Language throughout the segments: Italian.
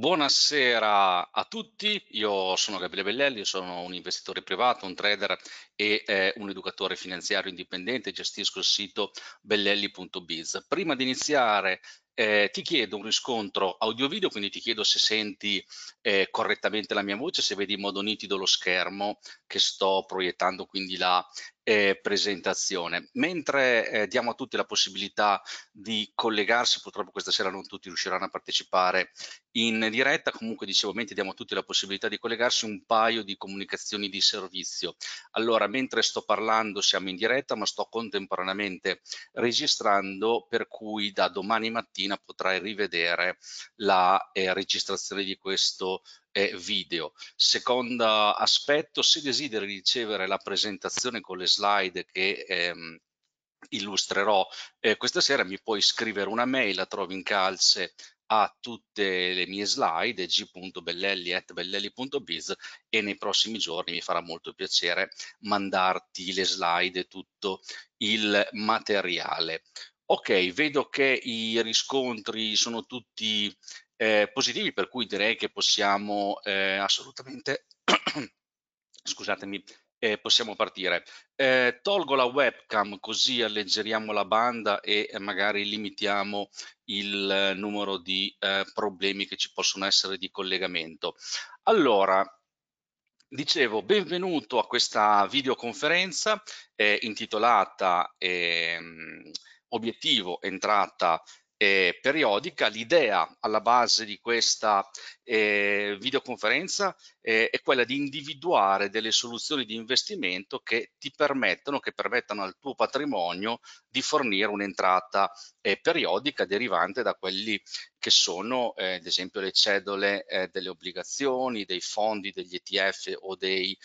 Buonasera a tutti, io sono Gabriele Bellelli, sono un investitore privato, un trader e eh, un educatore finanziario indipendente, gestisco il sito bellelli.biz. Prima di iniziare eh, ti chiedo un riscontro audio-video, quindi ti chiedo se senti eh, correttamente la mia voce, se vedi in modo nitido lo schermo che sto proiettando, quindi la eh, presentazione. Mentre eh, diamo a tutti la possibilità di collegarsi, purtroppo questa sera non tutti riusciranno a partecipare in diretta, comunque dicevo, mentre diamo a tutti la possibilità di collegarsi, un paio di comunicazioni di servizio. Allora, mentre sto parlando siamo in diretta, ma sto contemporaneamente registrando, per cui da domani mattina potrai rivedere la eh, registrazione di questo e video. Secondo aspetto, se desideri ricevere la presentazione con le slide che ehm, illustrerò eh, questa sera, mi puoi scrivere una mail, la trovi in calze a tutte le mie slide g.bellelli.biz e nei prossimi giorni mi farà molto piacere mandarti le slide e tutto il materiale. Ok, vedo che i riscontri sono tutti eh, positivi, per cui direi che possiamo eh, assolutamente, scusatemi, eh, possiamo partire. Eh, tolgo la webcam così alleggeriamo la banda e eh, magari limitiamo il eh, numero di problemi che ci possono essere di collegamento. Allora, Dicevo, benvenuto a questa videoconferenza intitolata ehm, Obiettivo Entrata eh, periodica. L'idea alla base di questa eh, videoconferenza eh, è quella di individuare delle soluzioni di investimento che ti permettano, che permettano al tuo patrimonio di fornire un'entrata eh, periodica derivante da quelli che sono eh, ad esempio le cedole eh, delle obbligazioni, dei fondi, degli ETF o dei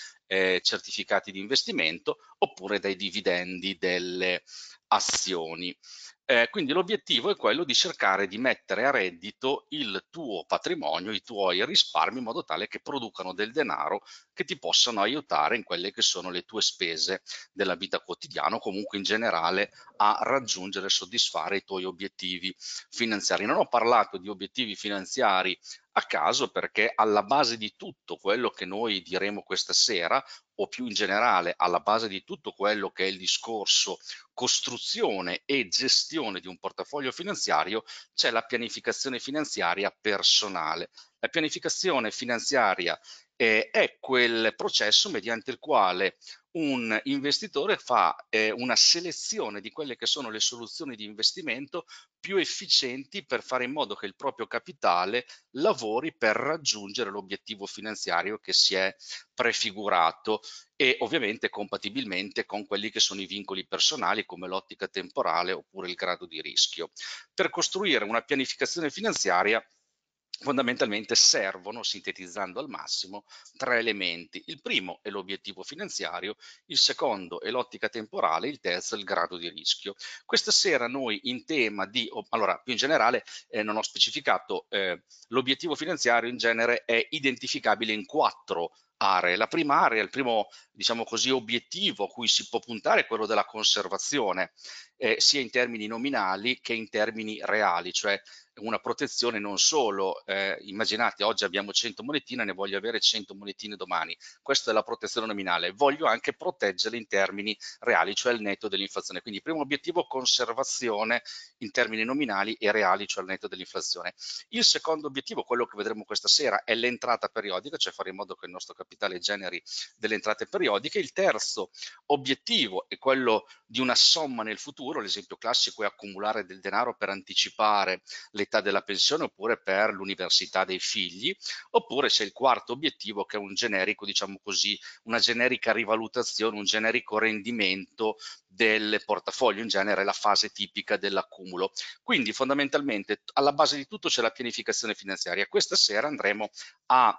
certificati di investimento oppure dai dividendi delle azioni. Eh, quindi l'obiettivo è quello di cercare di mettere a reddito il tuo patrimonio, i tuoi risparmi in modo tale che producano del denaro che ti possano aiutare in quelle che sono le tue spese della vita quotidiana o comunque in generale a raggiungere e soddisfare i tuoi obiettivi finanziari. Non ho parlato di obiettivi finanziari a caso perché alla base di tutto quello che noi diremo questa sera o più in generale alla base di tutto quello che è il discorso costruzione e gestione di un portafoglio finanziario c'è la pianificazione finanziaria personale. La pianificazione finanziaria eh, è quel processo mediante il quale un investitore fa eh, una selezione di quelle che sono le soluzioni di investimento più efficienti per fare in modo che il proprio capitale lavori per raggiungere l'obiettivo finanziario che si è prefigurato e ovviamente compatibilmente con quelli che sono i vincoli personali come l'ottica temporale oppure il grado di rischio. Per costruire una pianificazione finanziaria fondamentalmente servono, sintetizzando al massimo, tre elementi. Il primo è l'obiettivo finanziario, il secondo è l'ottica temporale, il terzo è il grado di rischio. Questa sera noi in tema di, allora più in generale eh, non ho specificato, eh, l'obiettivo finanziario in genere è identificabile in quattro Aree. La prima area, il primo diciamo così, obiettivo a cui si può puntare è quello della conservazione, eh, sia in termini nominali che in termini reali, cioè una protezione non solo, eh, immaginate oggi abbiamo 100 monetine, ne voglio avere 100 monetine domani, questa è la protezione nominale, voglio anche proteggerle in termini reali, cioè il netto dell'inflazione, quindi primo obiettivo conservazione in termini nominali e reali, cioè il netto dell'inflazione. Il secondo obiettivo, quello che vedremo questa sera, è l'entrata periodica, cioè fare in modo che il nostro capitale generi delle entrate periodiche, il terzo obiettivo è quello di una somma nel futuro, l'esempio classico è accumulare del denaro per anticipare le l'età della pensione oppure per l'università dei figli, oppure c'è il quarto obiettivo che è un generico, diciamo così, una generica rivalutazione, un generico rendimento del portafoglio, in genere la fase tipica dell'accumulo. Quindi fondamentalmente alla base di tutto c'è la pianificazione finanziaria. Questa sera andremo a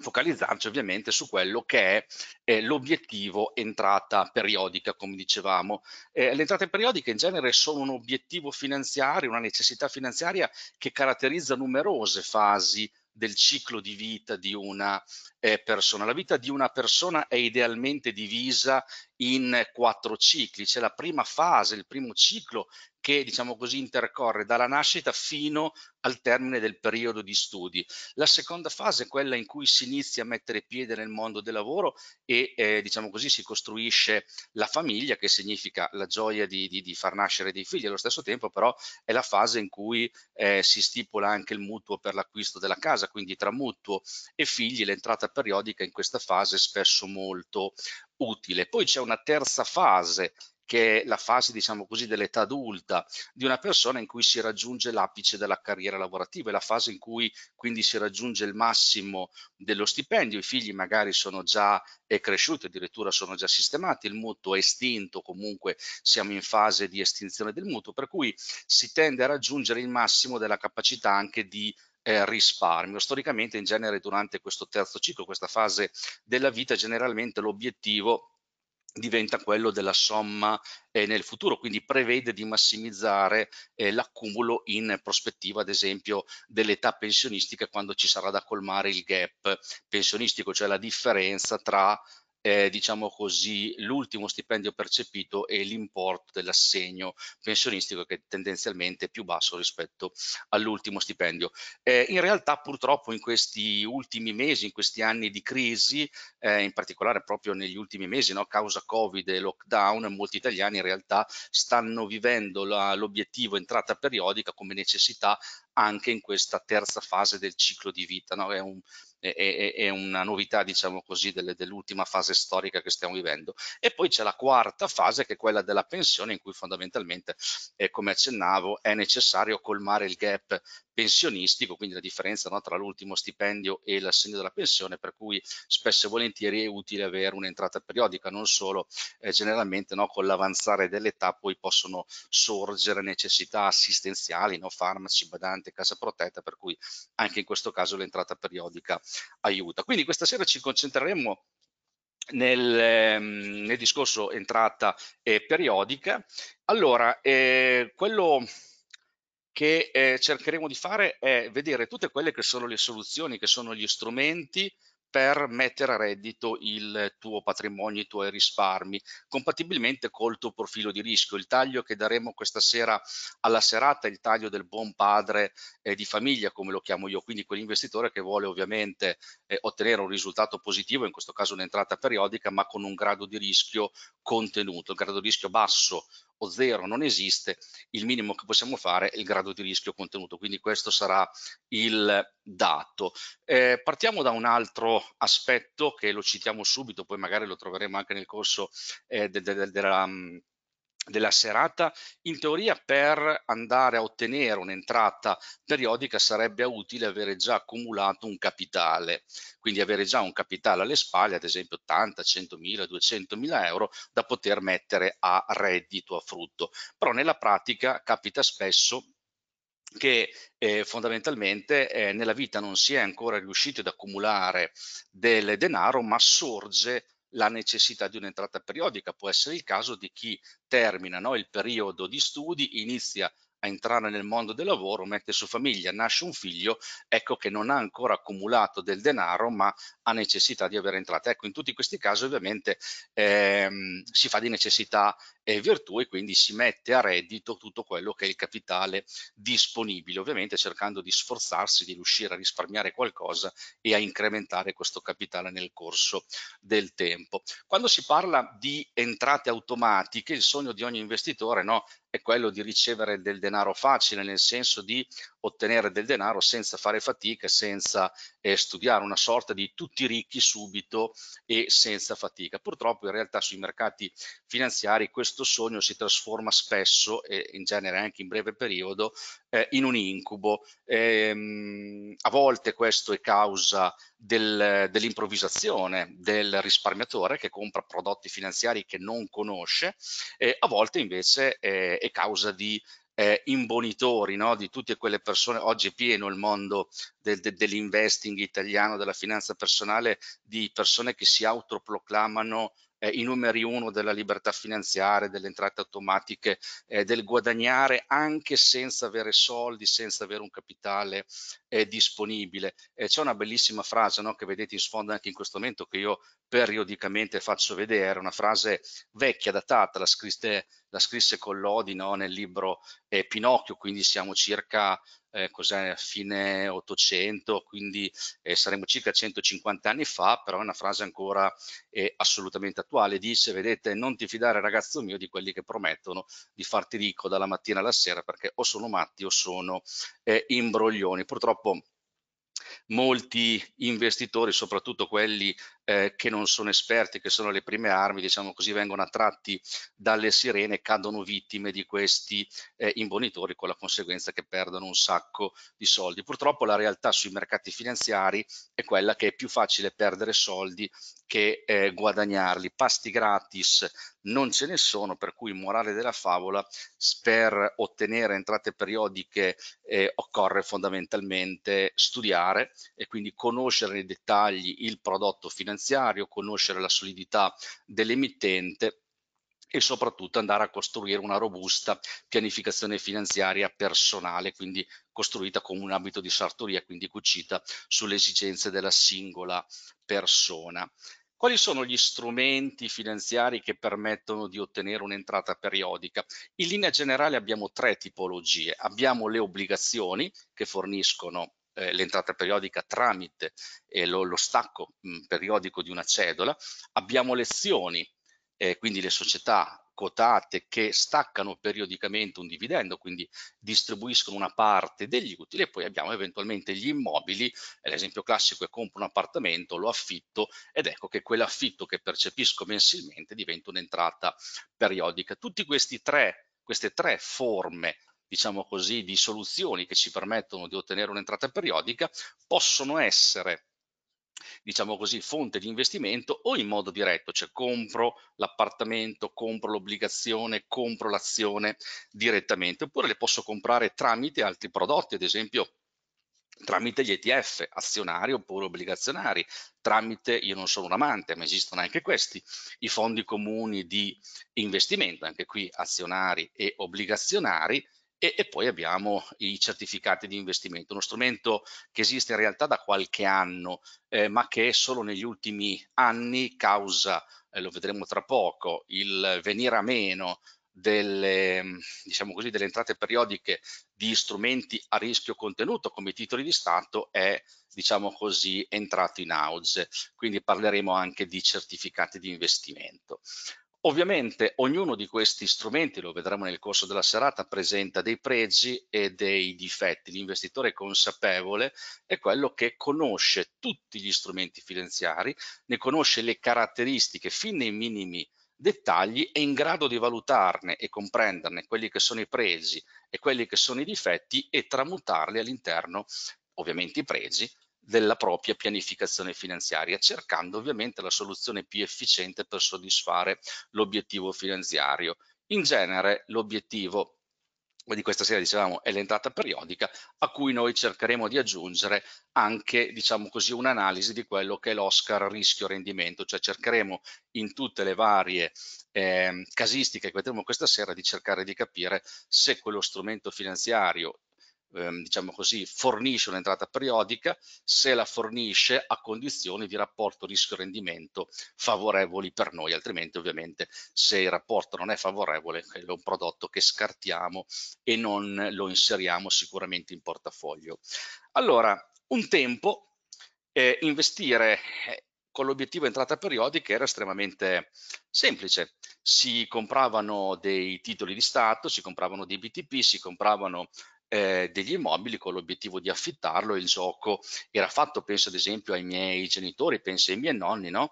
focalizzarci ovviamente su quello che è eh, l'obiettivo entrata periodica, come dicevamo. Eh, le entrate periodiche in genere sono un obiettivo finanziario, una necessità finanziaria che caratterizza numerose fasi del ciclo di vita di una eh, persona. La vita di una persona è idealmente divisa in quattro cicli. C'è la prima fase, il primo ciclo che diciamo così intercorre dalla nascita fino al termine del periodo di studi. La seconda fase è quella in cui si inizia a mettere piede nel mondo del lavoro e eh, diciamo così si costruisce la famiglia che significa la gioia di, di, di, far nascere dei figli, allo stesso tempo però è la fase in cui eh, si stipula anche il mutuo per l'acquisto della casa, quindi tra mutuo e figli l'entrata periodica in questa fase è spesso molto utile. Poi c'è una terza fase che è la fase, diciamo così, dell'età adulta di una persona in cui si raggiunge l'apice della carriera lavorativa, è la fase in cui quindi si raggiunge il massimo dello stipendio, i figli magari sono già cresciuti, addirittura sono già sistemati, il mutuo è estinto, comunque siamo in fase di estinzione del mutuo, per cui si tende a raggiungere il massimo della capacità anche di eh, risparmio. Storicamente in genere durante questo terzo ciclo, questa fase della vita, generalmente l'obiettivo diventa quello della somma eh, nel futuro, quindi prevede di massimizzare eh, l'accumulo in prospettiva, ad esempio, dell'età pensionistica quando ci sarà da colmare il gap pensionistico, cioè la differenza tra eh, diciamo così, l'ultimo stipendio percepito e l'importo dell'assegno pensionistico che è tendenzialmente più basso rispetto all'ultimo stipendio. Eh, in realtà purtroppo in questi ultimi mesi, in questi anni di crisi, eh, in particolare proprio negli ultimi mesi, no, causa Covid e lockdown, molti italiani in realtà stanno vivendo l'obiettivo entrata periodica come necessità anche in questa terza fase del ciclo di vita. No? È un è, è una novità, diciamo così, dell'ultima fase storica che stiamo vivendo. E poi c'è la quarta fase che è quella della pensione in cui fondamentalmente, eh, come accennavo, è necessario colmare il gap pensionistico, quindi la differenza no, tra l'ultimo stipendio e l'assegno della pensione, per cui spesso e volentieri è utile avere un'entrata periodica, non solo eh, generalmente no, con l'avanzare dell'età poi possono sorgere necessità assistenziali, no, farmaci, badante, casa protetta, per cui anche in questo caso l'entrata periodica aiuta. Quindi questa sera ci concentreremo nel, ehm, nel discorso entrata eh, periodica. Allora, eh, quello che eh, cercheremo di fare è vedere tutte quelle che sono le soluzioni, che sono gli strumenti per mettere a reddito il tuo patrimonio, i tuoi risparmi, compatibilmente col tuo profilo di rischio. Il taglio che daremo questa sera alla serata il taglio del buon padre eh, di famiglia, come lo chiamo io, quindi quell'investitore che vuole ovviamente eh, ottenere un risultato positivo, in questo caso un'entrata periodica, ma con un grado di rischio contenuto. Il grado di rischio basso o zero non esiste, il minimo che possiamo fare è il grado di rischio contenuto, quindi questo sarà il dato. Eh, partiamo da un altro aspetto che lo citiamo subito, poi magari lo troveremo anche nel corso eh, della... De, de, de, mm, della serata, in teoria per andare a ottenere un'entrata periodica sarebbe utile avere già accumulato un capitale, quindi avere già un capitale alle spalle, ad esempio 80, 100.000, 200.000 euro da poter mettere a reddito, a frutto. Però nella pratica capita spesso che eh, fondamentalmente eh, nella vita non si è ancora riusciti ad accumulare del denaro, ma sorge la necessità di un'entrata periodica. Può essere il caso di chi termina no, il periodo di studi, inizia a entrare nel mondo del lavoro, mette su famiglia, nasce un figlio, ecco che non ha ancora accumulato del denaro, ma ha necessità di avere entrate. Ecco, in tutti questi casi ovviamente ehm, si fa di necessità e Virtù e quindi si mette a reddito tutto quello che è il capitale disponibile, ovviamente cercando di sforzarsi di riuscire a risparmiare qualcosa e a incrementare questo capitale nel corso del tempo. Quando si parla di entrate automatiche, il sogno di ogni investitore no, è quello di ricevere del denaro facile, nel senso di ottenere del denaro senza fare fatica, senza eh, studiare una sorta di tutti ricchi subito e senza fatica. Purtroppo in realtà sui mercati finanziari questo sogno si trasforma spesso e eh, in genere anche in breve periodo eh, in un incubo. Ehm, a volte questo è causa del, dell'improvvisazione del risparmiatore che compra prodotti finanziari che non conosce, a volte invece è causa di eh, imbonitori no? di tutte quelle persone, oggi è pieno il mondo del, de, dell'investing italiano, della finanza personale, di persone che si autoproclamano eh, i numeri uno della libertà finanziaria, delle entrate automatiche, eh, del guadagnare anche senza avere soldi, senza avere un capitale eh, disponibile. c'è una bellissima frase no, che vedete in sfondo anche in questo momento che io periodicamente faccio vedere, una frase vecchia, datata, la scrisse la scrisse Collodi no, nel libro eh, Pinocchio, quindi siamo circa eh, fine 800, quindi eh, saremo circa 150 anni fa, però è una frase ancora eh, assolutamente attuale. Dice, vedete, non ti fidare ragazzo mio di quelli che promettono di farti ricco dalla mattina alla sera perché o sono matti o sono eh, imbroglioni. Purtroppo molti investitori, soprattutto quelli eh, che non sono esperti, che sono le prime armi, diciamo così, vengono attratti dalle sirene e cadono vittime di questi eh, imbonitori con la conseguenza che perdono un sacco di soldi. Purtroppo la realtà sui mercati finanziari è quella che è più facile perdere soldi che eh, guadagnarli. Pasti gratis non ce ne sono, per cui morale della favola, per ottenere entrate periodiche eh, occorre fondamentalmente studiare e quindi conoscere nei dettagli il prodotto finanziario finanziario, conoscere la solidità dell'emittente e soprattutto andare a costruire una robusta pianificazione finanziaria personale, quindi costruita come un abito di sartoria, quindi cucita sulle esigenze della singola persona. Quali sono gli strumenti finanziari che permettono di ottenere un'entrata periodica? In linea generale abbiamo tre tipologie. Abbiamo le obbligazioni che forniscono eh, l'entrata periodica tramite eh, lo, lo, stacco mh, periodico di una cedola, abbiamo lezioni, eh, quindi le società quotate che staccano periodicamente un dividendo, quindi distribuiscono una parte degli utili e poi abbiamo eventualmente gli immobili, eh, l'esempio classico è compro un appartamento, lo affitto ed ecco che quell'affitto che percepisco mensilmente diventa un'entrata periodica. Tutte queste tre forme diciamo così, di soluzioni che ci permettono di ottenere un'entrata periodica possono essere diciamo così, fonte di investimento o in modo diretto, cioè compro l'appartamento, compro l'obbligazione, compro l'azione direttamente, oppure le posso comprare tramite altri prodotti, ad esempio tramite gli ETF, azionari oppure obbligazionari, tramite, io non sono un amante, ma esistono anche questi, i fondi comuni di investimento, anche qui azionari e obbligazionari, e, e, poi abbiamo i certificati di investimento, uno strumento che esiste in realtà da qualche anno, eh, ma che solo negli ultimi anni causa, eh, lo vedremo tra poco, il venire a meno delle, mm, diciamo così, delle entrate periodiche di strumenti a rischio contenuto come i titoli di Stato è diciamo così entrato in auge, quindi parleremo anche di certificati di investimento. Ovviamente ognuno di questi strumenti, lo vedremo nel corso della serata, presenta dei pregi e dei difetti. L'investitore consapevole è quello che conosce tutti gli strumenti finanziari, ne conosce le caratteristiche fin nei minimi dettagli, è in grado di valutarne e comprenderne quelli che sono i pregi e quelli che sono i difetti e tramutarli all'interno, ovviamente i pregi, della propria pianificazione finanziaria, cercando ovviamente la soluzione più efficiente per soddisfare l'obiettivo finanziario. In genere l'obiettivo di questa sera dicevamo è l'entrata periodica a cui noi cercheremo di aggiungere anche diciamo così un'analisi di quello che è l'Oscar rischio rendimento cioè cercheremo in tutte le varie eh, casistiche che vedremo questa sera di cercare di capire se quello strumento finanziario Ehm, diciamo così, fornisce un'entrata periodica se la fornisce a condizioni di rapporto rischio-rendimento favorevoli per noi, altrimenti ovviamente se il rapporto non è favorevole è un prodotto che scartiamo e non lo inseriamo sicuramente in portafoglio. Allora, un tempo eh, investire eh, con l'obiettivo entrata periodica era estremamente semplice. Si compravano dei titoli di Stato, si compravano dei BTP, si compravano eh, degli immobili con l'obiettivo di affittarlo. Il gioco era fatto, penso ad esempio ai miei genitori, penso ai miei nonni, no?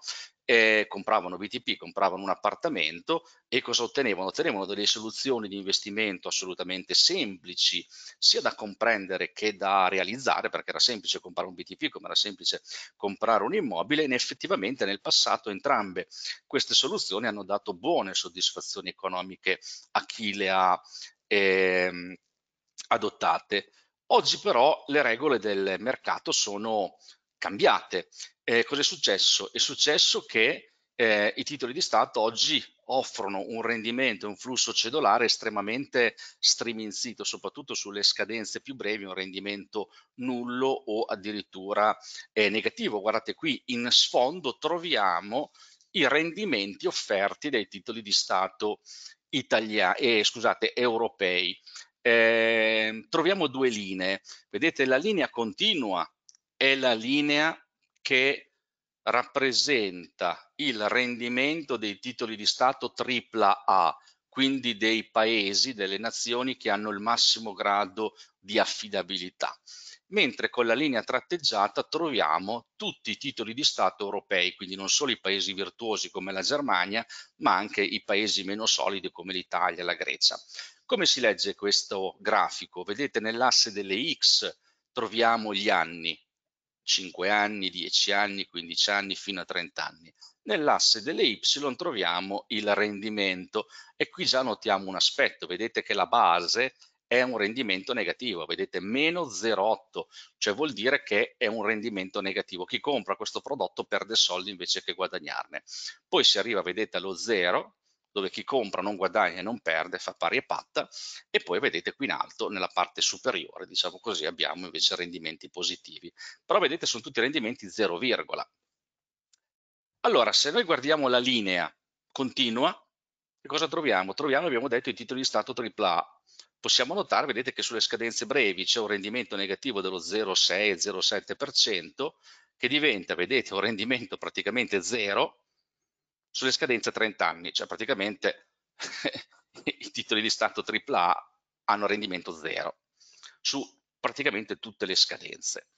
Eh, compravano BTP, compravano un appartamento e cosa ottenevano? Ottenevano delle soluzioni di investimento assolutamente semplici, sia da comprendere che da realizzare, perché era semplice comprare un BTP come era semplice comprare un immobile, e effettivamente nel passato entrambe queste soluzioni hanno dato buone soddisfazioni economiche a chi le ha. Ehm, adottate. Oggi però le regole del mercato sono cambiate. Eh, Cos'è successo? È successo che eh, i titoli di Stato oggi offrono un rendimento, un flusso cedolare estremamente striminzito, soprattutto sulle scadenze più brevi, un rendimento nullo o addirittura eh, negativo. Guardate qui, in sfondo troviamo i rendimenti offerti dai titoli di Stato italiani, eh, scusate, europei eh, troviamo due linee. Vedete, la linea continua è la linea che rappresenta il rendimento dei titoli di Stato tripla A, quindi dei paesi, delle nazioni che hanno il massimo grado di affidabilità. Mentre con la linea tratteggiata troviamo tutti i titoli di Stato europei, quindi non solo i paesi virtuosi come la Germania, ma anche i paesi meno solidi come l'Italia, la Grecia. Come si legge questo grafico? Vedete nell'asse delle X troviamo gli anni, 5 anni, 10 anni, 15 anni, fino a 30 anni. Nell'asse delle Y troviamo il rendimento e qui già notiamo un aspetto, vedete che la base è un rendimento negativo, vedete meno 0,8, cioè vuol dire che è un rendimento negativo. Chi compra questo prodotto perde soldi invece che guadagnarne. Poi si arriva, vedete, allo 0, dove chi compra non guadagna e non perde, fa pari e patta, e poi vedete qui in alto, nella parte superiore, diciamo così, abbiamo invece rendimenti positivi. Però vedete sono tutti rendimenti 0, Allora, se noi guardiamo la linea continua, che cosa troviamo? Troviamo, abbiamo detto, i titoli di Stato AAA. Possiamo notare, vedete che sulle scadenze brevi c'è un rendimento negativo dello 0,6-0,7%, che diventa, vedete, un rendimento praticamente zero, sulle scadenze 30 anni, cioè praticamente i titoli di Stato AAA hanno rendimento zero su praticamente tutte le scadenze.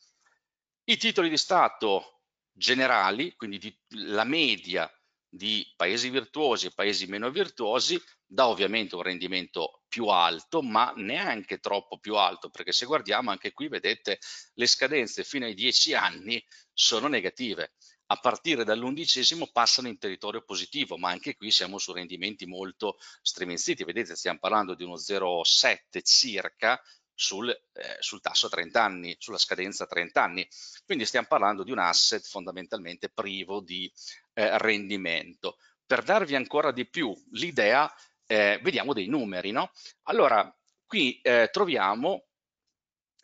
I titoli di Stato generali, quindi di, la media di paesi virtuosi e paesi meno virtuosi, dà ovviamente un rendimento più alto, ma neanche troppo più alto, perché se guardiamo anche qui, vedete, le scadenze fino ai 10 anni sono negative a partire dall'undicesimo passano in territorio positivo, ma anche qui siamo su rendimenti molto stremenziti, vedete stiamo parlando di uno 0,7 circa sul, eh, sul tasso a 30 anni, sulla scadenza a 30 anni, quindi stiamo parlando di un asset fondamentalmente privo di eh, rendimento. Per darvi ancora di più l'idea, eh, vediamo dei numeri, no? Allora, qui eh, troviamo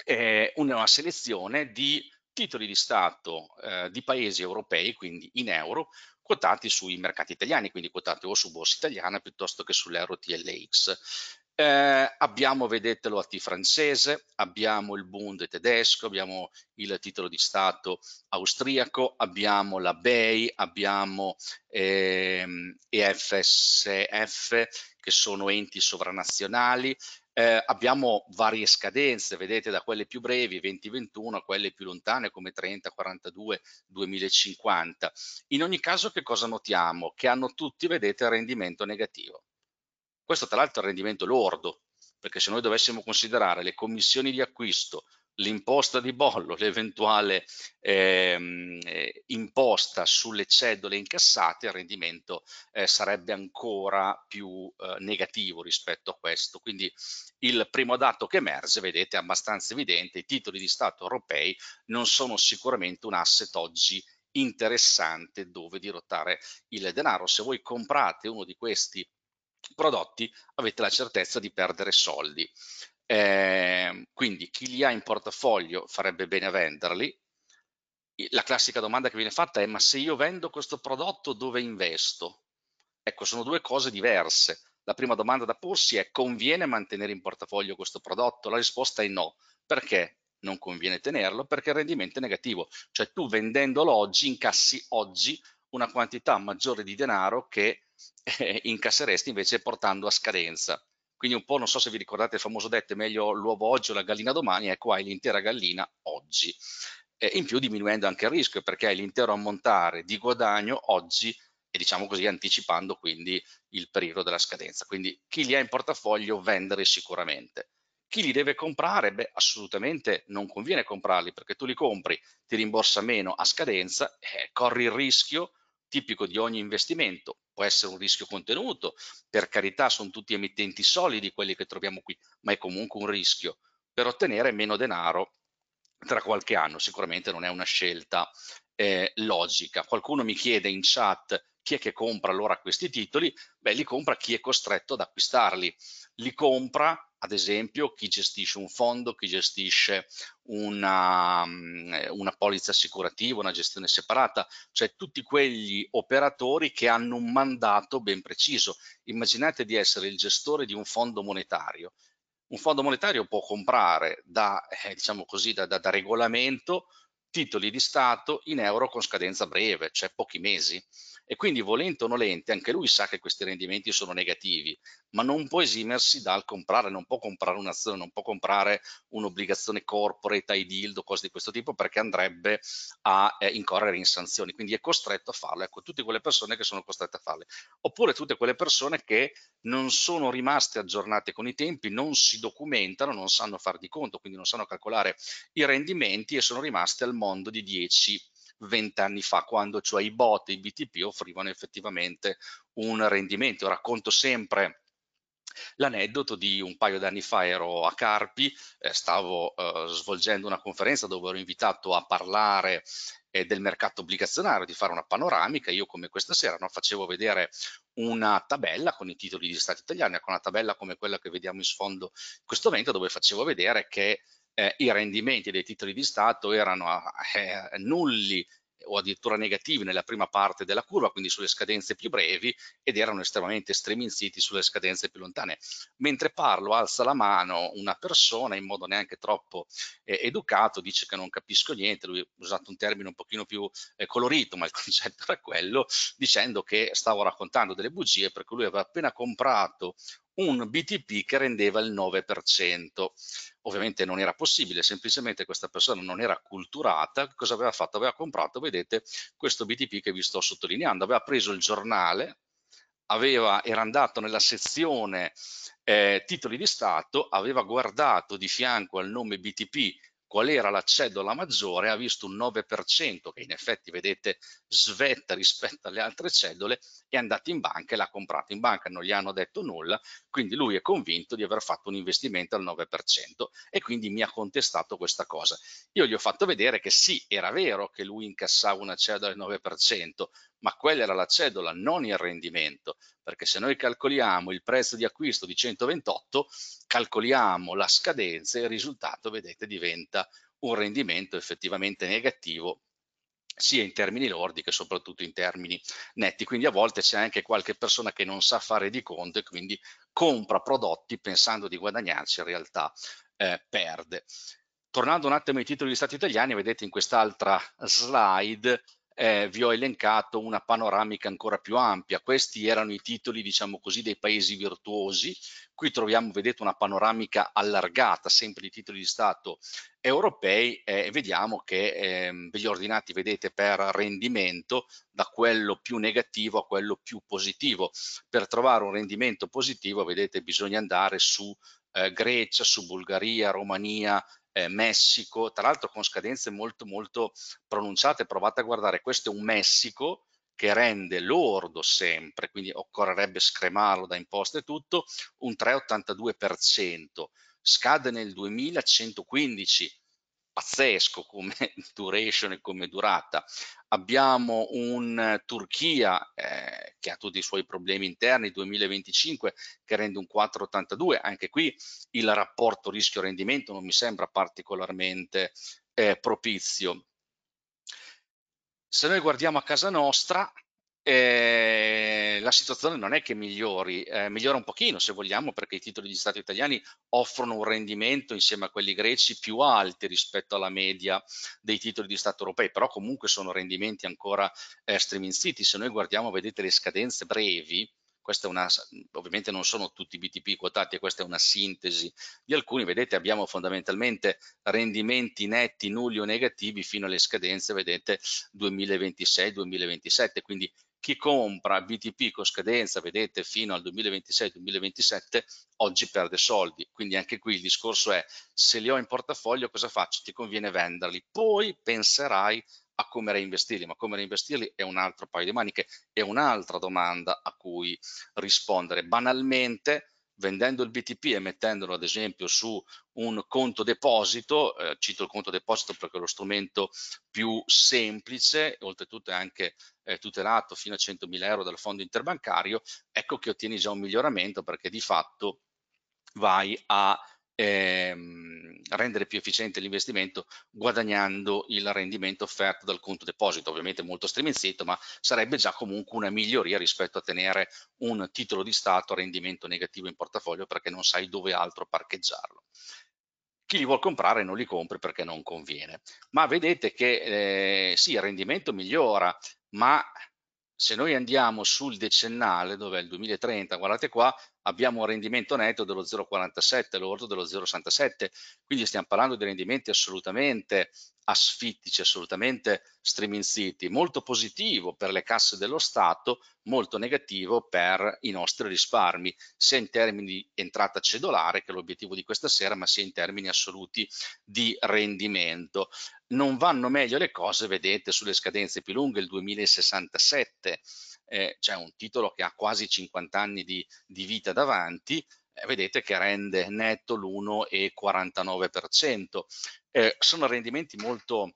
eh, una selezione di titoli di Stato eh, di paesi europei, quindi in euro, quotati sui mercati italiani, quindi quotati o su borsa italiana piuttosto che sull'Euro-TLX. Eh, abbiamo, vedete, l'OAT francese, abbiamo il Bund tedesco, abbiamo il titolo di Stato austriaco, abbiamo la BEI, abbiamo ehm, EFSF, che sono enti sovranazionali, eh, abbiamo varie scadenze, vedete da quelle più brevi 2021 a quelle più lontane come 30, 42, 2050. In ogni caso che cosa notiamo? Che hanno tutti, vedete, rendimento negativo. Questo tra l'altro è il rendimento lordo, perché se noi dovessimo considerare le commissioni di acquisto l'imposta di bollo, l'eventuale ehm, eh, imposta sulle cedole incassate, il rendimento eh, sarebbe ancora più eh, negativo rispetto a questo. Quindi il primo dato che emerge, vedete, è abbastanza evidente, i titoli di Stato europei non sono sicuramente un asset oggi interessante dove dirottare il denaro. Se voi comprate uno di questi prodotti avete la certezza di perdere soldi. Eh, quindi chi li ha in portafoglio farebbe bene a venderli. La classica domanda che viene fatta è ma se io vendo questo prodotto dove investo? Ecco, sono due cose diverse. La prima domanda da porsi è conviene mantenere in portafoglio questo prodotto? La risposta è no. Perché? Non conviene tenerlo perché il rendimento è negativo. Cioè tu vendendolo oggi incassi oggi una quantità maggiore di denaro che eh, incasseresti invece portando a scadenza. Quindi un po', non so se vi ricordate il famoso detto, è meglio l'uovo oggi o la gallina domani, ecco hai l'intera gallina oggi. E in più diminuendo anche il rischio, perché hai l'intero ammontare di guadagno oggi e diciamo così anticipando quindi il periodo della scadenza. Quindi chi li ha in portafoglio vendere sicuramente. Chi li deve comprare? Beh, assolutamente non conviene comprarli perché tu li compri, ti rimborsa meno a scadenza, eh, corri il rischio tipico di ogni investimento, può essere un rischio contenuto, per carità sono tutti emittenti solidi quelli che troviamo qui, ma è comunque un rischio per ottenere meno denaro tra qualche anno, sicuramente non è una scelta eh, logica. Qualcuno mi chiede in chat chi è che compra allora questi titoli? Beh, li compra chi è costretto ad acquistarli, li compra ad esempio chi gestisce un fondo, chi gestisce una, mm, una, polizza assicurativa, una gestione separata, cioè tutti quegli operatori che hanno un mandato ben preciso. Immaginate di essere il gestore di un fondo monetario. Un fondo monetario può comprare da, eh, diciamo così, da, da, da regolamento titoli di Stato in euro con scadenza breve, cioè pochi mesi e quindi volente o nolente anche lui sa che questi rendimenti sono negativi, ma non può esimersi dal comprare, non può comprare un'azione, non può comprare un'obbligazione corporate, ideal o cose di questo tipo perché andrebbe a eh, incorrere in sanzioni, quindi è costretto a farlo, ecco, tutte quelle persone che sono costrette a farlo, oppure tutte quelle persone che non sono rimaste aggiornate con i tempi, non si documentano, non sanno far di conto, quindi non sanno calcolare i rendimenti e sono rimaste al mondo di 10 20 anni fa, quando cioè i bot e i BTP offrivano effettivamente un rendimento. Racconto sempre l'aneddoto di un paio d'anni fa ero a Carpi, eh, stavo eh, svolgendo una conferenza dove ero invitato a parlare eh, del mercato obbligazionario, di fare una panoramica, io come questa sera no, facevo vedere una tabella con i titoli di Stato italiani, con ecco, una tabella come quella che vediamo in sfondo in questo momento dove facevo vedere che eh, i rendimenti dei titoli di Stato erano eh, nulli o addirittura negativi nella prima parte della curva, quindi sulle scadenze più brevi, ed erano estremamente streminziti sulle scadenze più lontane. Mentre parlo alza la mano una persona in modo neanche troppo eh, educato, dice che non capisco niente, lui ha usato un termine un pochino più eh, colorito, ma il concetto era quello, dicendo che stavo raccontando delle bugie perché lui aveva appena comprato un BTP che rendeva il 9% ovviamente non era possibile, semplicemente questa persona non era culturata, cosa aveva fatto? Aveva comprato, vedete, questo BTP che vi sto sottolineando, aveva preso il giornale, aveva, era andato nella sezione eh, titoli di Stato, aveva guardato di fianco al nome BTP qual era la cedola maggiore, ha visto un 9% che in effetti vedete svetta rispetto alle altre cellule, è andato in banca e l'ha comprato in banca, non gli hanno detto nulla, quindi lui è convinto di aver fatto un investimento al 9% e quindi mi ha contestato questa cosa. Io gli ho fatto vedere che sì, era vero che lui incassava una cedola al 9%, ma quella era la cedola, non il rendimento, perché se noi calcoliamo il prezzo di acquisto di 128, calcoliamo la scadenza e il risultato, vedete, diventa un rendimento effettivamente negativo sia in termini lordi che soprattutto in termini netti. Quindi a volte c'è anche qualche persona che non sa fare di conto e quindi compra prodotti pensando di guadagnarci, in realtà eh, perde. Tornando un attimo ai titoli di Stato italiani, vedete in quest'altra slide eh, vi ho elencato una panoramica ancora più ampia. Questi erano i titoli, diciamo così, dei paesi virtuosi. Qui troviamo, vedete, una panoramica allargata, sempre di titoli di Stato europei eh, e vediamo che eh, li ordinati, vedete, per rendimento, da quello più negativo a quello più positivo. Per trovare un rendimento positivo, vedete, bisogna andare su eh, Grecia, su Bulgaria, Romania, eh, Messico, tra l'altro con scadenze molto molto pronunciate, provate a guardare, questo è un Messico che rende lordo sempre, quindi occorrerebbe scremarlo da imposte e tutto, un 3,82%, scade nel 2115, pazzesco come duration e come durata. Abbiamo un Turchia eh, che ha tutti i suoi problemi interni, 2025, che rende un 4,82. Anche qui il rapporto rischio-rendimento non mi sembra particolarmente eh, propizio. Se noi guardiamo a casa nostra, eh, la situazione non è che migliori, eh, migliora un pochino se vogliamo perché i titoli di Stato italiani offrono un rendimento insieme a quelli greci più alti rispetto alla media dei titoli di Stato europei, però comunque sono rendimenti ancora eh, striminziti. Se noi guardiamo, vedete le scadenze brevi, questa è una, ovviamente non sono tutti BTP quotati, questa è una sintesi di alcuni, vedete abbiamo fondamentalmente rendimenti netti nulli o negativi fino alle scadenze, vedete 2026-2027, quindi chi compra BTP con scadenza, vedete, fino al 2026-2027, oggi perde soldi. Quindi anche qui il discorso è, se li ho in portafoglio, cosa faccio? Ti conviene venderli. Poi penserai a come reinvestirli, ma come reinvestirli è un altro paio di maniche, è un'altra domanda a cui rispondere. Banalmente, vendendo il BTP e mettendolo ad esempio su un conto deposito, eh, cito il conto deposito perché è lo strumento più semplice, oltretutto è anche eh, tutelato fino a 100.000 euro dal fondo interbancario, ecco che ottieni già un miglioramento perché di fatto vai a ehm, rendere più efficiente l'investimento guadagnando il rendimento offerto dal conto deposito, ovviamente molto striminzito, ma sarebbe già comunque una miglioria rispetto a tenere un titolo di Stato a rendimento negativo in portafoglio perché non sai dove altro parcheggiarlo chi li vuol comprare non li compri perché non conviene. Ma vedete che eh, sì, il rendimento migliora, ma se noi andiamo sul decennale, dove è il 2030, guardate qua, abbiamo un rendimento netto dello 0,47, lordo dello 0,67, quindi stiamo parlando di rendimenti assolutamente asfittici, assolutamente striminziti, molto positivo per le casse dello Stato, molto negativo per i nostri risparmi, sia in termini di entrata cedolare, che è l'obiettivo di questa sera, ma sia in termini assoluti di rendimento. Non vanno meglio le cose, vedete, sulle scadenze più lunghe, il 2067 eh, c'è un titolo che ha quasi 50 anni di, di vita davanti, eh, vedete che rende netto l'1,49%. Eh, sono rendimenti molto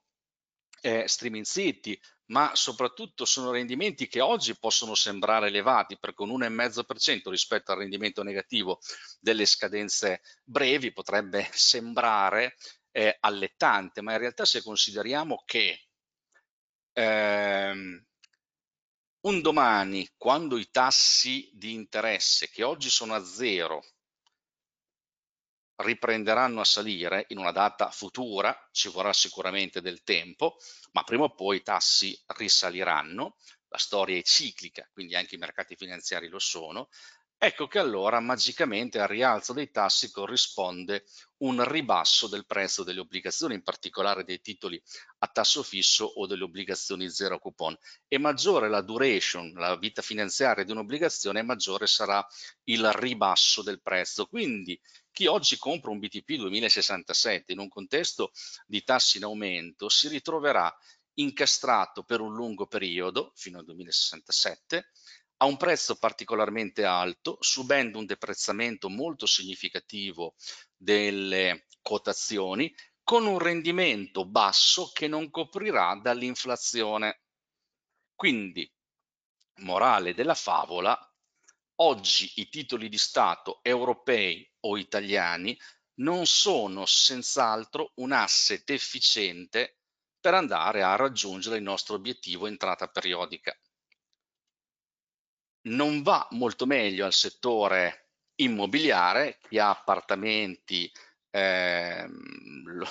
eh, striminziti, ma soprattutto sono rendimenti che oggi possono sembrare elevati perché un 1,5% rispetto al rendimento negativo delle scadenze brevi potrebbe sembrare eh, allettante, ma in realtà se consideriamo che ehm, un domani, quando i tassi di interesse, che oggi sono a zero, riprenderanno a salire in una data futura, ci vorrà sicuramente del tempo, ma prima o poi i tassi risaliranno, la storia è ciclica, quindi anche i mercati finanziari lo sono, Ecco che allora magicamente al rialzo dei tassi corrisponde un ribasso del prezzo delle obbligazioni, in particolare dei titoli a tasso fisso o delle obbligazioni zero coupon. E maggiore la duration, la vita finanziaria di un'obbligazione, maggiore sarà il ribasso del prezzo. Quindi chi oggi compra un BTP 2067 in un contesto di tassi in aumento si ritroverà incastrato per un lungo periodo, fino al 2067, a un prezzo particolarmente alto, subendo un deprezzamento molto significativo delle quotazioni, con un rendimento basso che non coprirà dall'inflazione. Quindi, morale della favola, oggi i titoli di Stato europei o italiani non sono senz'altro un asset efficiente per andare a raggiungere il nostro obiettivo entrata periodica non va molto meglio al settore immobiliare, chi ha appartamenti eh, lo,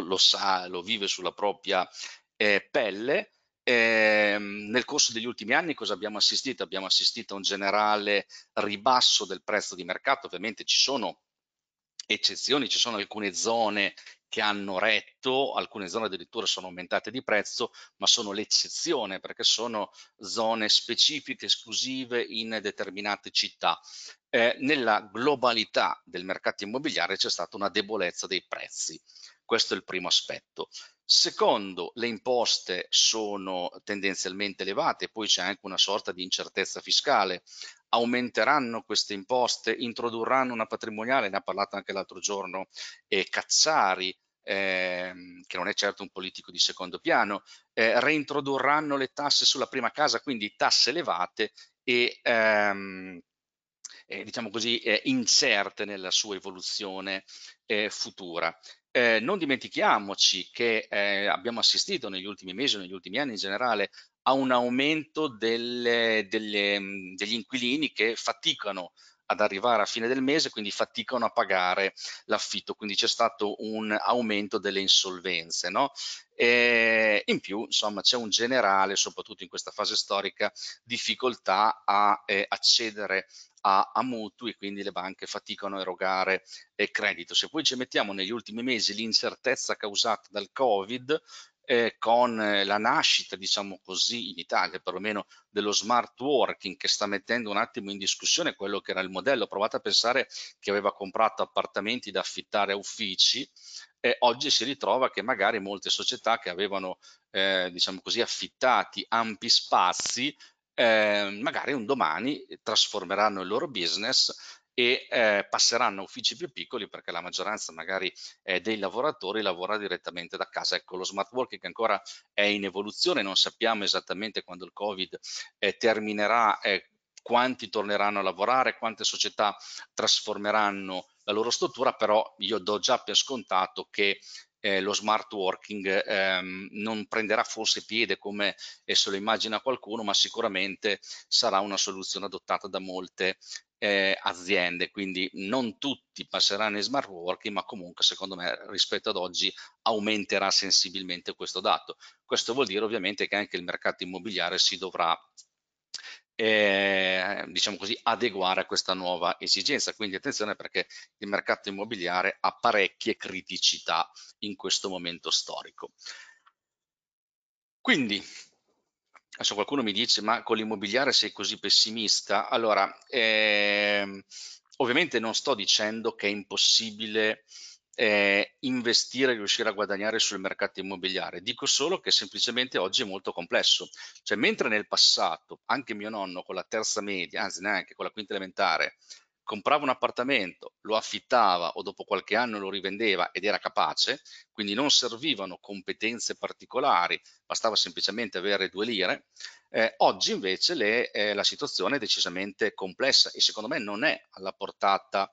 lo, sa, lo vive sulla propria eh, pelle. Eh, nel corso degli ultimi anni cosa abbiamo assistito? Abbiamo assistito a un generale ribasso del prezzo di mercato, ovviamente ci sono eccezioni, ci sono alcune zone che hanno retto, alcune zone addirittura sono aumentate di prezzo, ma sono l'eccezione perché sono zone specifiche, esclusive in determinate città. Eh, nella globalità del mercato immobiliare c'è stata una debolezza dei prezzi. Questo è il primo aspetto. Secondo, le imposte sono tendenzialmente elevate, poi c'è anche una sorta di incertezza fiscale aumenteranno queste imposte, introdurranno una patrimoniale, ne ha parlato anche l'altro giorno eh, Cazzari, eh, che non è certo un politico di secondo piano, eh, reintrodurranno le tasse sulla prima casa, quindi tasse elevate e ehm, eh, diciamo così, eh, incerte nella sua evoluzione eh, futura. Eh, non dimentichiamoci che abbiamo assistito negli ultimi mesi negli ultimi anni in generale a un aumento delle, delle, mm, degli inquilini che faticano ad arrivare a fine del mese, quindi faticano a pagare l'affitto, quindi c'è stato un aumento delle insolvenze. No? E in più, insomma, c'è un generale, soprattutto in questa fase storica, difficoltà a eh, accedere a, a, mutui, quindi le banche faticano a erogare eh, credito. Se poi ci mettiamo negli ultimi mesi l'incertezza causata dal Covid, eh, con eh, la nascita, diciamo così, in Italia, perlomeno dello smart working che sta mettendo un attimo in discussione quello che era il modello. Provate a pensare che aveva comprato appartamenti da affittare a uffici e oggi si ritrova che magari molte società che avevano, eh, diciamo così, affittati ampi spazi eh, magari un domani trasformeranno il loro business e eh, passeranno a uffici più piccoli perché la maggioranza magari eh, dei lavoratori lavora direttamente da casa. Ecco, lo smart working ancora è in evoluzione, non sappiamo esattamente quando il Covid eh, terminerà, eh, quanti torneranno a lavorare, quante società trasformeranno la loro struttura, però io do già per scontato che eh, lo smart working ehm, non prenderà forse piede come eh, se lo immagina qualcuno, ma sicuramente sarà una soluzione adottata da molte eh, aziende, quindi non tutti passeranno in smart working, ma comunque secondo me rispetto ad oggi aumenterà sensibilmente questo dato. Questo vuol dire ovviamente che anche il mercato immobiliare si dovrà eh, diciamo così, adeguare a questa nuova esigenza. Quindi attenzione perché il mercato immobiliare ha parecchie criticità in questo momento storico. Quindi, adesso qualcuno mi dice, ma con l'immobiliare sei così pessimista? Allora, eh, ovviamente non sto dicendo che è impossibile eh, investire e riuscire a guadagnare sul mercato immobiliare. Dico solo che semplicemente oggi è molto complesso. Cioè, mentre nel passato anche mio nonno con la terza media, anzi neanche con la quinta elementare, comprava un appartamento, lo affittava o dopo qualche anno lo rivendeva ed era capace, quindi non servivano competenze particolari, bastava semplicemente avere due lire. Eh, oggi invece le, eh, la situazione è decisamente complessa e secondo me non è alla portata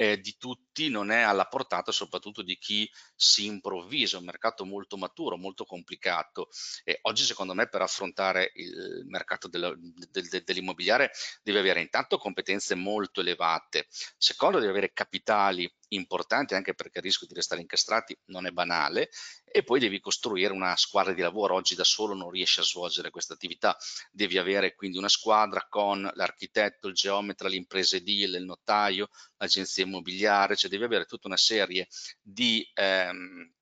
eh, di tutti non è alla portata, soprattutto di chi si improvvisa, è un mercato molto maturo, molto complicato. E oggi secondo me per affrontare il mercato del, del, dell'immobiliare deve avere intanto competenze molto elevate, secondo deve avere capitali importanti anche perché il rischio di restare incastrati non è banale e poi devi costruire una squadra di lavoro, oggi da solo non riesci a svolgere questa attività, devi avere quindi una squadra con l'architetto, il geometra, l'impresa edile, il notaio, l'agenzia immobiliare, cioè devi avere tutta una serie di... Ehm,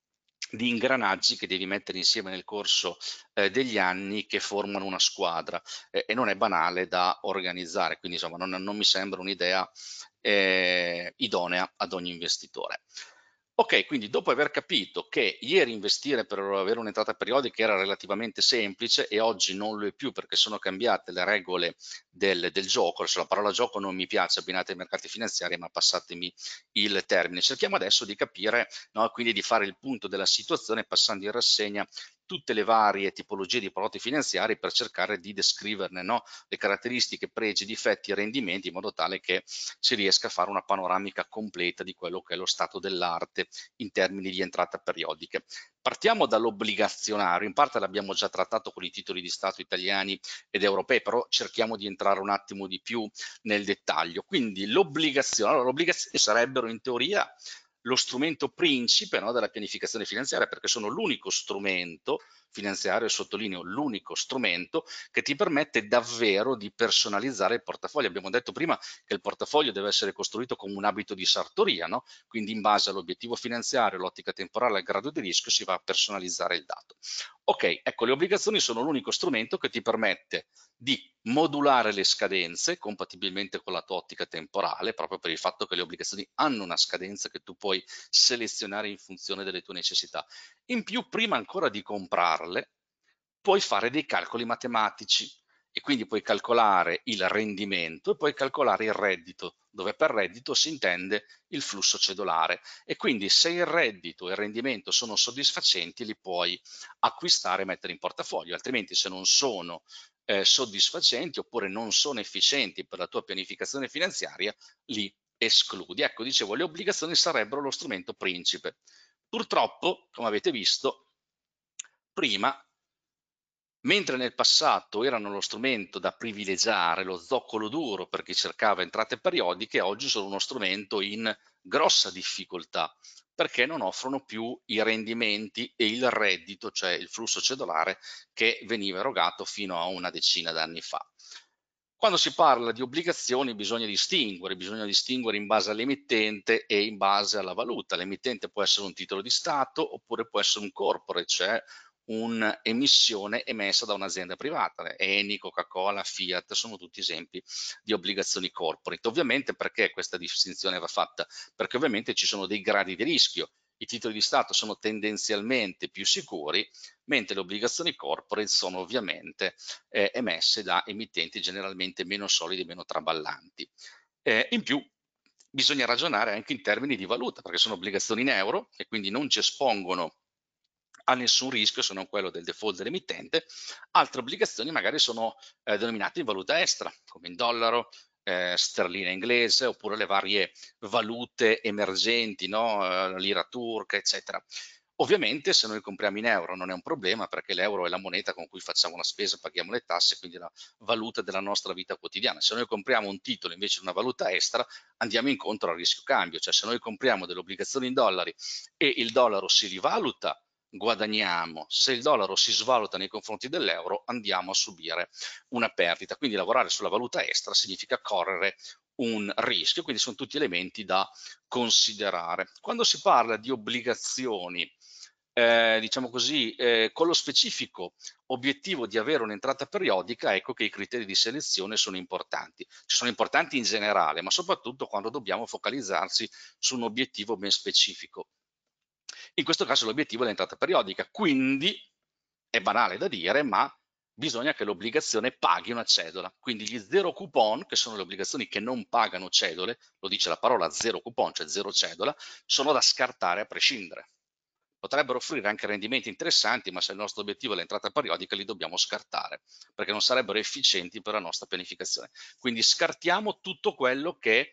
di ingranaggi che devi mettere insieme nel corso eh, degli anni che formano una squadra eh, e non è banale da organizzare, quindi insomma non, non mi sembra un'idea eh, idonea ad ogni investitore. Ok, quindi dopo aver capito che ieri investire per avere un'entrata periodica era relativamente semplice e oggi non lo è più perché sono cambiate le regole del, del gioco, adesso la parola gioco non mi piace abbinata ai mercati finanziari, ma passatemi il termine. Cerchiamo adesso di capire, no, quindi di fare il punto della situazione passando in rassegna tutte le varie tipologie di prodotti finanziari per cercare di descriverne no? le caratteristiche, pregi, difetti, rendimenti in modo tale che si riesca a fare una panoramica completa di quello che è lo stato dell'arte in termini di entrata periodiche. Partiamo dall'obbligazionario, in parte l'abbiamo già trattato con i titoli di Stato italiani ed europei, però cerchiamo di entrare un attimo di più nel dettaglio. Quindi l'obbligazione, allora obbligazioni sarebbero in teoria lo strumento principe no, della pianificazione finanziaria perché sono l'unico strumento finanziario, sottolineo, l'unico strumento che ti permette davvero di personalizzare il portafoglio. Abbiamo detto prima che il portafoglio deve essere costruito come un abito di sartoria, no? quindi in base all'obiettivo finanziario, l'ottica temporale, al grado di rischio si va a personalizzare il dato. Ok, ecco, le obbligazioni sono l'unico strumento che ti permette di modulare le scadenze compatibilmente con la tua ottica temporale, proprio per il fatto che le obbligazioni hanno una scadenza che tu puoi selezionare in funzione delle tue necessità in più, prima ancora di comprarle, puoi fare dei calcoli matematici e quindi puoi calcolare il rendimento e puoi calcolare il reddito, dove per reddito si intende il flusso cedolare e quindi se il reddito e il rendimento sono soddisfacenti li puoi acquistare e mettere in portafoglio, altrimenti se non sono eh, soddisfacenti oppure non sono efficienti per la tua pianificazione finanziaria li escludi. Ecco, dicevo, le obbligazioni sarebbero lo strumento principe Purtroppo, come avete visto, prima, mentre nel passato erano lo strumento da privilegiare, lo zoccolo duro per chi cercava entrate periodiche, oggi sono uno strumento in grossa difficoltà perché non offrono più i rendimenti e il reddito, cioè il flusso cedolare che veniva erogato fino a una decina d'anni fa. Quando si parla di obbligazioni bisogna distinguere, bisogna distinguere in base all'emittente e in base alla valuta. L'emittente può essere un titolo di Stato oppure può essere un corporate, cioè un'emissione emessa da un'azienda privata. Eni, Coca-Cola, Fiat sono tutti esempi di obbligazioni corporate. Ovviamente perché questa distinzione va fatta? Perché ovviamente ci sono dei gradi di rischio i titoli di Stato sono tendenzialmente più sicuri, mentre le obbligazioni corporate sono ovviamente eh, emesse da emittenti generalmente meno solidi meno traballanti. Eh, in più bisogna ragionare anche in termini di valuta, perché sono obbligazioni in euro e quindi non ci espongono a nessun rischio se non quello del default dell'emittente, altre obbligazioni magari sono eh, denominate in valuta estera, come in dollaro, eh, sterlina inglese oppure le varie valute emergenti, no? Eh, l'ira turca, eccetera. Ovviamente se noi compriamo in euro non è un problema perché l'euro è la moneta con cui facciamo la spesa, paghiamo le tasse, quindi la valuta della nostra vita quotidiana. Se noi compriamo un titolo invece di una valuta estera andiamo incontro al rischio cambio, cioè se noi compriamo delle obbligazioni in dollari e il dollaro si rivaluta, guadagniamo, se il dollaro si svaluta nei confronti dell'euro andiamo a subire una perdita. Quindi lavorare sulla valuta estera significa correre un rischio, quindi sono tutti elementi da considerare. Quando si parla di obbligazioni, eh, diciamo così, eh, con lo specifico obiettivo di avere un'entrata periodica, ecco che i criteri di selezione sono importanti. Ci sono importanti in generale, ma soprattutto quando dobbiamo focalizzarsi su un obiettivo ben specifico. In questo caso l'obiettivo è l'entrata periodica, quindi è banale da dire, ma bisogna che l'obbligazione paghi una cedola. Quindi gli zero coupon, che sono le obbligazioni che non pagano cedole, lo dice la parola zero coupon, cioè zero cedola, sono da scartare a prescindere. Potrebbero offrire anche rendimenti interessanti, ma se il nostro obiettivo è l'entrata periodica, li dobbiamo scartare, perché non sarebbero efficienti per la nostra pianificazione. Quindi scartiamo tutto quello che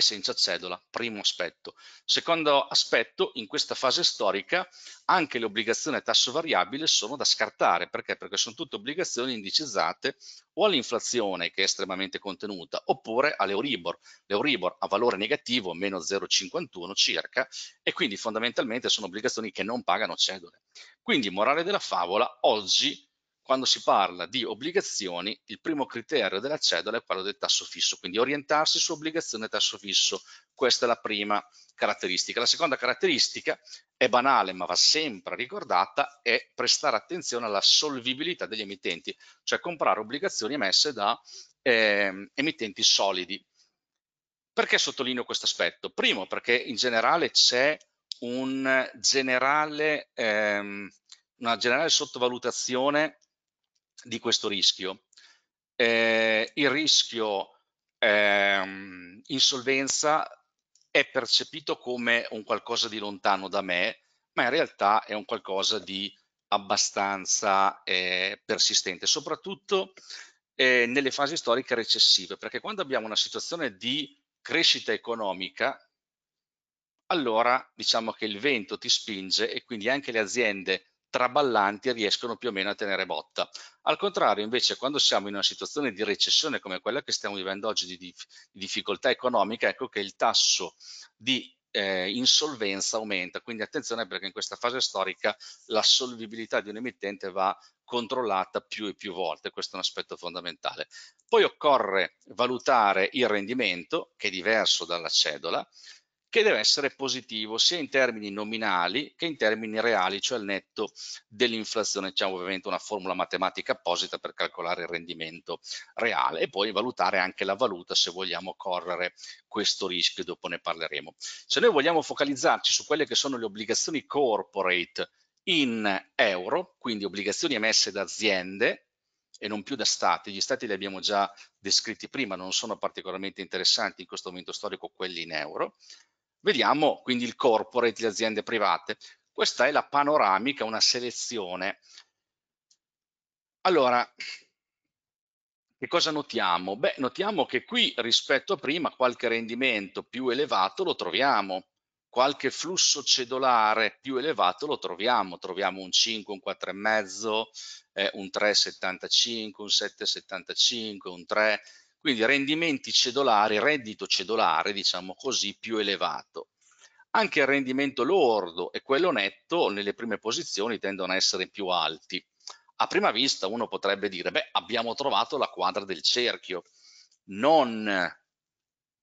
e senza cedola, primo aspetto. Secondo aspetto, in questa fase storica anche le obbligazioni a tasso variabile sono da scartare, perché? Perché sono tutte obbligazioni indicizzate o all'inflazione che è estremamente contenuta, oppure all'Euribor. L'Euribor ha valore negativo, meno 0,51 circa, e quindi fondamentalmente sono obbligazioni che non pagano cedole. Quindi, morale della favola, oggi quando si parla di obbligazioni, il primo criterio della cedola è quello del tasso fisso, quindi orientarsi su obbligazioni a tasso fisso. Questa è la prima caratteristica. La seconda caratteristica è banale, ma va sempre ricordata, è prestare attenzione alla solvibilità degli emittenti, cioè comprare obbligazioni emesse da eh, emittenti solidi. Perché sottolineo questo aspetto? Primo, perché in generale c'è un generale, ehm, una generale sottovalutazione di questo rischio. Eh, il rischio ehm, insolvenza è percepito come un qualcosa di lontano da me, ma in realtà è un qualcosa di abbastanza eh, persistente, soprattutto eh, nelle fasi storiche recessive, perché quando abbiamo una situazione di crescita economica, allora diciamo che il vento ti spinge e quindi anche le aziende traballanti riescono più o meno a tenere botta. Al contrario, invece, quando siamo in una situazione di recessione come quella che stiamo vivendo oggi di, dif di difficoltà economica, ecco che il tasso di eh, insolvenza aumenta. Quindi attenzione perché in questa fase storica la solvibilità di un emittente va controllata più e più volte, questo è un aspetto fondamentale. Poi occorre valutare il rendimento, che è diverso dalla cedola, che deve essere positivo sia in termini nominali che in termini reali, cioè il netto dell'inflazione. C'è diciamo, ovviamente una formula matematica apposita per calcolare il rendimento reale e poi valutare anche la valuta se vogliamo correre questo rischio, dopo ne parleremo. Se noi vogliamo focalizzarci su quelle che sono le obbligazioni corporate in euro, quindi obbligazioni emesse da aziende e non più da stati. Gli stati li abbiamo già descritti prima, non sono particolarmente interessanti in questo momento storico quelli in euro. Vediamo quindi il corporate, le aziende private. Questa è la panoramica, una selezione. Allora, che cosa notiamo? Beh, notiamo che qui rispetto a prima qualche rendimento più elevato lo troviamo, qualche flusso cedolare più elevato lo troviamo, troviamo un 5, un 4,5, eh, un 3,75, un 7,75, un 3, quindi rendimenti cedolari, reddito cedolare, diciamo così, più elevato. Anche il rendimento lordo e quello netto nelle prime posizioni tendono a essere più alti. A prima vista uno potrebbe dire, beh, abbiamo trovato la quadra del cerchio, non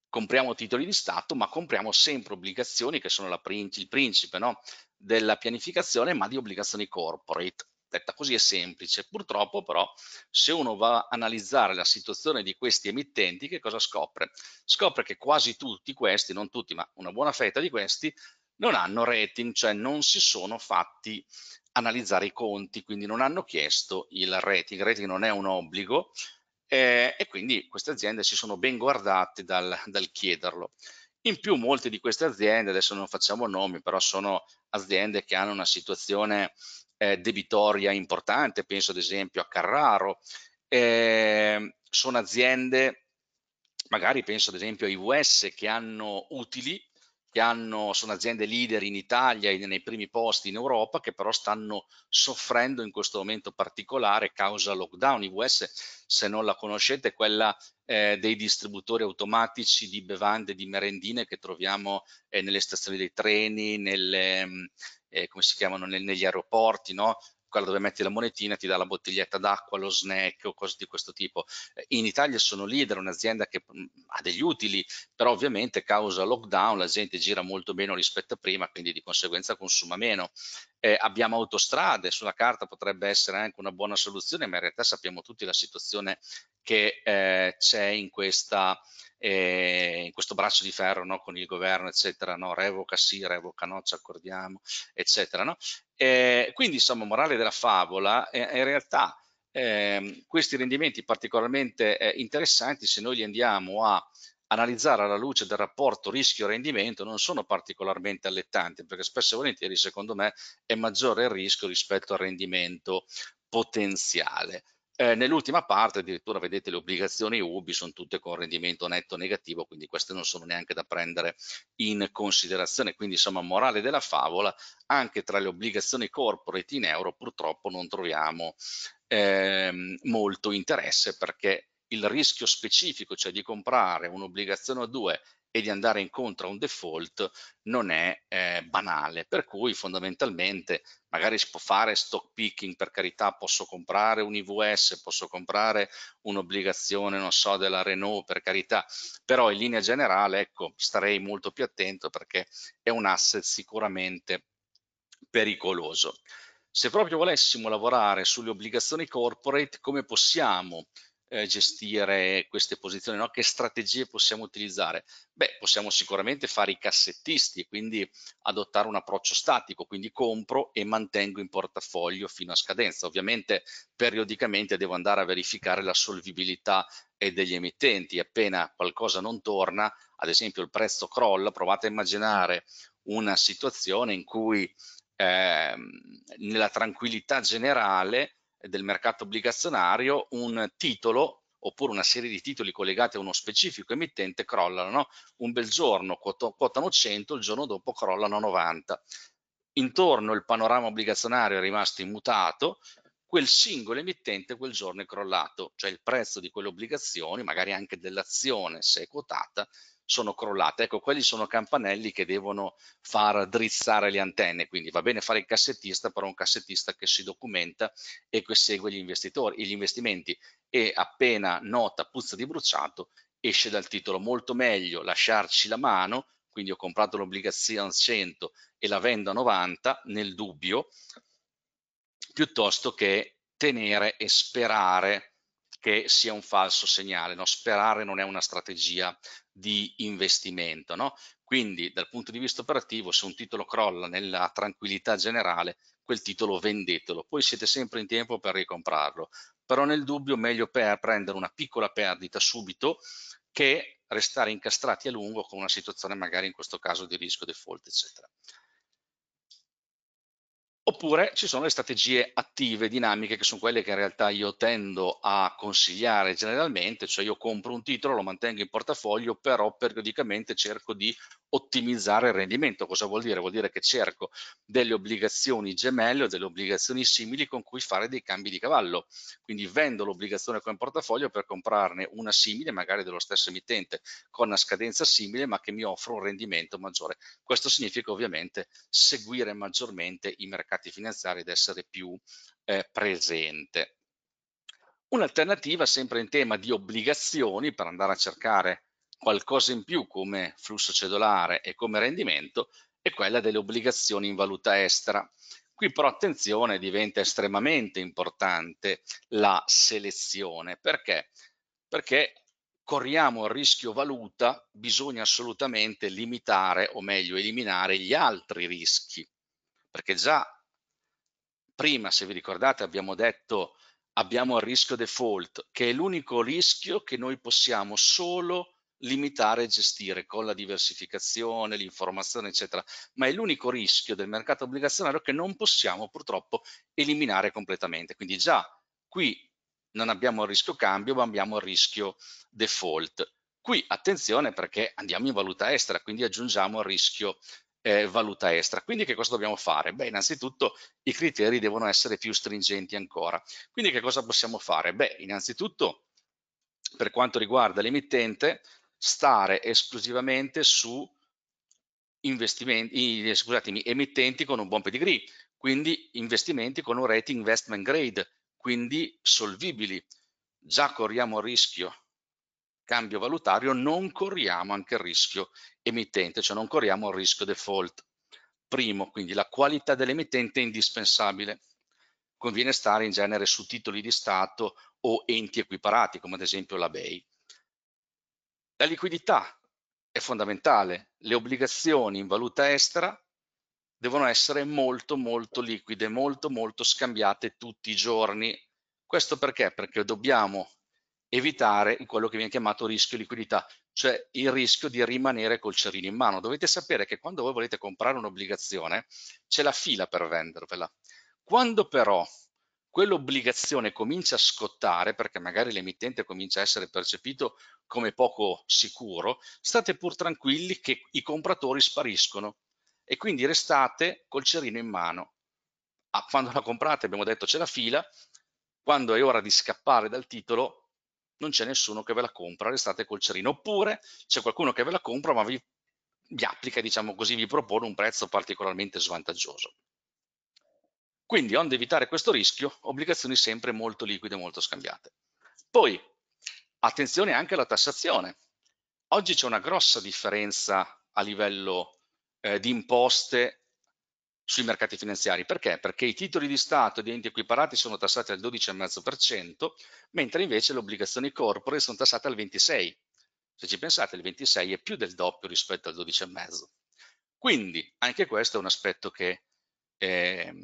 compriamo titoli di Stato, ma compriamo sempre obbligazioni che sono prin il principe no? della pianificazione, ma di obbligazioni corporate. Detta così è semplice, purtroppo però se uno va a analizzare la situazione di questi emittenti che cosa scopre? Scopre che quasi tutti questi, non tutti ma una buona fetta di questi, non hanno rating, cioè non si sono fatti analizzare i conti, quindi non hanno chiesto il rating, il rating non è un obbligo eh, e quindi queste aziende si sono ben guardate dal, dal chiederlo. In più molte di queste aziende, adesso non facciamo nomi, però sono aziende che hanno una situazione eh, debitoria importante, penso ad esempio a Carraro, eh, sono aziende, magari penso ad esempio a IWS, che hanno utili che hanno, sono aziende leader in Italia e nei primi posti in Europa, che però stanno soffrendo in questo momento particolare causa lockdown. IWS, se non la conoscete, è quella eh, dei distributori automatici di bevande, di merendine che troviamo eh, nelle stazioni dei treni, nelle, mm, eh, come si chiamano, nel, negli aeroporti, no? quella dove metti la monetina ti dà la bottiglietta d'acqua, lo snack o cose di questo tipo. Eh, in Italia sono leader, un'azienda che mm, ha degli utili, però ovviamente causa lockdown, la gente gira molto meno rispetto a prima, quindi di conseguenza consuma meno. Eh, abbiamo autostrade, sulla carta potrebbe essere anche una buona soluzione, ma in realtà sappiamo tutti la situazione che eh, c'è in questa eh, questo braccio di ferro no, con il governo, eccetera, no, revoca sì, revoca no, ci accordiamo, eccetera. No? Eh, quindi, insomma, morale della favola, eh, in realtà ehm, questi rendimenti particolarmente eh, interessanti, se noi li andiamo a analizzare alla luce del rapporto rischio-rendimento non sono particolarmente allettanti perché spesso e volentieri secondo me è maggiore il rischio rispetto al rendimento potenziale. Eh, nell'ultima parte addirittura vedete le obbligazioni UBI sono tutte con rendimento netto negativo, quindi queste non sono neanche da prendere in considerazione. Quindi insomma morale della favola, anche tra le obbligazioni corporate in euro purtroppo non troviamo ehm, molto interesse perché il rischio specifico, cioè di comprare un'obbligazione o due e di andare incontro a un default non è eh, banale, per cui fondamentalmente magari si può fare stock picking, per carità posso comprare un IVS, posso comprare un'obbligazione, non so, della Renault, per carità, però in linea generale, ecco, starei molto più attento perché è un asset sicuramente pericoloso. Se proprio volessimo lavorare sulle obbligazioni corporate, come possiamo eh, gestire queste posizioni, no? che strategie possiamo utilizzare? Beh, possiamo sicuramente fare i cassettisti e quindi adottare un approccio statico, quindi compro e mantengo in portafoglio fino a scadenza. Ovviamente periodicamente devo andare a verificare la solvibilità eh, degli emittenti, appena qualcosa non torna, ad esempio il prezzo crolla, provate a immaginare una situazione in cui eh, nella tranquillità generale del mercato obbligazionario un titolo oppure una serie di titoli collegati a uno specifico emittente crollano. No? Un bel giorno quotano 100, il giorno dopo crollano 90. Intorno il panorama obbligazionario è rimasto immutato, quel singolo emittente quel giorno è crollato, cioè il prezzo di quelle obbligazioni, magari anche dell'azione se è quotata, sono crollate. Ecco, quelli sono campanelli che devono far drizzare le antenne, quindi va bene fare il cassettista, però un cassettista che si documenta e che segue gli, gli investimenti e appena nota puzza di bruciato esce dal titolo. Molto meglio lasciarci la mano, quindi ho comprato l'obbligazione 100 e la vendo a 90 nel dubbio, piuttosto che tenere e sperare che sia un falso segnale. No? Sperare non è una strategia di investimento. No? Quindi dal punto di vista operativo se un titolo crolla nella tranquillità generale, quel titolo vendetelo, poi siete sempre in tempo per ricomprarlo, però nel dubbio meglio per prendere una piccola perdita subito che restare incastrati a lungo con una situazione magari in questo caso di rischio default eccetera. Oppure ci sono le strategie attive, dinamiche, che sono quelle che in realtà io tendo a consigliare generalmente, cioè io compro un titolo, lo mantengo in portafoglio, però periodicamente cerco di ottimizzare il rendimento. Cosa vuol dire? Vuol dire che cerco delle obbligazioni gemelle o delle obbligazioni simili con cui fare dei cambi di cavallo. Quindi vendo l'obbligazione come portafoglio per comprarne una simile, magari dello stesso emittente, con una scadenza simile, ma che mi offre un rendimento maggiore. Questo significa ovviamente seguire maggiormente i mercati finanziari ed essere più eh, presente. Un'alternativa sempre in tema di obbligazioni per andare a cercare qualcosa in più come flusso cedolare e come rendimento è quella delle obbligazioni in valuta estera. Qui però attenzione diventa estremamente importante la selezione perché? Perché corriamo il rischio valuta, bisogna assolutamente limitare o meglio eliminare gli altri rischi, perché già prima, se vi ricordate, abbiamo detto abbiamo il rischio default, che è l'unico rischio che noi possiamo solo limitare e gestire con la diversificazione, l'informazione, eccetera. Ma è l'unico rischio del mercato obbligazionario che non possiamo purtroppo eliminare completamente. Quindi già qui non abbiamo il rischio cambio, ma abbiamo il rischio default. Qui attenzione perché andiamo in valuta estera, quindi aggiungiamo il rischio eh, valuta estera. Quindi che cosa dobbiamo fare? Beh, innanzitutto i criteri devono essere più stringenti ancora. Quindi che cosa possiamo fare? Beh, innanzitutto per quanto riguarda l'emittente, stare esclusivamente su investimenti, scusatemi, emittenti con un buon pedigree, quindi investimenti con un rating investment grade, quindi solvibili. Già corriamo il rischio cambio valutario, non corriamo anche il rischio emittente, cioè non corriamo il rischio default. Primo, quindi la qualità dell'emittente è indispensabile. Conviene stare in genere su titoli di Stato o enti equiparati, come ad esempio la BEI. La liquidità è fondamentale, le obbligazioni in valuta estera devono essere molto molto liquide, molto molto scambiate tutti i giorni. Questo perché? Perché dobbiamo evitare quello che viene chiamato rischio liquidità, cioè il rischio di rimanere col cerino in mano. Dovete sapere che quando voi volete comprare un'obbligazione c'è la fila per vendervela. Quando però quell'obbligazione comincia a scottare, perché magari l'emittente comincia a essere percepito come poco sicuro, state pur tranquilli che i compratori spariscono e quindi restate col cerino in mano. Ah, quando la comprate, abbiamo detto, c'è la fila, quando è ora di scappare dal titolo, non c'è nessuno che ve la compra, restate col cerino. Oppure c'è qualcuno che ve la compra, ma vi, vi applica, diciamo così, vi propone un prezzo particolarmente svantaggioso. Quindi, onde evitare questo rischio, obbligazioni sempre molto liquide, molto scambiate. Poi, Attenzione anche alla tassazione. Oggi c'è una grossa differenza a livello eh, di imposte sui mercati finanziari. Perché? Perché i titoli di Stato e ed enti equiparati sono tassati al 12,5%, mentre invece le obbligazioni corporate sono tassate al 26%. Se ci pensate, il 26 è più del doppio rispetto al 12,5. Quindi anche questo è un aspetto che eh,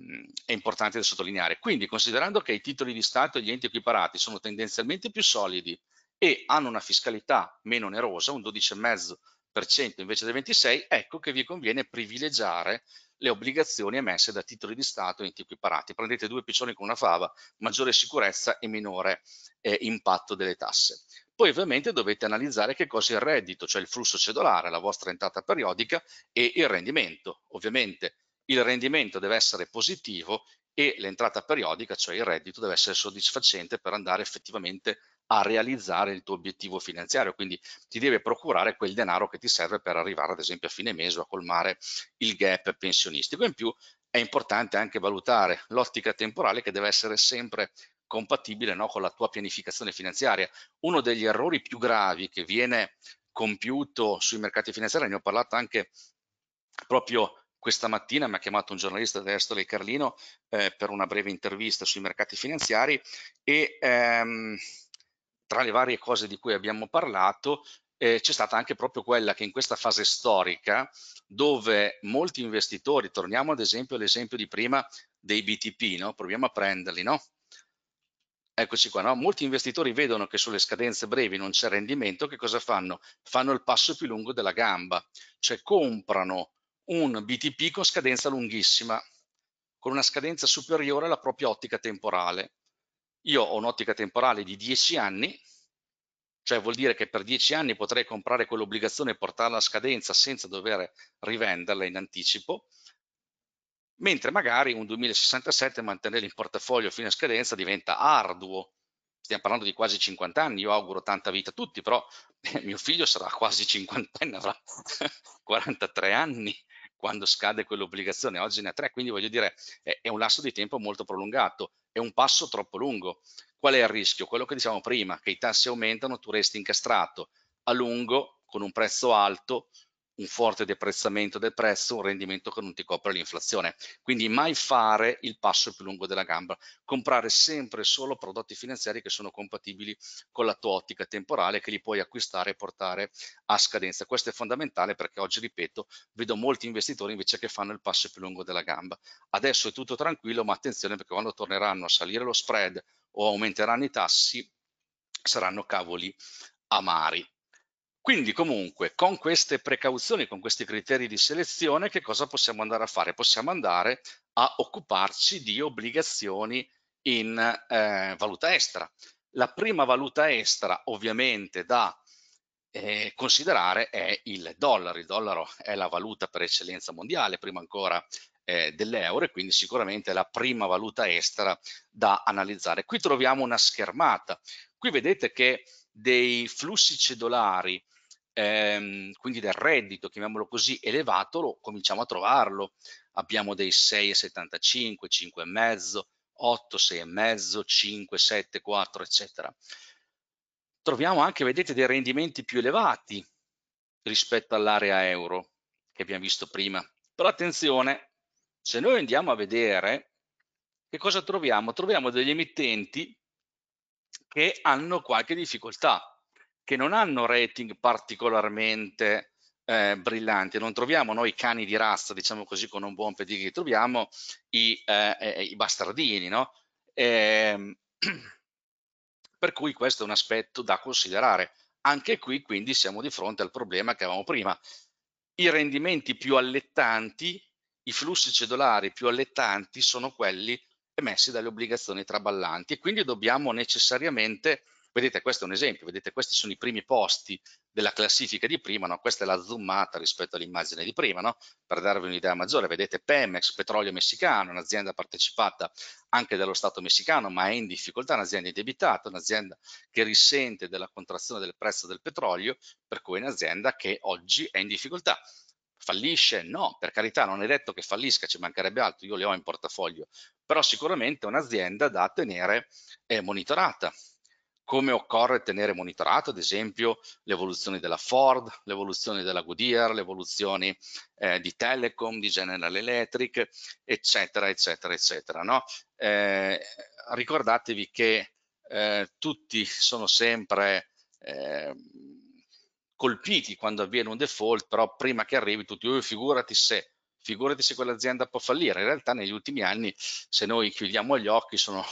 è importante da sottolineare. Quindi considerando che i titoli di Stato e gli enti equiparati sono tendenzialmente più solidi e hanno una fiscalità meno onerosa, un 12,5% invece del 26%, ecco che vi conviene privilegiare le obbligazioni emesse da titoli di Stato e enti equiparati. Prendete due piccioni con una fava, maggiore sicurezza e minore eh, impatto delle tasse. Poi ovviamente dovete analizzare che cosa è il reddito, cioè il flusso cedolare, la vostra entrata periodica e il rendimento. Ovviamente il rendimento deve essere positivo e l'entrata periodica, cioè il reddito, deve essere soddisfacente per andare effettivamente a a realizzare il tuo obiettivo finanziario, quindi ti deve procurare quel denaro che ti serve per arrivare ad esempio a fine mese o a colmare il gap pensionistico. In più è importante anche valutare l'ottica temporale che deve essere sempre compatibile no, con la tua pianificazione finanziaria. Uno degli errori più gravi che viene compiuto sui mercati finanziari, ne ho parlato anche proprio questa mattina mi ha chiamato un giornalista destro di Carlino eh, per una breve intervista sui mercati finanziari e ehm, tra le varie cose di cui abbiamo parlato, eh, c'è stata anche proprio quella che in questa fase storica, dove molti investitori, torniamo ad esempio all'esempio di prima dei BTP, no? proviamo a prenderli, no? Eccoci qua, no? molti investitori vedono che sulle scadenze brevi non c'è rendimento, che cosa fanno? Fanno il passo più lungo della gamba, cioè comprano un BTP con scadenza lunghissima, con una scadenza superiore alla propria ottica temporale io ho un'ottica temporale di 10 anni, cioè vuol dire che per 10 anni potrei comprare quell'obbligazione e portarla a scadenza senza dover rivenderla in anticipo, mentre magari un 2067 mantenere in portafoglio fino a scadenza diventa arduo, stiamo parlando di quasi 50 anni, io auguro tanta vita a tutti, però eh, mio figlio sarà quasi 50 anni, avrà 43 anni, quando scade quell'obbligazione, oggi ne ha tre, quindi voglio dire è, è un lasso di tempo molto prolungato, è un passo troppo lungo. Qual è il rischio? Quello che diciamo prima, che i tassi aumentano, tu resti incastrato a lungo con un prezzo alto un forte deprezzamento del prezzo, un rendimento che non ti copre l'inflazione. Quindi mai fare il passo più lungo della gamba, comprare sempre solo prodotti finanziari che sono compatibili con la tua ottica temporale che li puoi acquistare e portare a scadenza. Questo è fondamentale perché oggi, ripeto, vedo molti investitori invece che fanno il passo più lungo della gamba. Adesso è tutto tranquillo, ma attenzione perché quando torneranno a salire lo spread o aumenteranno i tassi, saranno cavoli amari. Quindi comunque con queste precauzioni, con questi criteri di selezione, che cosa possiamo andare a fare? Possiamo andare a occuparci di obbligazioni in eh, valuta estera. La prima valuta estera ovviamente da eh, considerare è il dollaro. Il dollaro è la valuta per eccellenza mondiale, prima ancora eh, dell'euro, e quindi sicuramente è la prima valuta estera da analizzare. Qui troviamo una schermata. Qui vedete che dei flussi cedolari ehm, quindi del reddito, chiamiamolo così, elevato, lo cominciamo a trovarlo. Abbiamo dei 6,75, 5,5, 8, 6,5, 5, 7, 4, eccetera. Troviamo anche, vedete, dei rendimenti più elevati rispetto all'area euro che abbiamo visto prima. Però attenzione, se noi andiamo a vedere che cosa troviamo? Troviamo degli emittenti che hanno qualche difficoltà che non hanno rating particolarmente eh, brillanti, non troviamo noi cani di razza, diciamo così, con un buon pedigree, troviamo i, eh, eh, i bastardini, no? Eh, per cui questo è un aspetto da considerare. Anche qui quindi siamo di fronte al problema che avevamo prima. I rendimenti più allettanti, i flussi cedolari più allettanti sono quelli emessi dalle obbligazioni traballanti e quindi dobbiamo necessariamente Vedete, questo è un esempio, vedete, questi sono i primi posti della classifica di prima, no? questa è la zoomata rispetto all'immagine di prima, no? per darvi un'idea maggiore, vedete Pemex, petrolio messicano, un'azienda partecipata anche dallo Stato messicano, ma è in difficoltà, un'azienda indebitata, un'azienda che risente della contrazione del prezzo del petrolio, per cui è un'azienda che oggi è in difficoltà fallisce? No, per carità, non è detto che fallisca, ci mancherebbe altro, io le ho in portafoglio, però sicuramente è un'azienda da tenere eh, monitorata, come occorre tenere monitorato ad esempio le evoluzioni della Ford, le evoluzioni della Goodyear, le evoluzioni eh, di Telecom, di General Electric, eccetera, eccetera, eccetera. No? Eh, ricordatevi che eh, tutti sono sempre ehm, colpiti quando avviene un default, però prima che arrivi tutti, oh, figurati se, figurati se quell'azienda può fallire. In realtà negli ultimi anni, se noi chiudiamo gli occhi, sono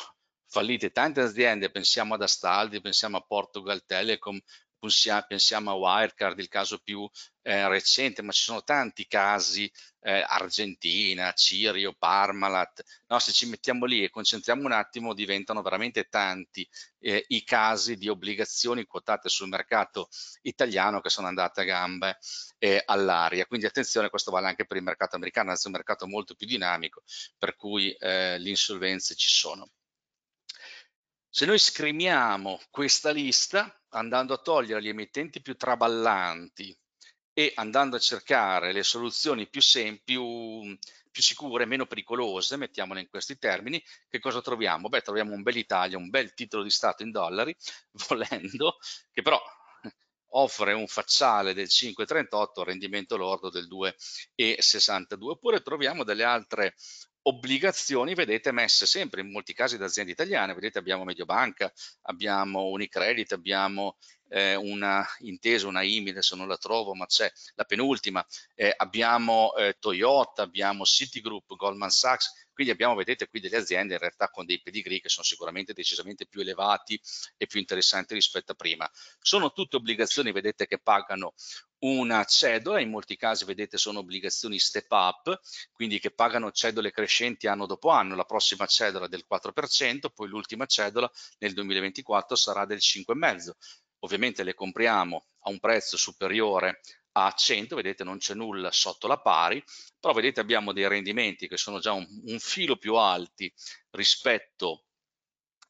fallite tante aziende, pensiamo ad Astaldi, pensiamo a Portugal Telecom, pensiamo a Wirecard, il caso più eh, recente, ma ci sono tanti casi, eh, Argentina, Cirio, Parmalat, no, se ci mettiamo lì e concentriamo un attimo diventano veramente tanti eh, i casi di obbligazioni quotate sul mercato italiano che sono andate a gambe eh, all'aria, quindi attenzione, questo vale anche per il mercato americano, anzi è un mercato molto più dinamico, per cui eh, le insolvenze ci sono. Se noi scrimiamo questa lista andando a togliere gli emittenti più traballanti e andando a cercare le soluzioni più, più, più sicure, meno pericolose, mettiamole in questi termini, che cosa troviamo? Beh, troviamo un bel Italia, un bel titolo di Stato in dollari, volendo, che però offre un facciale del 5,38, rendimento lordo del 2,62. Oppure troviamo delle altre obbligazioni vedete messe sempre in molti casi da aziende italiane, vedete abbiamo Mediobanca, abbiamo Unicredit, abbiamo eh, una intesa, una IMI, adesso non la trovo ma c'è la penultima, eh, abbiamo eh, Toyota, abbiamo Citigroup, Goldman Sachs, quindi abbiamo, vedete qui, delle aziende in realtà con dei pedigree che sono sicuramente decisamente più elevati e più interessanti rispetto a prima. Sono tutte obbligazioni, vedete, che pagano una cedola, in molti casi vedete sono obbligazioni step up, quindi che pagano cedole crescenti anno dopo anno, la prossima cedola del 4%, poi l'ultima cedola nel 2024 sarà del 5,5%. Ovviamente le compriamo a un prezzo superiore a 100, vedete non c'è nulla sotto la pari, però vedete abbiamo dei rendimenti che sono già un, un filo più alti rispetto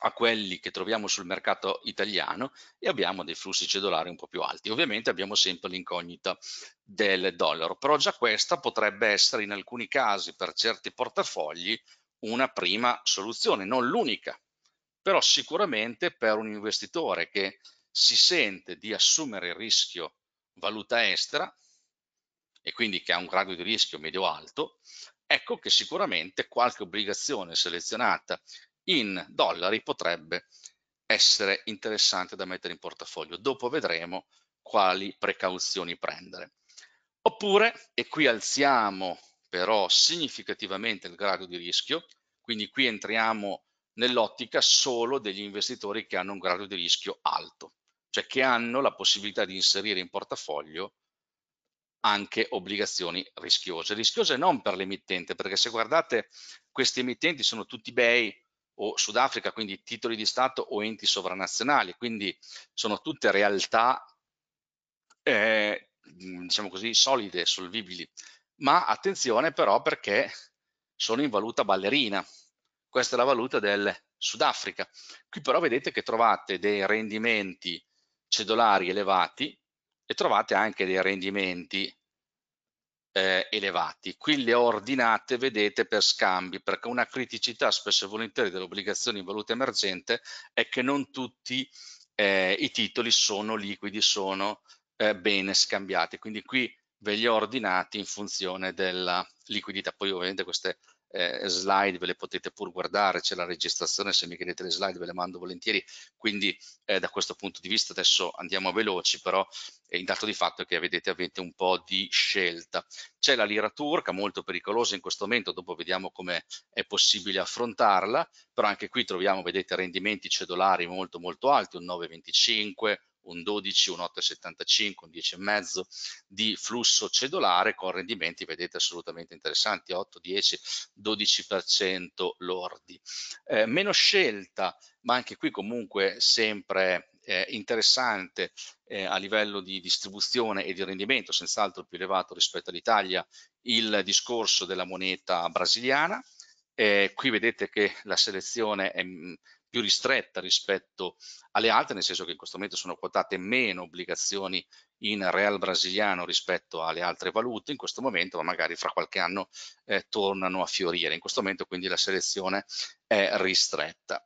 a quelli che troviamo sul mercato italiano e abbiamo dei flussi cedolari un po' più alti. Ovviamente abbiamo sempre l'incognita del dollaro, però già questa potrebbe essere in alcuni casi per certi portafogli una prima soluzione, non l'unica, però sicuramente per un investitore che si sente di assumere il rischio valuta estera e quindi che ha un grado di rischio medio-alto, ecco che sicuramente qualche obbligazione selezionata in dollari potrebbe essere interessante da mettere in portafoglio. Dopo vedremo quali precauzioni prendere. Oppure, e qui alziamo però significativamente il grado di rischio, quindi qui entriamo nell'ottica solo degli investitori che hanno un grado di rischio alto cioè che hanno la possibilità di inserire in portafoglio anche obbligazioni rischiose. Rischiose non per l'emittente, perché se guardate questi emittenti sono tutti BEI o Sudafrica, quindi titoli di Stato o enti sovranazionali, quindi sono tutte realtà, eh, diciamo così, solide, solvibili. Ma attenzione però perché sono in valuta ballerina. Questa è la valuta del Sudafrica. Qui però vedete che trovate dei rendimenti cedolari elevati e trovate anche dei rendimenti eh, elevati. Qui le ordinate vedete per scambi, perché una criticità spesso e volentieri delle obbligazioni in valuta emergente è che non tutti eh, i titoli sono liquidi, sono eh, bene scambiati. Quindi qui ve li ho ordinati in funzione della liquidità. Poi ovviamente queste eh, slide ve le potete pur guardare, c'è la registrazione, se mi chiedete le slide ve le mando volentieri, quindi eh, da questo punto di vista adesso andiamo veloci, però eh, il dato di fatto è che vedete avete un po' di scelta. C'è la lira turca, molto pericolosa in questo momento, dopo vediamo come è possibile affrontarla, però anche qui troviamo, vedete, rendimenti cedolari molto molto alti, un 9,25, un 12, un 8,75, un 10,5 di flusso cedolare con rendimenti, vedete, assolutamente interessanti, 8, 10, 12% lordi. Eh, meno scelta, ma anche qui comunque sempre eh, interessante eh, a livello di distribuzione e di rendimento, senz'altro più elevato rispetto all'Italia, il discorso della moneta brasiliana. Eh, qui vedete che la selezione è mm, più ristretta rispetto alle altre, nel senso che in questo momento sono quotate meno obbligazioni in real brasiliano rispetto alle altre valute in questo momento, ma magari fra qualche anno eh, tornano a fiorire. In questo momento quindi la selezione è ristretta.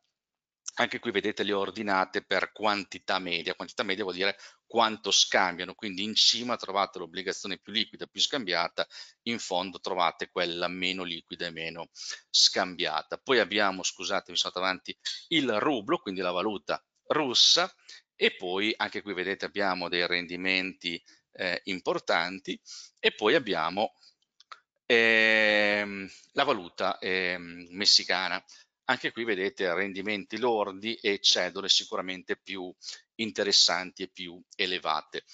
Anche qui vedete le ordinate per quantità media. Quantità media vuol dire quanto scambiano, quindi in cima trovate l'obbligazione più liquida, più scambiata, in fondo trovate quella meno liquida e meno scambiata. Poi abbiamo, scusate, mi sono avanti, il rublo, quindi la valuta russa, e poi anche qui vedete abbiamo dei rendimenti eh, importanti e poi abbiamo ehm, la valuta ehm, messicana anche qui vedete rendimenti lordi e cedole sicuramente più interessanti e più elevate.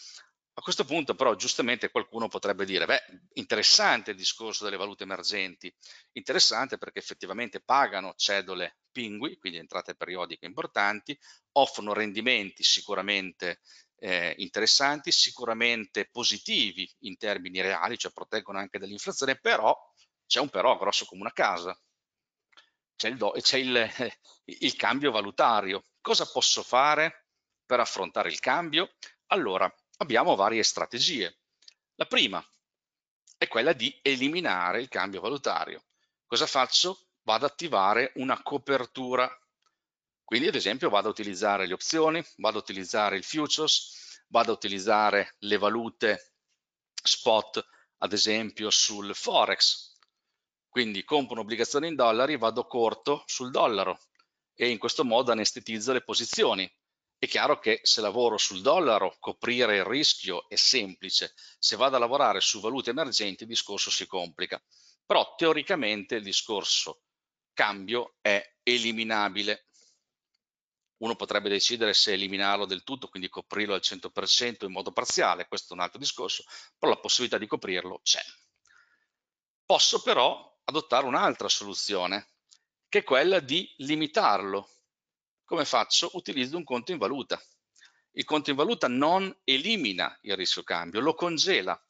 A questo punto però giustamente qualcuno potrebbe dire, beh, interessante il discorso delle valute emergenti, interessante perché effettivamente pagano cedole pingui, quindi entrate periodiche importanti, offrono rendimenti sicuramente eh, interessanti, sicuramente positivi in termini reali, cioè proteggono anche dall'inflazione, però c'è un però grosso come una casa, c'è il, il, il cambio valutario. Cosa posso fare per affrontare il cambio? Allora, abbiamo varie strategie. La prima è quella di eliminare il cambio valutario. Cosa faccio? Vado ad attivare una copertura. Quindi ad esempio vado a utilizzare le opzioni, vado a utilizzare il futures, vado a utilizzare le valute spot, ad esempio sul forex. Quindi compro un'obbligazione in dollari, vado corto sul dollaro e in questo modo anestetizzo le posizioni. È chiaro che se lavoro sul dollaro coprire il rischio è semplice, se vado a lavorare su valute emergenti il discorso si complica. Però teoricamente il discorso cambio è eliminabile. Uno potrebbe decidere se eliminarlo del tutto, quindi coprirlo al 100% in modo parziale, questo è un altro discorso, però la possibilità di coprirlo c'è. Posso però adottare un'altra soluzione, che è quella di limitarlo. Come faccio? Utilizzo un conto in valuta. Il conto in valuta non elimina il rischio cambio, lo congela.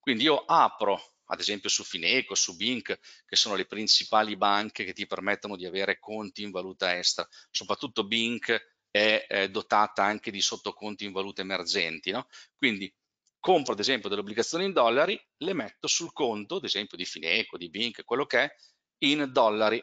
Quindi io apro, ad esempio su Fineco, su Bink, che sono le principali banche che ti permettono di avere conti in valuta estera, soprattutto Bink è eh, dotata anche di sottoconti in valuta emergenti, no? Quindi compro ad esempio delle obbligazioni in dollari, le metto sul conto, ad esempio di Fineco, di Bink, quello che è, in dollari.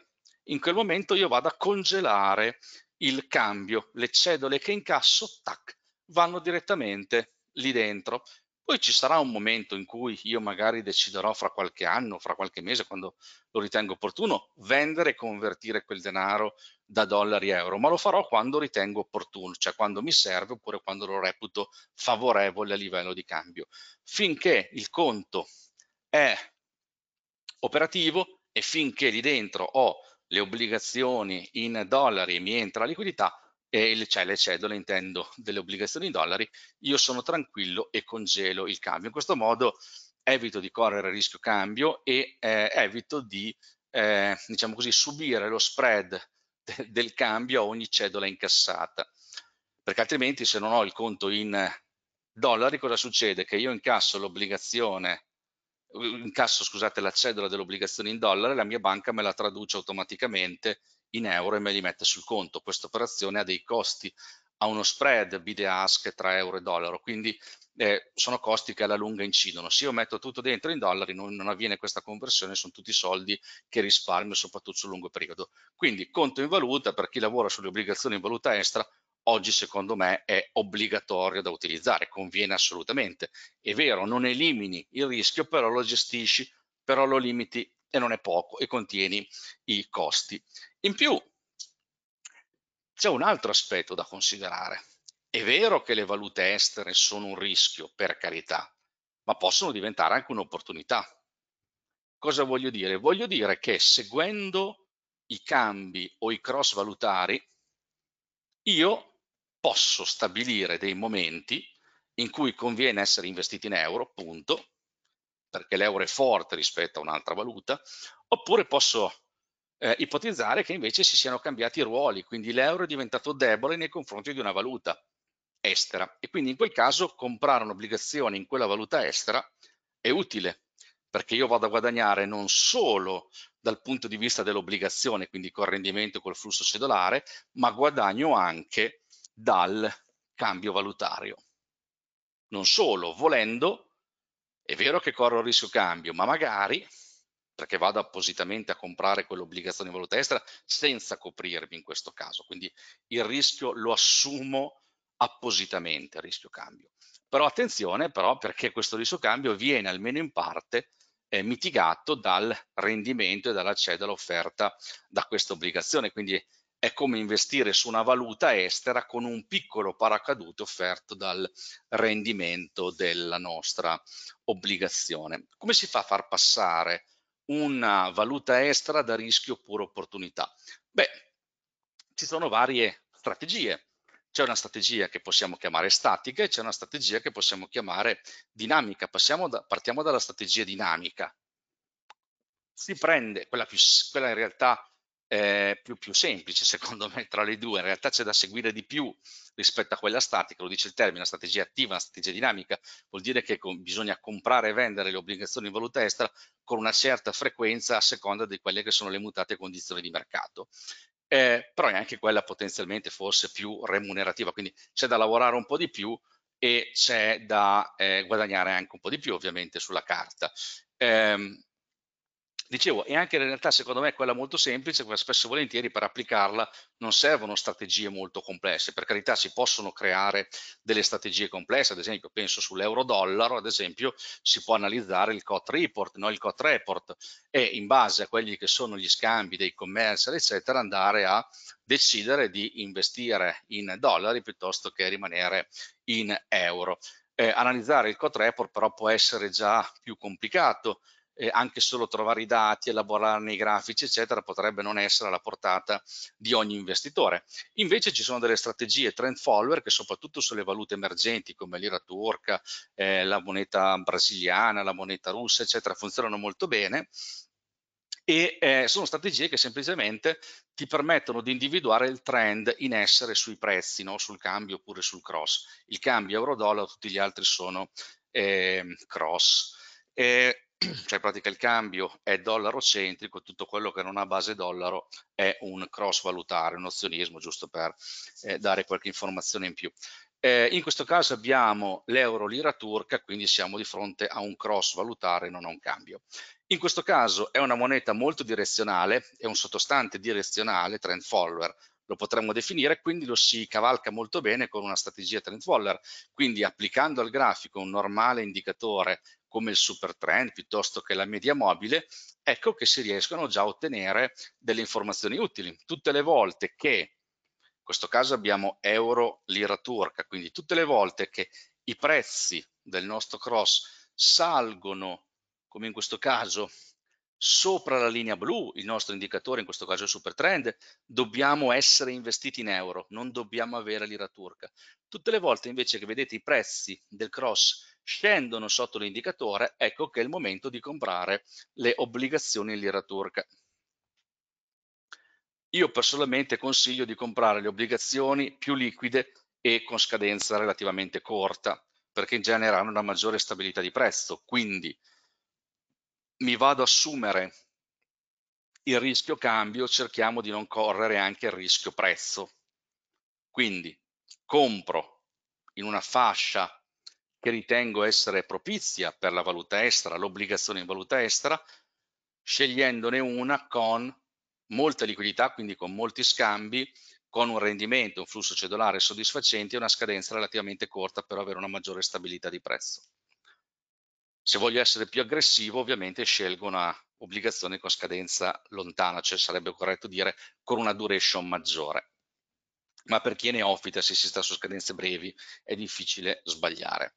In quel momento io vado a congelare il cambio, le cedole che incasso, tac, vanno direttamente lì dentro. Poi ci sarà un momento in cui io magari deciderò fra qualche anno, fra qualche mese, quando lo ritengo opportuno, vendere e convertire quel denaro da dollari e euro, ma lo farò quando ritengo opportuno, cioè quando mi serve oppure quando lo reputo favorevole a livello di cambio. Finché il conto è operativo e finché lì dentro ho le obbligazioni in dollari e mi entra liquidità, e cioè le cedole, intendo, delle obbligazioni in dollari, io sono tranquillo e congelo il cambio. In questo modo evito di correre rischio cambio e eh, evito di, eh, diciamo così, subire lo spread del cambio a ogni cedola incassata, perché altrimenti se non ho il conto in dollari cosa succede? Che io incasso l'obbligazione, incasso scusate la cedola dell'obbligazione in dollari, la mia banca me la traduce automaticamente in euro e me li mette sul conto. Questa operazione ha dei costi, ha uno spread bid ask tra euro e dollaro, quindi eh, sono costi che alla lunga incidono. Se io metto tutto dentro in dollari non, non, avviene questa conversione, sono tutti soldi che risparmio soprattutto sul lungo periodo. Quindi conto in valuta per chi lavora sulle obbligazioni in valuta estera, oggi secondo me è obbligatorio da utilizzare, conviene assolutamente. È vero, non elimini il rischio, però lo gestisci, però lo limiti e non è poco e contieni i costi. In più c'è un altro aspetto da considerare è vero che le valute estere sono un rischio, per carità, ma possono diventare anche un'opportunità. Cosa voglio dire? Voglio dire che seguendo i cambi o i cross valutari, io posso stabilire dei momenti in cui conviene essere investiti in euro, punto, perché l'euro è forte rispetto a un'altra valuta, oppure posso eh, ipotizzare che invece si siano cambiati i ruoli, quindi l'euro è diventato debole nei confronti di una valuta estera e quindi in quel caso comprare un'obbligazione in quella valuta estera è utile perché io vado a guadagnare non solo dal punto di vista dell'obbligazione, quindi col rendimento, col flusso cedolare, ma guadagno anche dal cambio valutario. Non solo, volendo, è vero che corro il rischio cambio, ma magari, perché vado appositamente a comprare quell'obbligazione in valuta estera senza coprirmi in questo caso, quindi il rischio lo assumo appositamente il rischio cambio. Però attenzione però perché questo rischio cambio viene almeno in parte eh, mitigato dal rendimento e dall'accesso all'offerta da questa obbligazione, quindi è come investire su una valuta estera con un piccolo paracadute offerto dal rendimento della nostra obbligazione. Come si fa a far passare una valuta estera da rischio pura opportunità? Beh, ci sono varie strategie. C'è una strategia che possiamo chiamare statica e c'è una strategia che possiamo chiamare dinamica. Da, partiamo dalla strategia dinamica. Si prende quella, più, quella in realtà eh, più, più, semplice secondo me tra le due, in realtà c'è da seguire di più rispetto a quella statica, lo dice il termine, la strategia attiva, una strategia dinamica, vuol dire che con, bisogna comprare e vendere le obbligazioni in valuta estera con una certa frequenza a seconda di quelle che sono le mutate condizioni di mercato eh, però è anche quella potenzialmente forse più remunerativa, quindi c'è da lavorare un po' di più e c'è da eh, guadagnare anche un po' di più ovviamente sulla carta. Eh, dicevo, e anche in realtà secondo me quella molto semplice, perché spesso e volentieri per applicarla non servono strategie molto complesse, per carità si possono creare delle strategie complesse, ad esempio penso sull'euro-dollaro, ad esempio si può analizzare il COT report, no? il COT report e in base a quelli che sono gli scambi dei commercial eccetera andare a decidere di investire in dollari piuttosto che rimanere in euro. Eh, analizzare il COT report però può essere già più complicato, eh, anche solo trovare i dati, elaborarne i grafici, eccetera, potrebbe non essere alla portata di ogni investitore. Invece ci sono delle strategie trend follower che soprattutto sulle valute emergenti come l'ira turca, eh, la moneta brasiliana, la moneta russa, eccetera, funzionano molto bene e eh, sono strategie che semplicemente ti permettono di individuare il trend in essere sui prezzi, no? sul cambio oppure sul cross. Il cambio euro-dollaro, tutti gli altri sono eh, cross. Eh, cioè pratica il cambio è dollaro centrico, tutto quello che non ha base dollaro è un cross valutare, un azionismo, giusto per eh, dare qualche informazione in più. Eh, in questo caso abbiamo l'euro lira turca, quindi siamo di fronte a un cross valutare, non a un cambio. In questo caso è una moneta molto direzionale, è un sottostante direzionale, trend follower, lo potremmo definire, quindi lo si cavalca molto bene con una strategia trend follower, quindi applicando al grafico un normale indicatore come il super trend piuttosto che la media mobile, ecco che si riescono già a ottenere delle informazioni utili. Tutte le volte che, in questo caso abbiamo euro lira turca, quindi tutte le volte che i prezzi del nostro cross salgono, come in questo caso, sopra la linea blu, il nostro indicatore, in questo caso il super trend, dobbiamo essere investiti in euro, non dobbiamo avere lira turca. Tutte le volte invece che vedete i prezzi del cross scendono sotto l'indicatore, ecco che è il momento di comprare le obbligazioni in lira turca. Io personalmente consiglio di comprare le obbligazioni più liquide e con scadenza relativamente corta, perché in genere hanno una maggiore stabilità di prezzo. Quindi mi vado ad assumere il rischio cambio, cerchiamo di non correre anche il rischio prezzo. Quindi compro in una fascia che ritengo essere propizia per la valuta estera, l'obbligazione in valuta estera, scegliendone una con molta liquidità, quindi con molti scambi, con un rendimento, un flusso cedolare soddisfacente e una scadenza relativamente corta per avere una maggiore stabilità di prezzo. Se voglio essere più aggressivo, ovviamente scelgo una obbligazione con scadenza lontana, cioè sarebbe corretto dire con una duration maggiore. Ma per chi è neofita, se si sta su scadenze brevi, è difficile sbagliare.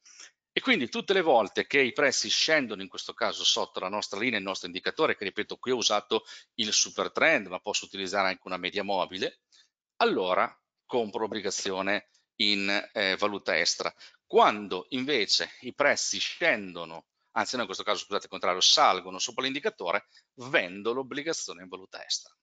E quindi tutte le volte che i prezzi scendono, in questo caso sotto la nostra linea, il nostro indicatore, che ripeto qui ho usato il super trend, ma posso utilizzare anche una media mobile, allora compro obbligazione in eh, valuta estera. Quando invece i prezzi scendono, anzi no in questo caso scusate il contrario, salgono sopra l'indicatore, vendo l'obbligazione in valuta estera.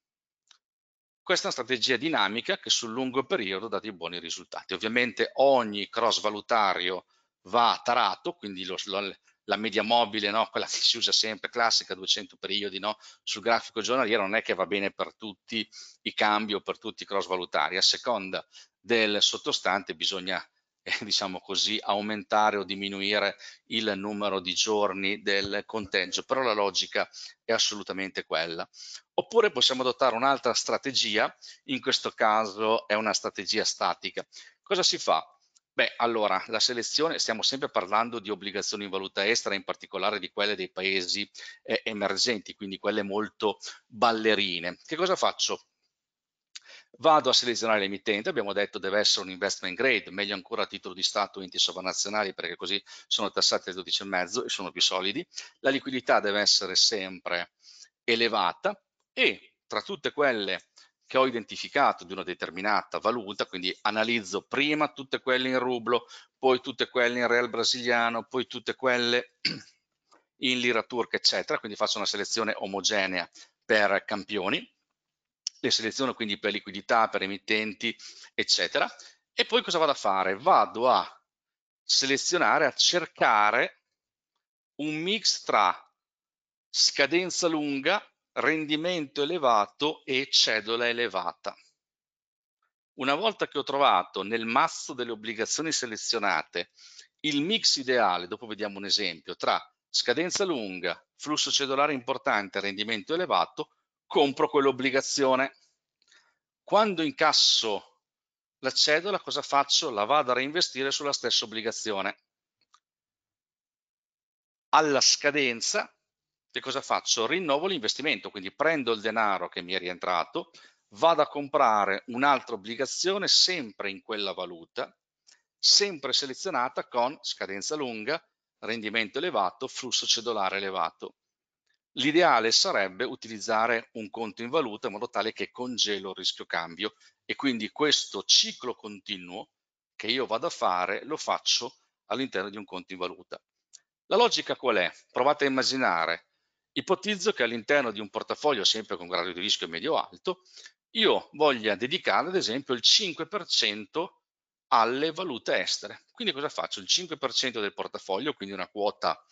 Questa è una strategia dinamica che sul lungo periodo dà dei buoni risultati. Ovviamente ogni cross valutario va tarato, quindi lo, lo, la media mobile, no? quella che si usa sempre, classica, 200 periodi, no? sul grafico giornaliero non è che va bene per tutti i cambi o per tutti i cross valutari, a seconda del sottostante bisogna eh, diciamo così, aumentare o diminuire il numero di giorni del conteggio, però la logica è assolutamente quella. Oppure possiamo adottare un'altra strategia, in questo caso è una strategia statica. Cosa si fa? Beh, allora, la selezione, stiamo sempre parlando di obbligazioni in valuta estera, in particolare di quelle dei paesi eh, emergenti, quindi quelle molto ballerine. Che cosa faccio? Vado a selezionare l'emittente, abbiamo detto deve essere un investment grade, meglio ancora a titolo di Stato o enti sovranazionali perché così sono tassati al 12,5 e sono più solidi. La liquidità deve essere sempre elevata e tra tutte quelle che ho identificato di una determinata valuta, quindi analizzo prima tutte quelle in rublo, poi tutte quelle in real brasiliano, poi tutte quelle in lira turca, eccetera, quindi faccio una selezione omogenea per campioni, le seleziono quindi per liquidità, per emittenti, eccetera, e poi cosa vado a fare? Vado a selezionare, a cercare un mix tra scadenza lunga rendimento elevato e cedola elevata. Una volta che ho trovato nel mazzo delle obbligazioni selezionate il mix ideale, dopo vediamo un esempio, tra scadenza lunga, flusso cedolare importante, rendimento elevato, compro quell'obbligazione. Quando incasso la cedola, cosa faccio? La vado a reinvestire sulla stessa obbligazione. Alla scadenza che cosa faccio? Rinnovo l'investimento, quindi prendo il denaro che mi è rientrato, vado a comprare un'altra obbligazione sempre in quella valuta, sempre selezionata con scadenza lunga, rendimento elevato, flusso cedolare elevato. L'ideale sarebbe utilizzare un conto in valuta in modo tale che congelo il rischio cambio e quindi questo ciclo continuo che io vado a fare lo faccio all'interno di un conto in valuta. La logica qual è? Provate a immaginare Ipotizzo che all'interno di un portafoglio sempre con grado di rischio medio-alto, io voglia dedicare ad esempio il 5% alle valute estere. Quindi cosa faccio? Il 5% del portafoglio, quindi una quota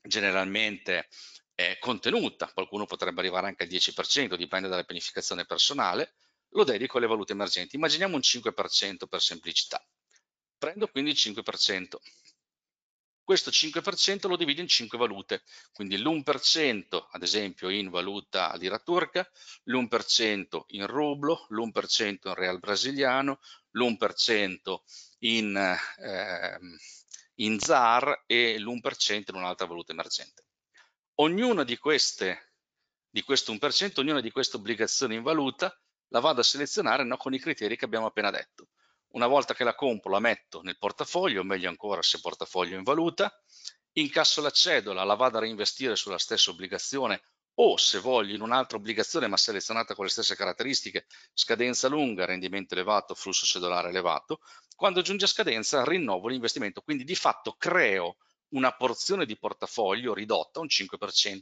generalmente eh, contenuta, qualcuno potrebbe arrivare anche al 10%, dipende dalla pianificazione personale, lo dedico alle valute emergenti. Immaginiamo un 5% per semplicità. Prendo quindi il 5%, questo 5% lo divido in 5 valute, quindi l'1% ad esempio in valuta a lira turca, l'1% in rublo, l'1% in real brasiliano, l'1% in, eh, in ZAR e l'1% in un'altra valuta emergente. Ognuna di queste, di questo 1%, ognuna di queste obbligazioni in valuta la vado a selezionare no, con i criteri che abbiamo appena detto. Una volta che la compro la metto nel portafoglio, o meglio ancora se portafoglio in valuta, incasso la cedola, la vado a reinvestire sulla stessa obbligazione o se voglio in un'altra obbligazione ma selezionata con le stesse caratteristiche, scadenza lunga, rendimento elevato, flusso cedolare elevato, quando giunge a scadenza rinnovo l'investimento, quindi di fatto creo una porzione di portafoglio ridotta, un 5%,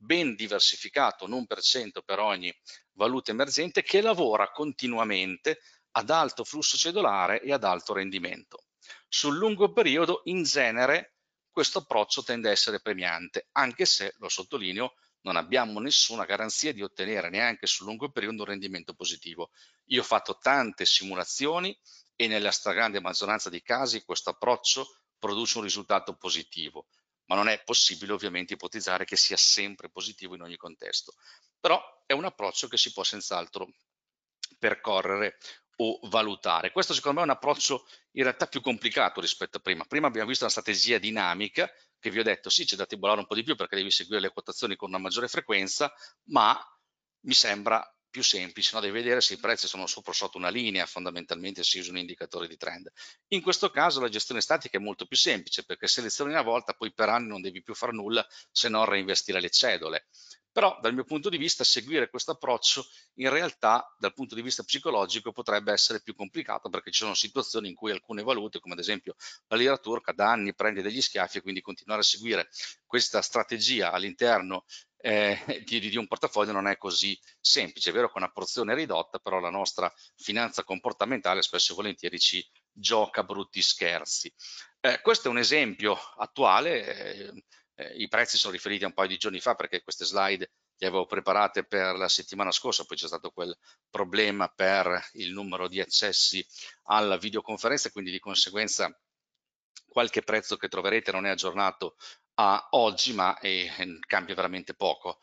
ben diversificato, non per cento per ogni valuta emergente, che lavora continuamente ad alto flusso cellulare e ad alto rendimento. Sul lungo periodo, in genere, questo approccio tende a essere premiante, anche se, lo sottolineo, non abbiamo nessuna garanzia di ottenere neanche sul lungo periodo un rendimento positivo. Io ho fatto tante simulazioni e nella stragrande maggioranza dei casi questo approccio produce un risultato positivo, ma non è possibile ovviamente ipotizzare che sia sempre positivo in ogni contesto. Però è un approccio che si può senz'altro percorrere o valutare. Questo secondo me è un approccio in realtà più complicato rispetto a prima. Prima abbiamo visto una strategia dinamica che vi ho detto sì c'è da tibolare un po' di più perché devi seguire le quotazioni con una maggiore frequenza, ma mi sembra più semplice, no? devi vedere se i prezzi sono sopra o sotto una linea, fondamentalmente si usa un indicatore di trend. In questo caso la gestione statica è molto più semplice perché selezioni una volta, poi per anni non devi più fare nulla se non reinvestire le cedole. Però dal mio punto di vista seguire questo approccio in realtà dal punto di vista psicologico potrebbe essere più complicato perché ci sono situazioni in cui alcune valute come ad esempio la lira turca da anni prende degli schiaffi e quindi continuare a seguire questa strategia all'interno eh, di, di, un portafoglio non è così semplice, è vero che una porzione ridotta, però la nostra finanza comportamentale spesso e volentieri ci gioca brutti scherzi. Eh, questo è un esempio attuale, eh, eh, i prezzi sono riferiti a un paio di giorni fa perché queste slide le avevo preparate per la settimana scorsa, poi c'è stato quel problema per il numero di accessi alla videoconferenza, quindi di conseguenza qualche prezzo che troverete non è aggiornato a oggi, ma è, eh, cambia veramente poco.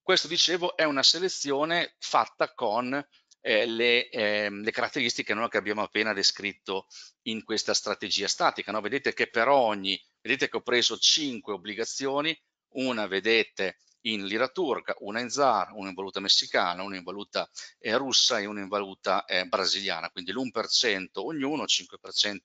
Questo, dicevo, è una selezione fatta con eh, le, eh, le, caratteristiche no, che abbiamo appena descritto in questa strategia statica. No? Vedete che per ogni Vedete che ho preso 5 obbligazioni, una vedete in lira turca, una in zar, una in valuta messicana, una in valuta eh, russa e una in valuta eh, brasiliana, quindi l'1% ognuno, 5%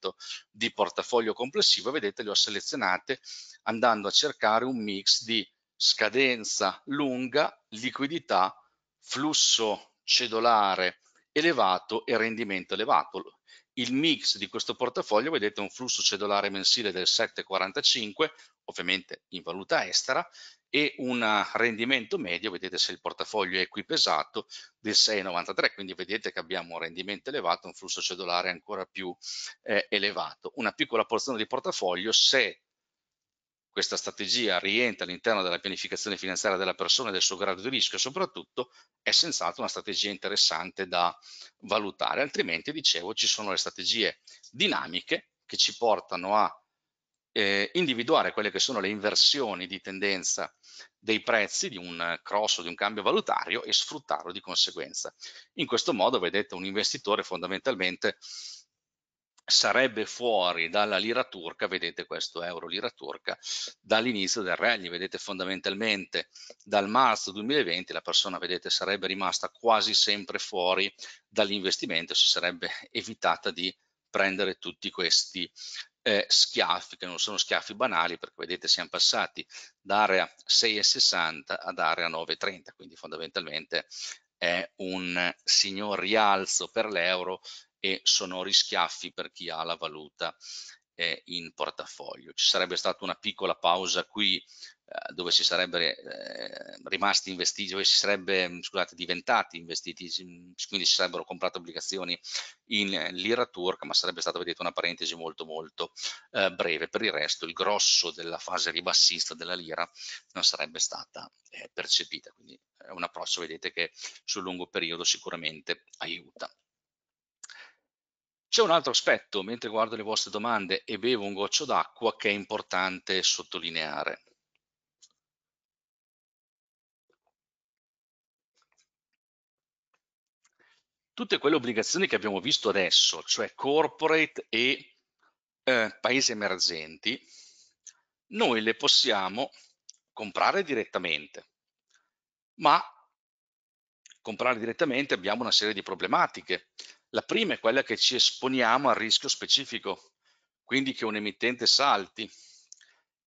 di portafoglio complessivo, vedete le ho selezionate andando a cercare un mix di scadenza lunga, liquidità, flusso cedolare elevato e rendimento elevato il mix di questo portafoglio, vedete un flusso cedolare mensile del 7,45, ovviamente in valuta estera, e un rendimento medio, vedete se il portafoglio è qui pesato, del 6,93, quindi vedete che abbiamo un rendimento elevato, un flusso cedolare ancora più eh, elevato. Una piccola porzione di portafoglio, se questa strategia rientra all'interno della pianificazione finanziaria della persona e del suo grado di rischio soprattutto è senz'altro una strategia interessante da valutare, altrimenti dicevo ci sono le strategie dinamiche che ci portano a eh, individuare quelle che sono le inversioni di tendenza dei prezzi di un cross o di un cambio valutario e sfruttarlo di conseguenza. In questo modo, vedete, un investitore fondamentalmente sarebbe fuori dalla lira turca, vedete questo euro-lira turca, dall'inizio del rally, vedete fondamentalmente dal marzo 2020 la persona, vedete, sarebbe rimasta quasi sempre fuori dall'investimento, si sarebbe evitata di prendere tutti questi eh, schiaffi, che non sono schiaffi banali, perché vedete siamo passati da area 6,60 ad area 9,30, quindi fondamentalmente è un signor rialzo per l'euro e sonori schiaffi per chi ha la valuta eh, in portafoglio. Ci sarebbe stata una piccola pausa qui eh, dove si sarebbe eh, rimasti investiti, dove si sarebbe, mm, scusate, diventati investiti, mm, quindi si sarebbero comprate obbligazioni in eh, lira turca, ma sarebbe stata, vedete, una parentesi molto molto eh, breve. Per il resto il grosso della fase ribassista della lira non sarebbe stata eh, percepita, quindi è un approccio, vedete, che sul lungo periodo sicuramente aiuta. C'è un altro aspetto, mentre guardo le vostre domande e bevo un goccio d'acqua, che è importante sottolineare. Tutte quelle obbligazioni che abbiamo visto adesso, cioè corporate e eh, paesi emergenti, noi le possiamo comprare direttamente, ma comprare direttamente abbiamo una serie di problematiche la prima è quella che ci esponiamo al rischio specifico, quindi che un emittente salti.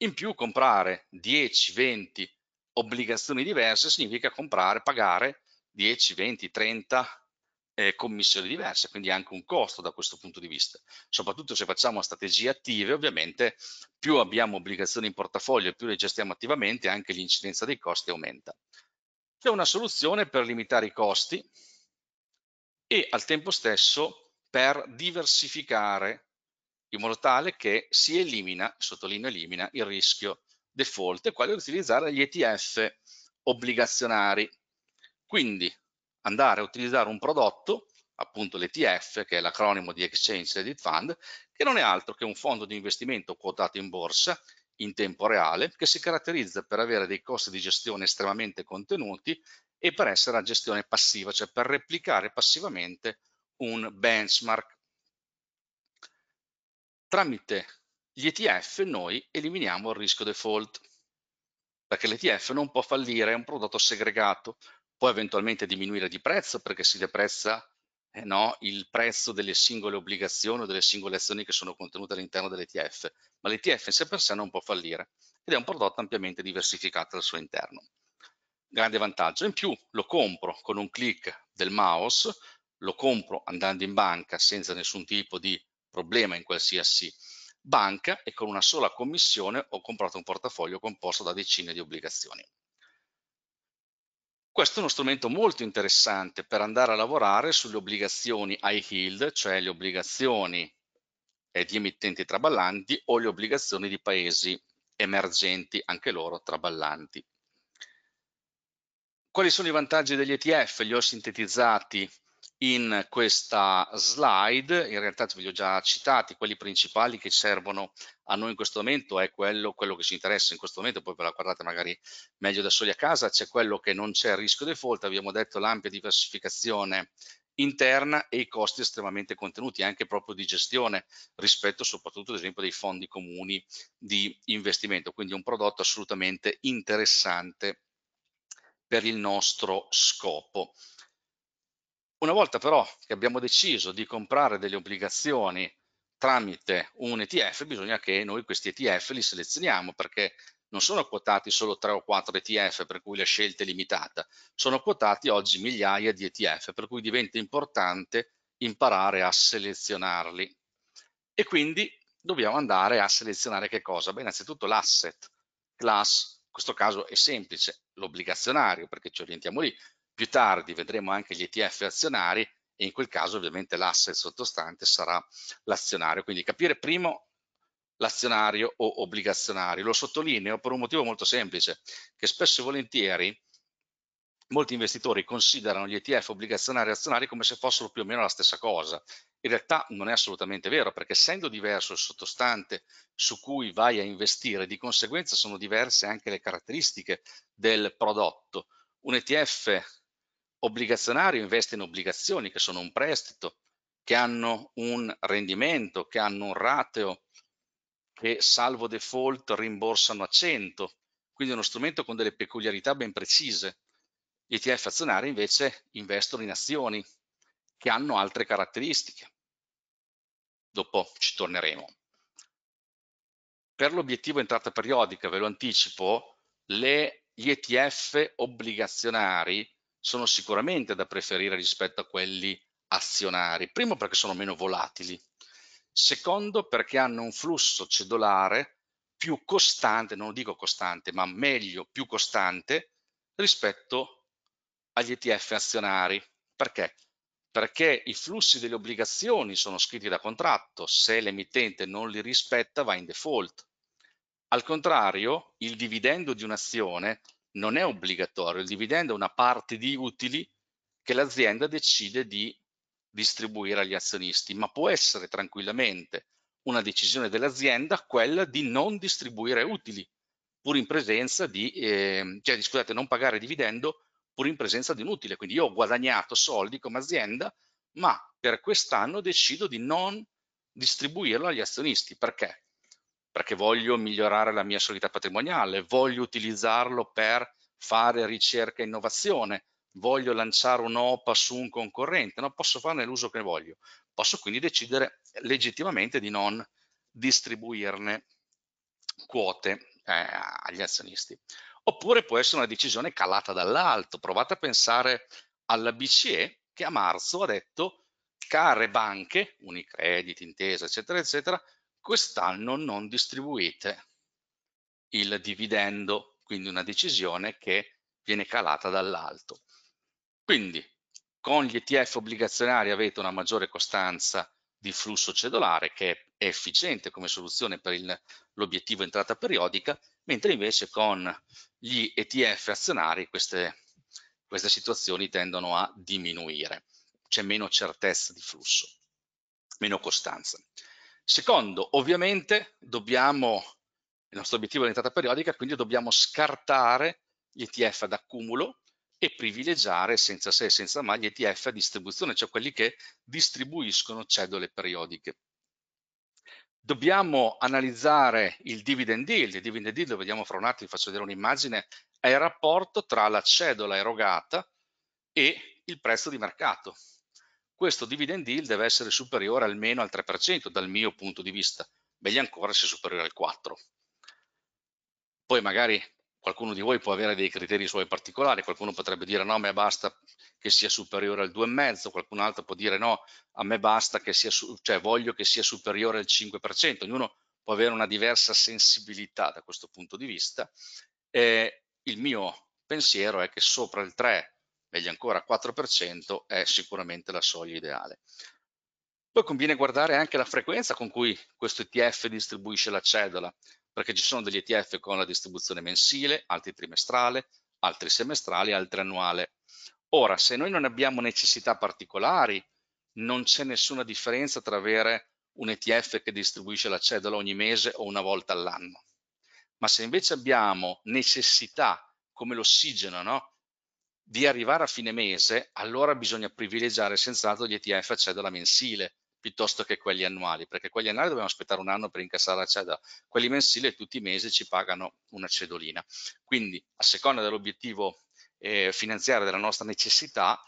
In più comprare 10, 20 obbligazioni diverse significa comprare, pagare 10, 20, 30 eh, commissioni diverse, quindi anche un costo da questo punto di vista. Soprattutto se facciamo strategie attive, ovviamente più abbiamo obbligazioni in portafoglio, e più le gestiamo attivamente, anche l'incidenza dei costi aumenta. C'è una soluzione per limitare i costi, e al tempo stesso per diversificare in modo tale che si elimina, sottolineo elimina, il rischio default e quello di utilizzare gli ETF obbligazionari. Quindi andare a utilizzare un prodotto, appunto l'ETF, che è l'acronimo di Exchange Traded Fund, che non è altro che un fondo di investimento quotato in borsa in tempo reale, che si caratterizza per avere dei costi di gestione estremamente contenuti e per essere la gestione passiva, cioè per replicare passivamente un benchmark. Tramite gli ETF noi eliminiamo il rischio default, perché l'ETF non può fallire, è un prodotto segregato, può eventualmente diminuire di prezzo perché si deprezza eh no, il prezzo delle singole obbligazioni o delle singole azioni che sono contenute all'interno dell'ETF, ma l'ETF in sé per sé non può fallire ed è un prodotto ampiamente diversificato al suo interno grande vantaggio. In più lo compro con un clic del mouse, lo compro andando in banca senza nessun tipo di problema in qualsiasi banca e con una sola commissione ho comprato un portafoglio composto da decine di obbligazioni. Questo è uno strumento molto interessante per andare a lavorare sulle obbligazioni high yield, cioè le obbligazioni di emittenti traballanti o le obbligazioni di paesi emergenti, anche loro traballanti. Quali sono i vantaggi degli ETF? Li ho sintetizzati in questa slide, in realtà ve li ho già citati, quelli principali che servono a noi in questo momento è quello, quello che ci interessa in questo momento, poi ve la guardate magari meglio da soli a casa, c'è quello che non c'è rischio default, abbiamo detto l'ampia diversificazione interna e i costi estremamente contenuti anche proprio di gestione rispetto soprattutto ad esempio dei fondi comuni di investimento, quindi un prodotto assolutamente interessante per il nostro scopo. Una volta però che abbiamo deciso di comprare delle obbligazioni tramite un ETF, bisogna che noi questi ETF li selezioniamo perché non sono quotati solo 3 o 4 ETF per cui la scelta è limitata, sono quotati oggi migliaia di ETF per cui diventa importante imparare a selezionarli. E quindi dobbiamo andare a selezionare che cosa? Beh, innanzitutto l'asset class, in questo caso è semplice, l'obbligazionario, perché ci orientiamo lì. Più tardi vedremo anche gli ETF azionari e in quel caso ovviamente l'asset sottostante sarà l'azionario. Quindi capire primo l'azionario o obbligazionario. Lo sottolineo per un motivo molto semplice, che spesso e volentieri molti investitori considerano gli ETF obbligazionari e azionari come se fossero più o meno la stessa cosa. In realtà non è assolutamente vero, perché essendo diverso il sottostante su cui vai a investire, di conseguenza sono diverse anche le caratteristiche del prodotto. Un ETF obbligazionario investe in obbligazioni che sono un prestito, che hanno un rendimento, che hanno un rateo, che salvo default rimborsano a 100, quindi è uno strumento con delle peculiarità ben precise gli ETF azionari invece investono in azioni che hanno altre caratteristiche. Dopo ci torneremo. Per l'obiettivo entrata periodica, ve lo anticipo, le, gli ETF obbligazionari sono sicuramente da preferire rispetto a quelli azionari. Primo perché sono meno volatili, secondo perché hanno un flusso cedolare più costante, non dico costante, ma meglio più costante rispetto agli ETF azionari. Perché? Perché i flussi delle obbligazioni sono scritti da contratto, se l'emittente non li rispetta va in default. Al contrario, il dividendo di un'azione non è obbligatorio, il dividendo è una parte di utili che l'azienda decide di distribuire agli azionisti, ma può essere tranquillamente una decisione dell'azienda quella di non distribuire utili, pur in presenza di, eh, cioè scusate, non pagare dividendo pur in presenza di un utile. Quindi io ho guadagnato soldi come azienda, ma per quest'anno decido di non distribuirlo agli azionisti. Perché? Perché voglio migliorare la mia solidità patrimoniale, voglio utilizzarlo per fare ricerca e innovazione, voglio lanciare un'OPA su un concorrente, no? posso farne l'uso che voglio. Posso quindi decidere legittimamente di non distribuirne quote eh, agli azionisti. Oppure può essere una decisione calata dall'alto. Provate a pensare alla BCE che a marzo ha detto care banche, Unicredit, Intesa, eccetera, eccetera, quest'anno non distribuite il dividendo, quindi una decisione che viene calata dall'alto. Quindi con gli ETF obbligazionari avete una maggiore costanza di flusso cellulare che è efficiente come soluzione per l'obiettivo entrata periodica, mentre invece con gli ETF azionari queste, queste situazioni tendono a diminuire, c'è meno certezza di flusso, meno costanza. Secondo, ovviamente dobbiamo, il nostro obiettivo è l'entrata periodica, quindi dobbiamo scartare gli ETF ad accumulo e privilegiare senza se e senza ma gli ETF a distribuzione, cioè quelli che distribuiscono cedole periodiche. Dobbiamo analizzare il dividend yield, il dividend yield lo vediamo fra un attimo, vi faccio vedere un'immagine, è il rapporto tra la cedola erogata e il prezzo di mercato. Questo dividend yield deve essere superiore almeno al 3% dal mio punto di vista, meglio ancora se superiore al 4% poi magari qualcuno di voi può avere dei criteri suoi particolari, qualcuno potrebbe dire no, a me basta che sia superiore al 2,5, qualcun altro può dire no, a me basta che sia, cioè voglio che sia superiore al 5%, ognuno può avere una diversa sensibilità da questo punto di vista. E il mio pensiero è che sopra il 3, meglio ancora 4%, è sicuramente la soglia ideale. Poi conviene guardare anche la frequenza con cui questo ETF distribuisce la cedola perché ci sono degli ETF con la distribuzione mensile, altri trimestrale, altri semestrali, altri annuale. Ora, se noi non abbiamo necessità particolari, non c'è nessuna differenza tra avere un ETF che distribuisce la cedola ogni mese o una volta all'anno. Ma se invece abbiamo necessità, come l'ossigeno, no? di arrivare a fine mese, allora bisogna privilegiare senz'altro gli ETF a cedola mensile, piuttosto che quelli annuali, perché quelli annuali dobbiamo aspettare un anno per incassare la cedolare, quelli mensili tutti i mesi ci pagano una cedolina. Quindi a seconda dell'obiettivo eh, finanziario della nostra necessità,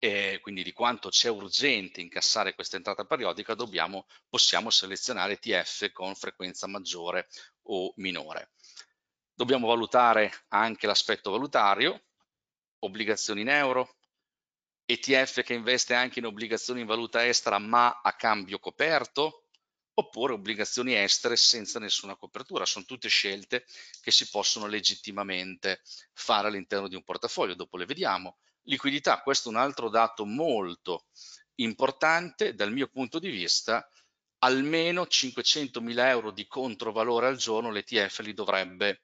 eh, quindi di quanto c'è urgente incassare questa entrata periodica, dobbiamo, possiamo selezionare TF con frequenza maggiore o minore. Dobbiamo valutare anche l'aspetto valutario, obbligazioni in euro, ETF che investe anche in obbligazioni in valuta estera ma a cambio coperto, oppure obbligazioni estere senza nessuna copertura. Sono tutte scelte che si possono legittimamente fare all'interno di un portafoglio, dopo le vediamo. Liquidità, questo è un altro dato molto importante dal mio punto di vista, almeno 500.000 euro di controvalore al giorno l'ETF li dovrebbe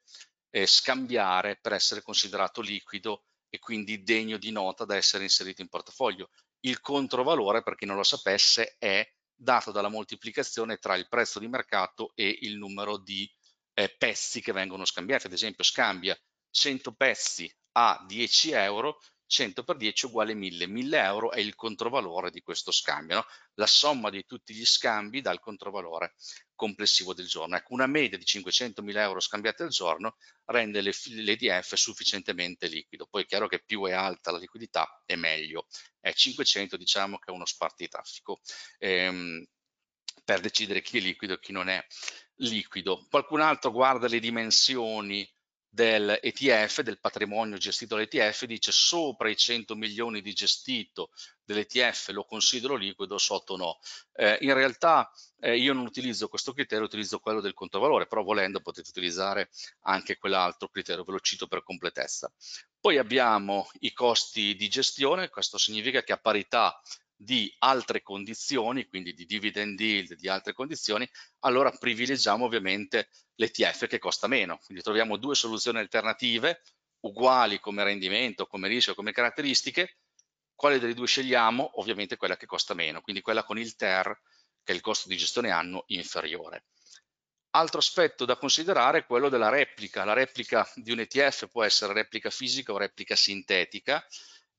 eh, scambiare per essere considerato liquido e quindi degno di nota da essere inserito in portafoglio. Il controvalore, per chi non lo sapesse, è dato dalla moltiplicazione tra il prezzo di mercato e il numero di eh, pezzi che vengono scambiati. Ad esempio, scambia 100 pezzi a 10 euro, 100 per 10 uguale 1000, 1000 euro è il controvalore di questo scambio, no? la somma di tutti gli scambi dal controvalore complessivo del giorno. Ecco, una media di 500.000 euro scambiati al giorno rende l'EDF sufficientemente liquido, poi è chiaro che più è alta la liquidità è meglio, è 500 diciamo che è uno spartitraffico ehm, per decidere chi è liquido e chi non è liquido. Qualcun altro guarda le dimensioni del ETF, del patrimonio gestito dall'ETF, dice sopra i 100 milioni di gestito dell'ETF lo considero liquido, sotto no. Eh, in realtà eh, io non utilizzo questo criterio, utilizzo quello del controvalore, però volendo potete utilizzare anche quell'altro criterio, ve lo cito per completezza. Poi abbiamo i costi di gestione, questo significa che a parità di altre condizioni, quindi di dividend yield, di altre condizioni, allora privilegiamo ovviamente l'ETF che costa meno. Quindi troviamo due soluzioni alternative, uguali come rendimento, come rischio, come caratteristiche, quale delle due scegliamo? Ovviamente quella che costa meno, quindi quella con il TER, che è il costo di gestione anno inferiore. Altro aspetto da considerare è quello della replica. La replica di un ETF può essere replica fisica o replica sintetica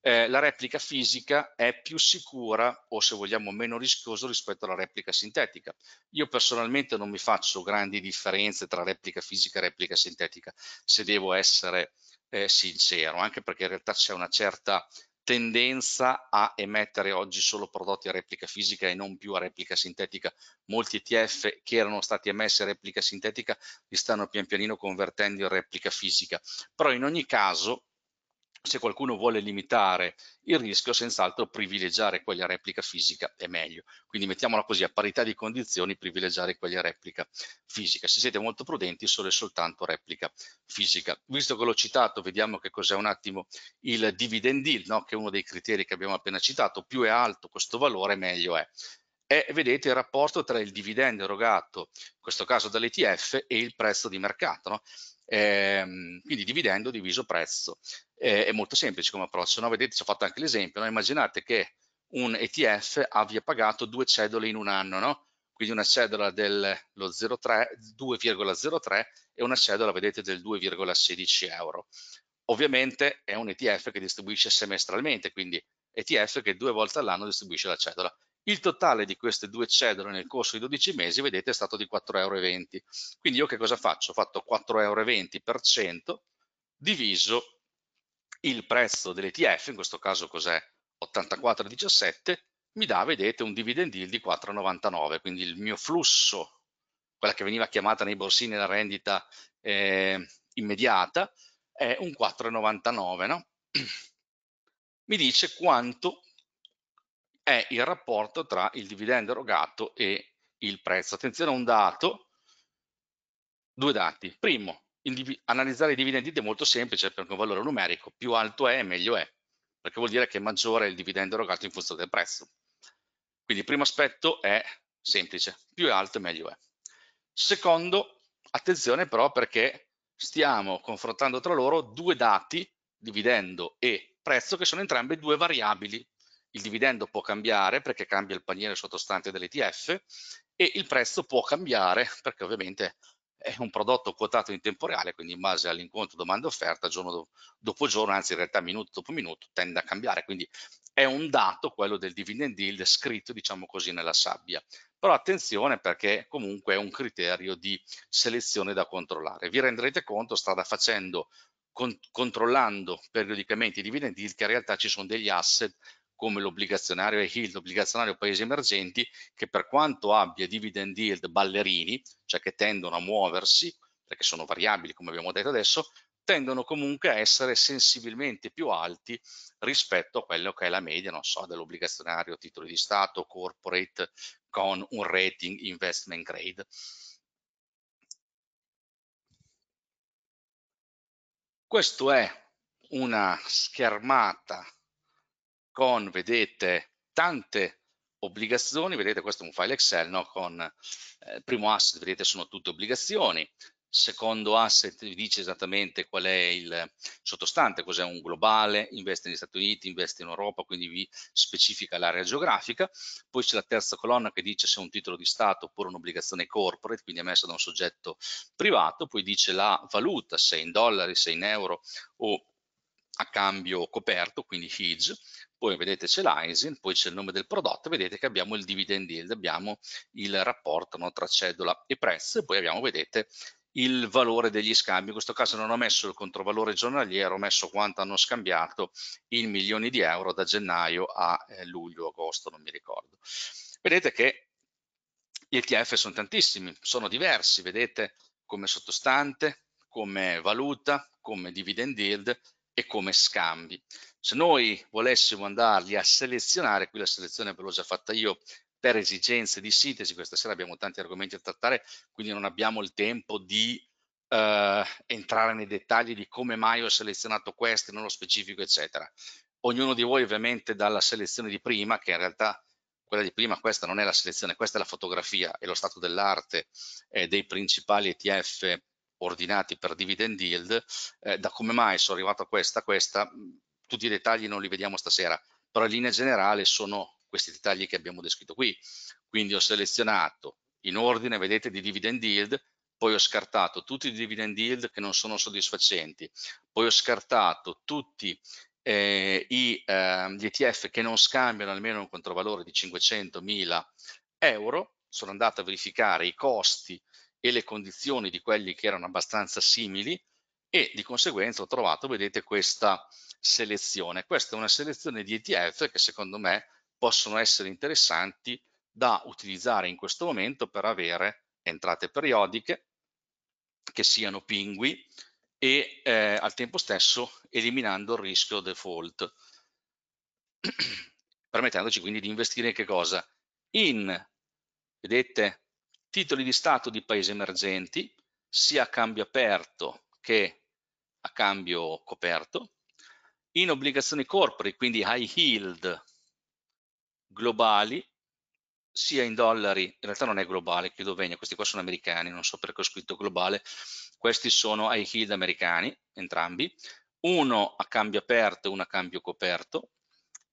eh, la replica fisica è più sicura o se vogliamo meno rischiosa rispetto alla replica sintetica. Io personalmente non mi faccio grandi differenze tra replica fisica e replica sintetica, se devo essere eh, sincero, anche perché in realtà c'è una certa tendenza a emettere oggi solo prodotti a replica fisica e non più a replica sintetica. Molti ETF che erano stati emessi a replica sintetica li stanno pian pianino convertendo in replica fisica. Però in ogni caso se qualcuno vuole limitare il rischio, senz'altro privilegiare quelli a replica fisica è meglio. Quindi mettiamola così, a parità di condizioni, privilegiare quelli a replica fisica. Se siete molto prudenti, solo e soltanto replica fisica. Visto che l'ho citato, vediamo che cos'è un attimo il dividend yield, no? che è uno dei criteri che abbiamo appena citato. Più è alto questo valore, meglio è. E vedete il rapporto tra il dividendo erogato, in questo caso dall'ETF, e il prezzo di mercato. No? Ehm, quindi dividendo diviso prezzo. Eh, è molto semplice come approccio, no? vedete ci ho fatto anche l'esempio, no? immaginate che un ETF abbia pagato due cedole in un anno, no? quindi una cedola del 2,03 e una cedola vedete del 2,16 euro. Ovviamente è un ETF che distribuisce semestralmente, quindi ETF che due volte all'anno distribuisce la cedola il totale di queste due cedole nel corso di 12 mesi, vedete, è stato di 4,20 euro. Quindi io che cosa faccio? Ho fatto 4,20 euro per 100 diviso il prezzo dell'ETF, in questo caso cos'è? 84,17, mi dà, vedete, un dividend yield di 4,99, quindi il mio flusso, quella che veniva chiamata nei borsini la rendita eh, immediata, è un 4,99, no? Mi dice quanto è il rapporto tra il dividendo erogato e il prezzo. Attenzione a un dato, due dati. Primo, il, analizzare i dividendi è molto semplice perché un valore numerico più alto è meglio è, perché vuol dire che è maggiore il dividendo erogato in funzione del prezzo. Quindi il primo aspetto è semplice, più è alto meglio è. Secondo, attenzione però perché stiamo confrontando tra loro due dati, dividendo e prezzo, che sono entrambe due variabili il dividendo può cambiare perché cambia il paniere sottostante dell'ETF e il prezzo può cambiare perché ovviamente è un prodotto quotato in tempo reale, quindi in base all'incontro domanda offerta, giorno dopo giorno, anzi in realtà minuto dopo minuto, tende a cambiare. Quindi è un dato quello del dividend yield scritto, diciamo così, nella sabbia. Però attenzione perché comunque è un criterio di selezione da controllare. Vi renderete conto strada facendo, con, controllando periodicamente i dividend yield, che in realtà ci sono degli asset come l'obbligazionario e yield, l'obbligazionario paesi emergenti, che per quanto abbia dividend yield ballerini, cioè che tendono a muoversi, perché sono variabili come abbiamo detto adesso, tendono comunque a essere sensibilmente più alti rispetto a quello che è la media, non so, dell'obbligazionario, titoli di Stato, corporate, con un rating investment grade. Questo è una schermata con, vedete, tante obbligazioni, vedete questo è un file Excel no? con eh, primo asset, vedete sono tutte obbligazioni, secondo asset vi dice esattamente qual è il sottostante, cos'è un globale, investe negli Stati Uniti, investe in Europa, quindi vi specifica l'area geografica, poi c'è la terza colonna che dice se è un titolo di Stato oppure un'obbligazione corporate, quindi emessa da un soggetto privato, poi dice la valuta, se in dollari, se in euro o a cambio coperto, quindi hedge, poi vedete c'è l'ISIN, poi c'è il nome del prodotto, vedete che abbiamo il dividend yield, abbiamo il rapporto no, tra cedola e prezzo, e poi abbiamo, vedete, il valore degli scambi. In questo caso non ho messo il controvalore giornaliero, ho messo quanto hanno scambiato in milioni di euro da gennaio a eh, luglio, agosto, non mi ricordo. Vedete che gli ETF sono tantissimi, sono diversi, vedete come sottostante, come valuta, come dividend yield e come scambi se noi volessimo andarli a selezionare, qui la selezione ve l'ho già fatta io per esigenze di sintesi, questa sera abbiamo tanti argomenti da trattare, quindi non abbiamo il tempo di eh, entrare nei dettagli di come mai ho selezionato questi, nello specifico, eccetera. Ognuno di voi ovviamente dalla selezione di prima, che in realtà quella di prima, questa non è la selezione, questa è la fotografia e lo stato dell'arte eh, dei principali ETF ordinati per dividend yield, eh, da come mai sono arrivato a questa, a questa, tutti i dettagli non li vediamo stasera, però in linea generale sono questi dettagli che abbiamo descritto qui. Quindi ho selezionato in ordine, vedete, di dividend yield, poi ho scartato tutti i dividend yield che non sono soddisfacenti, poi ho scartato tutti eh, i, eh, gli ETF che non scambiano almeno un controvalore di 500.000 euro, sono andato a verificare i costi e le condizioni di quelli che erano abbastanza simili, e di conseguenza ho trovato, vedete, questa selezione. Questa è una selezione di ETF che secondo me possono essere interessanti da utilizzare in questo momento per avere entrate periodiche che siano pingui e eh, al tempo stesso eliminando il rischio default permettendoci quindi di investire in che cosa? In, vedete, titoli di Stato di paesi emergenti, sia a cambio aperto che a cambio coperto, in obbligazioni corporate, quindi high yield globali, sia in dollari, in realtà non è globale, chiedo venia, questi qua sono americani, non so perché ho scritto globale, questi sono high yield americani, entrambi, uno a cambio aperto e uno a cambio coperto,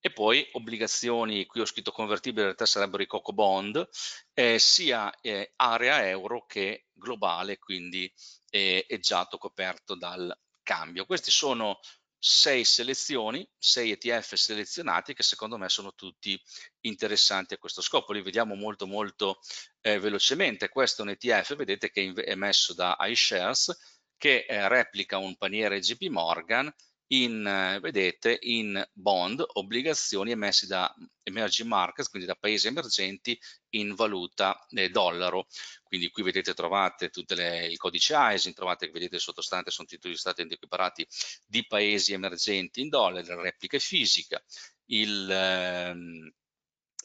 e poi obbligazioni, qui ho scritto convertibile, in realtà sarebbero i Coco Bond, eh, sia eh, area euro che globale, quindi eh, già coperto dal cambio. Queste sono sei selezioni, sei ETF selezionati che secondo me sono tutti interessanti a questo scopo. Li vediamo molto molto eh, velocemente. Questo è un ETF, vedete che è emesso da iShares, che eh, replica un paniere JP Morgan, in, eh, vedete, in bond, obbligazioni emesse da emerging markets, quindi da paesi emergenti in valuta eh, dollaro. Quindi qui vedete trovate tutto il codice ISIN, trovate che vedete sottostante sono titoli di stati equiparati di paesi emergenti in dollaro, replica fisica, il... Ehm,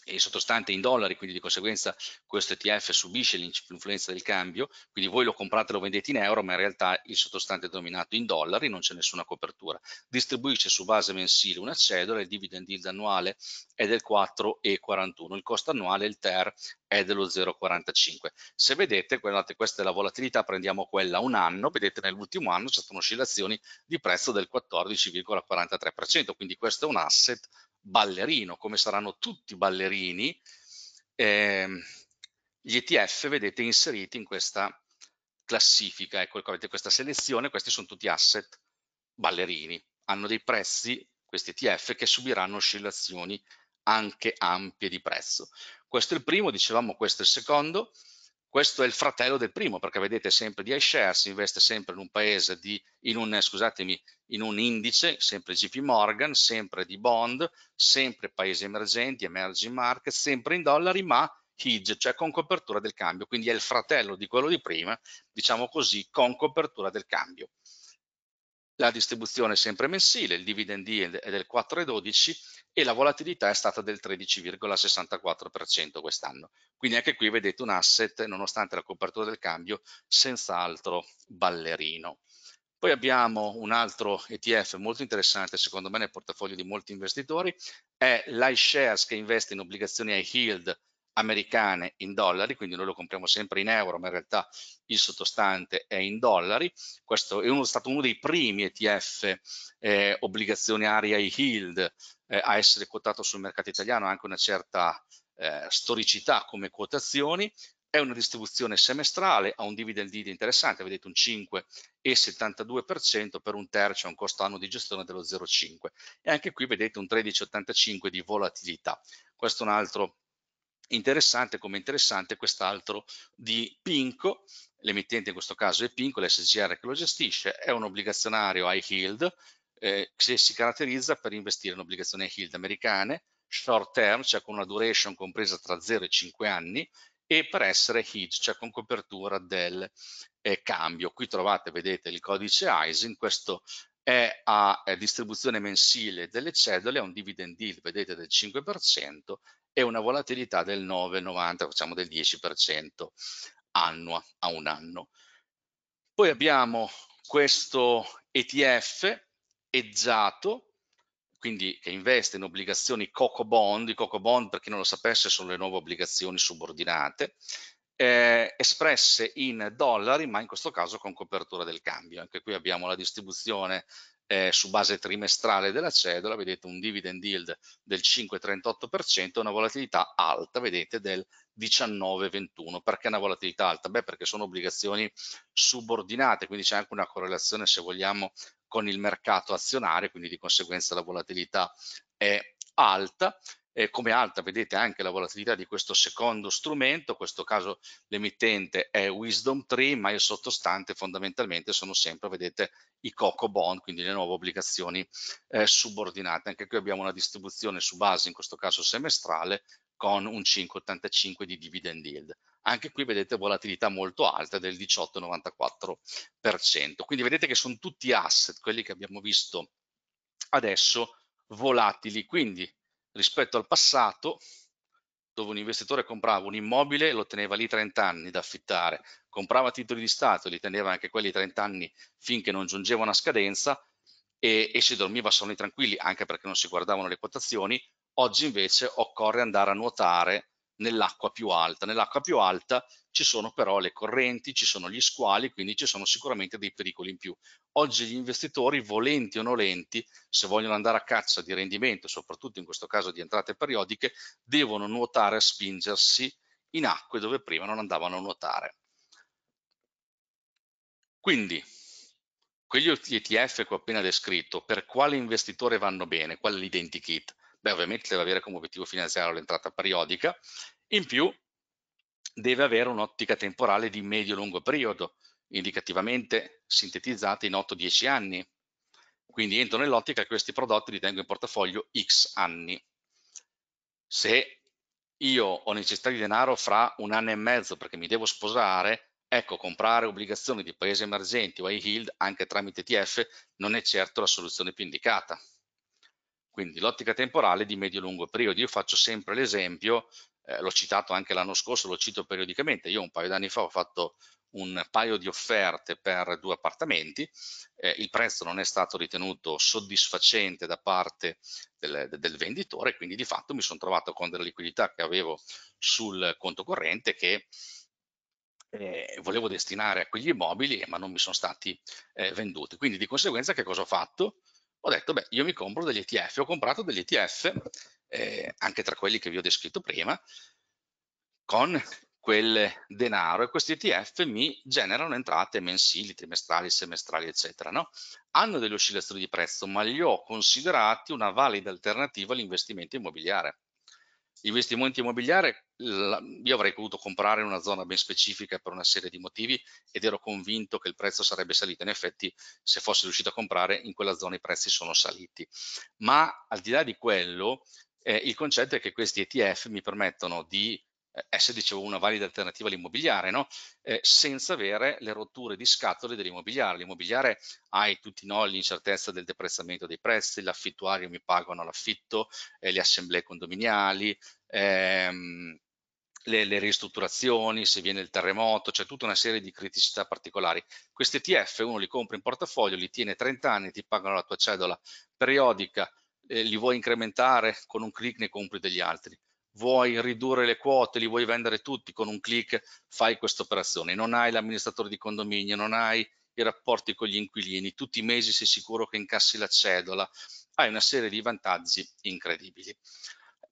e sottostante in dollari, quindi di conseguenza questo ETF subisce l'influenza del cambio, quindi voi lo comprate e lo vendete in euro, ma in realtà il sottostante è dominato in dollari, non c'è nessuna copertura. Distribuisce su base mensile una cedola, il dividend yield annuale è del 4,41, il costo annuale, il TER, è dello 0,45. Se vedete, guardate, questa è la volatilità, prendiamo quella un anno, vedete nell'ultimo anno c'è stata un'oscillazione di prezzo del 14,43%, quindi questo è un asset ballerino, come saranno tutti i ballerini, eh, gli ETF vedete inseriti in questa classifica, ecco, ecco, avete questa selezione, questi sono tutti asset ballerini, hanno dei prezzi, questi ETF, che subiranno oscillazioni anche ampie di prezzo. Questo è il primo, dicevamo questo è il secondo, questo è il fratello del primo, perché vedete sempre di iShares, investe sempre in un paese di, in un, scusatemi, in un indice, sempre JP Morgan, sempre di bond, sempre paesi emergenti, emerging market, sempre in dollari, ma hedge, cioè con copertura del cambio. Quindi è il fratello di quello di prima, diciamo così, con copertura del cambio. La distribuzione è sempre mensile, il dividend yield è del 4,12 e la volatilità è stata del 13,64% quest'anno. Quindi anche qui vedete un asset, nonostante la copertura del cambio, senz'altro ballerino. Poi abbiamo un altro ETF molto interessante, secondo me, nel portafoglio di molti investitori, è l'iShares che investe in obbligazioni high yield americane in dollari, quindi noi lo compriamo sempre in euro, ma in realtà il sottostante è in dollari. Questo è, uno, stato uno dei primi ETF eh, obbligazionari e yield eh, a essere quotato sul mercato italiano, ha anche una certa eh, storicità come quotazioni. È una distribuzione semestrale, ha un dividend yield interessante, vedete un 5,72% per un terzo, un costo anno di gestione dello 0,5. E anche qui vedete un 13,85% di volatilità. Questo è un altro interessante come interessante quest'altro di Pinco, l'emittente in questo caso è Pinco, l'SGR che lo gestisce, è un obbligazionario high yield, eh, che si caratterizza per investire in obbligazioni high yield americane, short term, cioè con una duration compresa tra 0 e 5 anni, e per essere hedge, cioè con copertura del eh, cambio. Qui trovate, vedete, il codice ISIN, questo è a distribuzione mensile delle cedole, è un dividend yield, vedete, del 5% e una volatilità del 9,90, facciamo del 10% annua a un anno. Poi abbiamo questo ETF egzato, quindi che investe in obbligazioni Coco Bond, i Coco Bond per chi non lo sapesse sono le nuove obbligazioni subordinate, eh, espresse in dollari, ma in questo caso con copertura del cambio. Anche qui abbiamo la distribuzione eh, su base trimestrale della cedola, vedete un dividend yield del 5,38%, e una volatilità alta, vedete, del 19,21%. Perché una volatilità alta? Beh, perché sono obbligazioni subordinate, quindi c'è anche una correlazione, se vogliamo, con il mercato azionario, quindi di conseguenza la volatilità è alta eh, come alta vedete anche la volatilità di questo secondo strumento, in questo caso l'emittente è Wisdom Tree, ma il sottostante fondamentalmente sono sempre, vedete, i Coco Bond, quindi le nuove obbligazioni eh, subordinate. Anche qui abbiamo una distribuzione su base, in questo caso semestrale, con un 5,85 di dividend yield. Anche qui vedete volatilità molto alta del 18,94%. Quindi vedete che sono tutti asset, quelli che abbiamo visto adesso, volatili. Quindi rispetto al passato dove un investitore comprava un immobile e lo teneva lì 30 anni da affittare, comprava titoli di Stato e li teneva anche quelli 30 anni finché non giungeva una scadenza e, e si dormiva sonni tranquilli anche perché non si guardavano le quotazioni, oggi invece occorre andare a nuotare nell'acqua più alta. Nell'acqua più alta ci sono però le correnti, ci sono gli squali, quindi ci sono sicuramente dei pericoli in più. Oggi gli investitori, volenti o nolenti, se vogliono andare a caccia di rendimento, soprattutto in questo caso di entrate periodiche, devono nuotare a spingersi in acque dove prima non andavano a nuotare. Quindi, quegli ETF che ho appena descritto, per quale investitore vanno bene? Qual è l'identikit? beh, ovviamente deve avere come obiettivo finanziario l'entrata periodica, in più deve avere un'ottica temporale di medio-lungo periodo, indicativamente sintetizzata in 8-10 anni. Quindi entro nell'ottica che questi prodotti li tengo in portafoglio X anni. Se io ho necessità di denaro fra un anno e mezzo perché mi devo sposare, ecco, comprare obbligazioni di paesi emergenti o high yield anche tramite TF non è certo la soluzione più indicata. Quindi l'ottica temporale di medio-lungo periodo. Io faccio sempre l'esempio, eh, l'ho citato anche l'anno scorso, lo cito periodicamente. Io un paio d'anni fa ho fatto un paio di offerte per due appartamenti, eh, il prezzo non è stato ritenuto soddisfacente da parte del, del venditore, quindi di fatto mi sono trovato con della liquidità che avevo sul conto corrente che eh, volevo destinare a quegli immobili ma non mi sono stati eh, venduti. Quindi di conseguenza che cosa ho fatto? ho detto, beh, io mi compro degli ETF, ho comprato degli ETF, eh, anche tra quelli che vi ho descritto prima, con quel denaro e questi ETF mi generano entrate mensili, trimestrali, semestrali, eccetera. No? Hanno delle oscillazioni di prezzo, ma li ho considerati una valida alternativa all'investimento immobiliare. Investimento immobiliare, io avrei potuto comprare in una zona ben specifica per una serie di motivi ed ero convinto che il prezzo sarebbe salito. In effetti, se fossi riuscito a comprare, in quella zona i prezzi sono saliti. Ma al di là di quello, eh, il concetto è che questi ETF mi permettono di essere eh, dicevo una valida alternativa all'immobiliare, no? eh, senza avere le rotture di scatole dell'immobiliare. L'immobiliare hai tutti noi l'incertezza del deprezzamento dei prezzi, l'affittuario mi pagano l'affitto, eh, le assemblee condominiali, ehm, le, le, ristrutturazioni, se viene il terremoto, c'è tutta una serie di criticità particolari. Questi ETF uno li compra in portafoglio, li tiene 30 anni, ti pagano la tua cedola periodica, eh, li vuoi incrementare con un clic ne compri degli altri vuoi ridurre le quote, li vuoi vendere tutti con un clic, fai questa operazione. Non hai l'amministratore di condominio, non hai i rapporti con gli inquilini, tutti i mesi sei sicuro che incassi la cedola, hai una serie di vantaggi incredibili.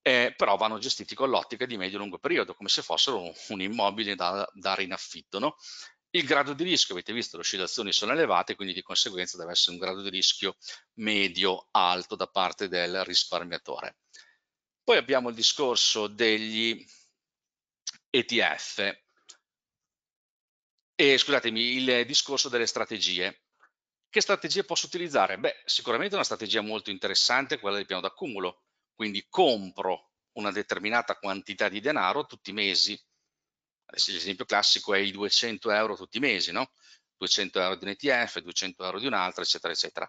Eh, però vanno gestiti con l'ottica di medio-lungo periodo, come se fossero un, un immobile da dare in affitto. No? Il grado di rischio, avete visto, le oscillazioni sono elevate, quindi di conseguenza deve essere un grado di rischio medio-alto da parte del risparmiatore. Poi abbiamo il discorso degli ETF, e scusatemi, il discorso delle strategie. Che strategie posso utilizzare? Beh, sicuramente una strategia molto interessante è quella del piano d'accumulo, quindi compro una determinata quantità di denaro tutti i mesi. L'esempio classico è i 200 euro tutti i mesi, no? 200 euro di un ETF, 200 euro di un'altra, eccetera, eccetera.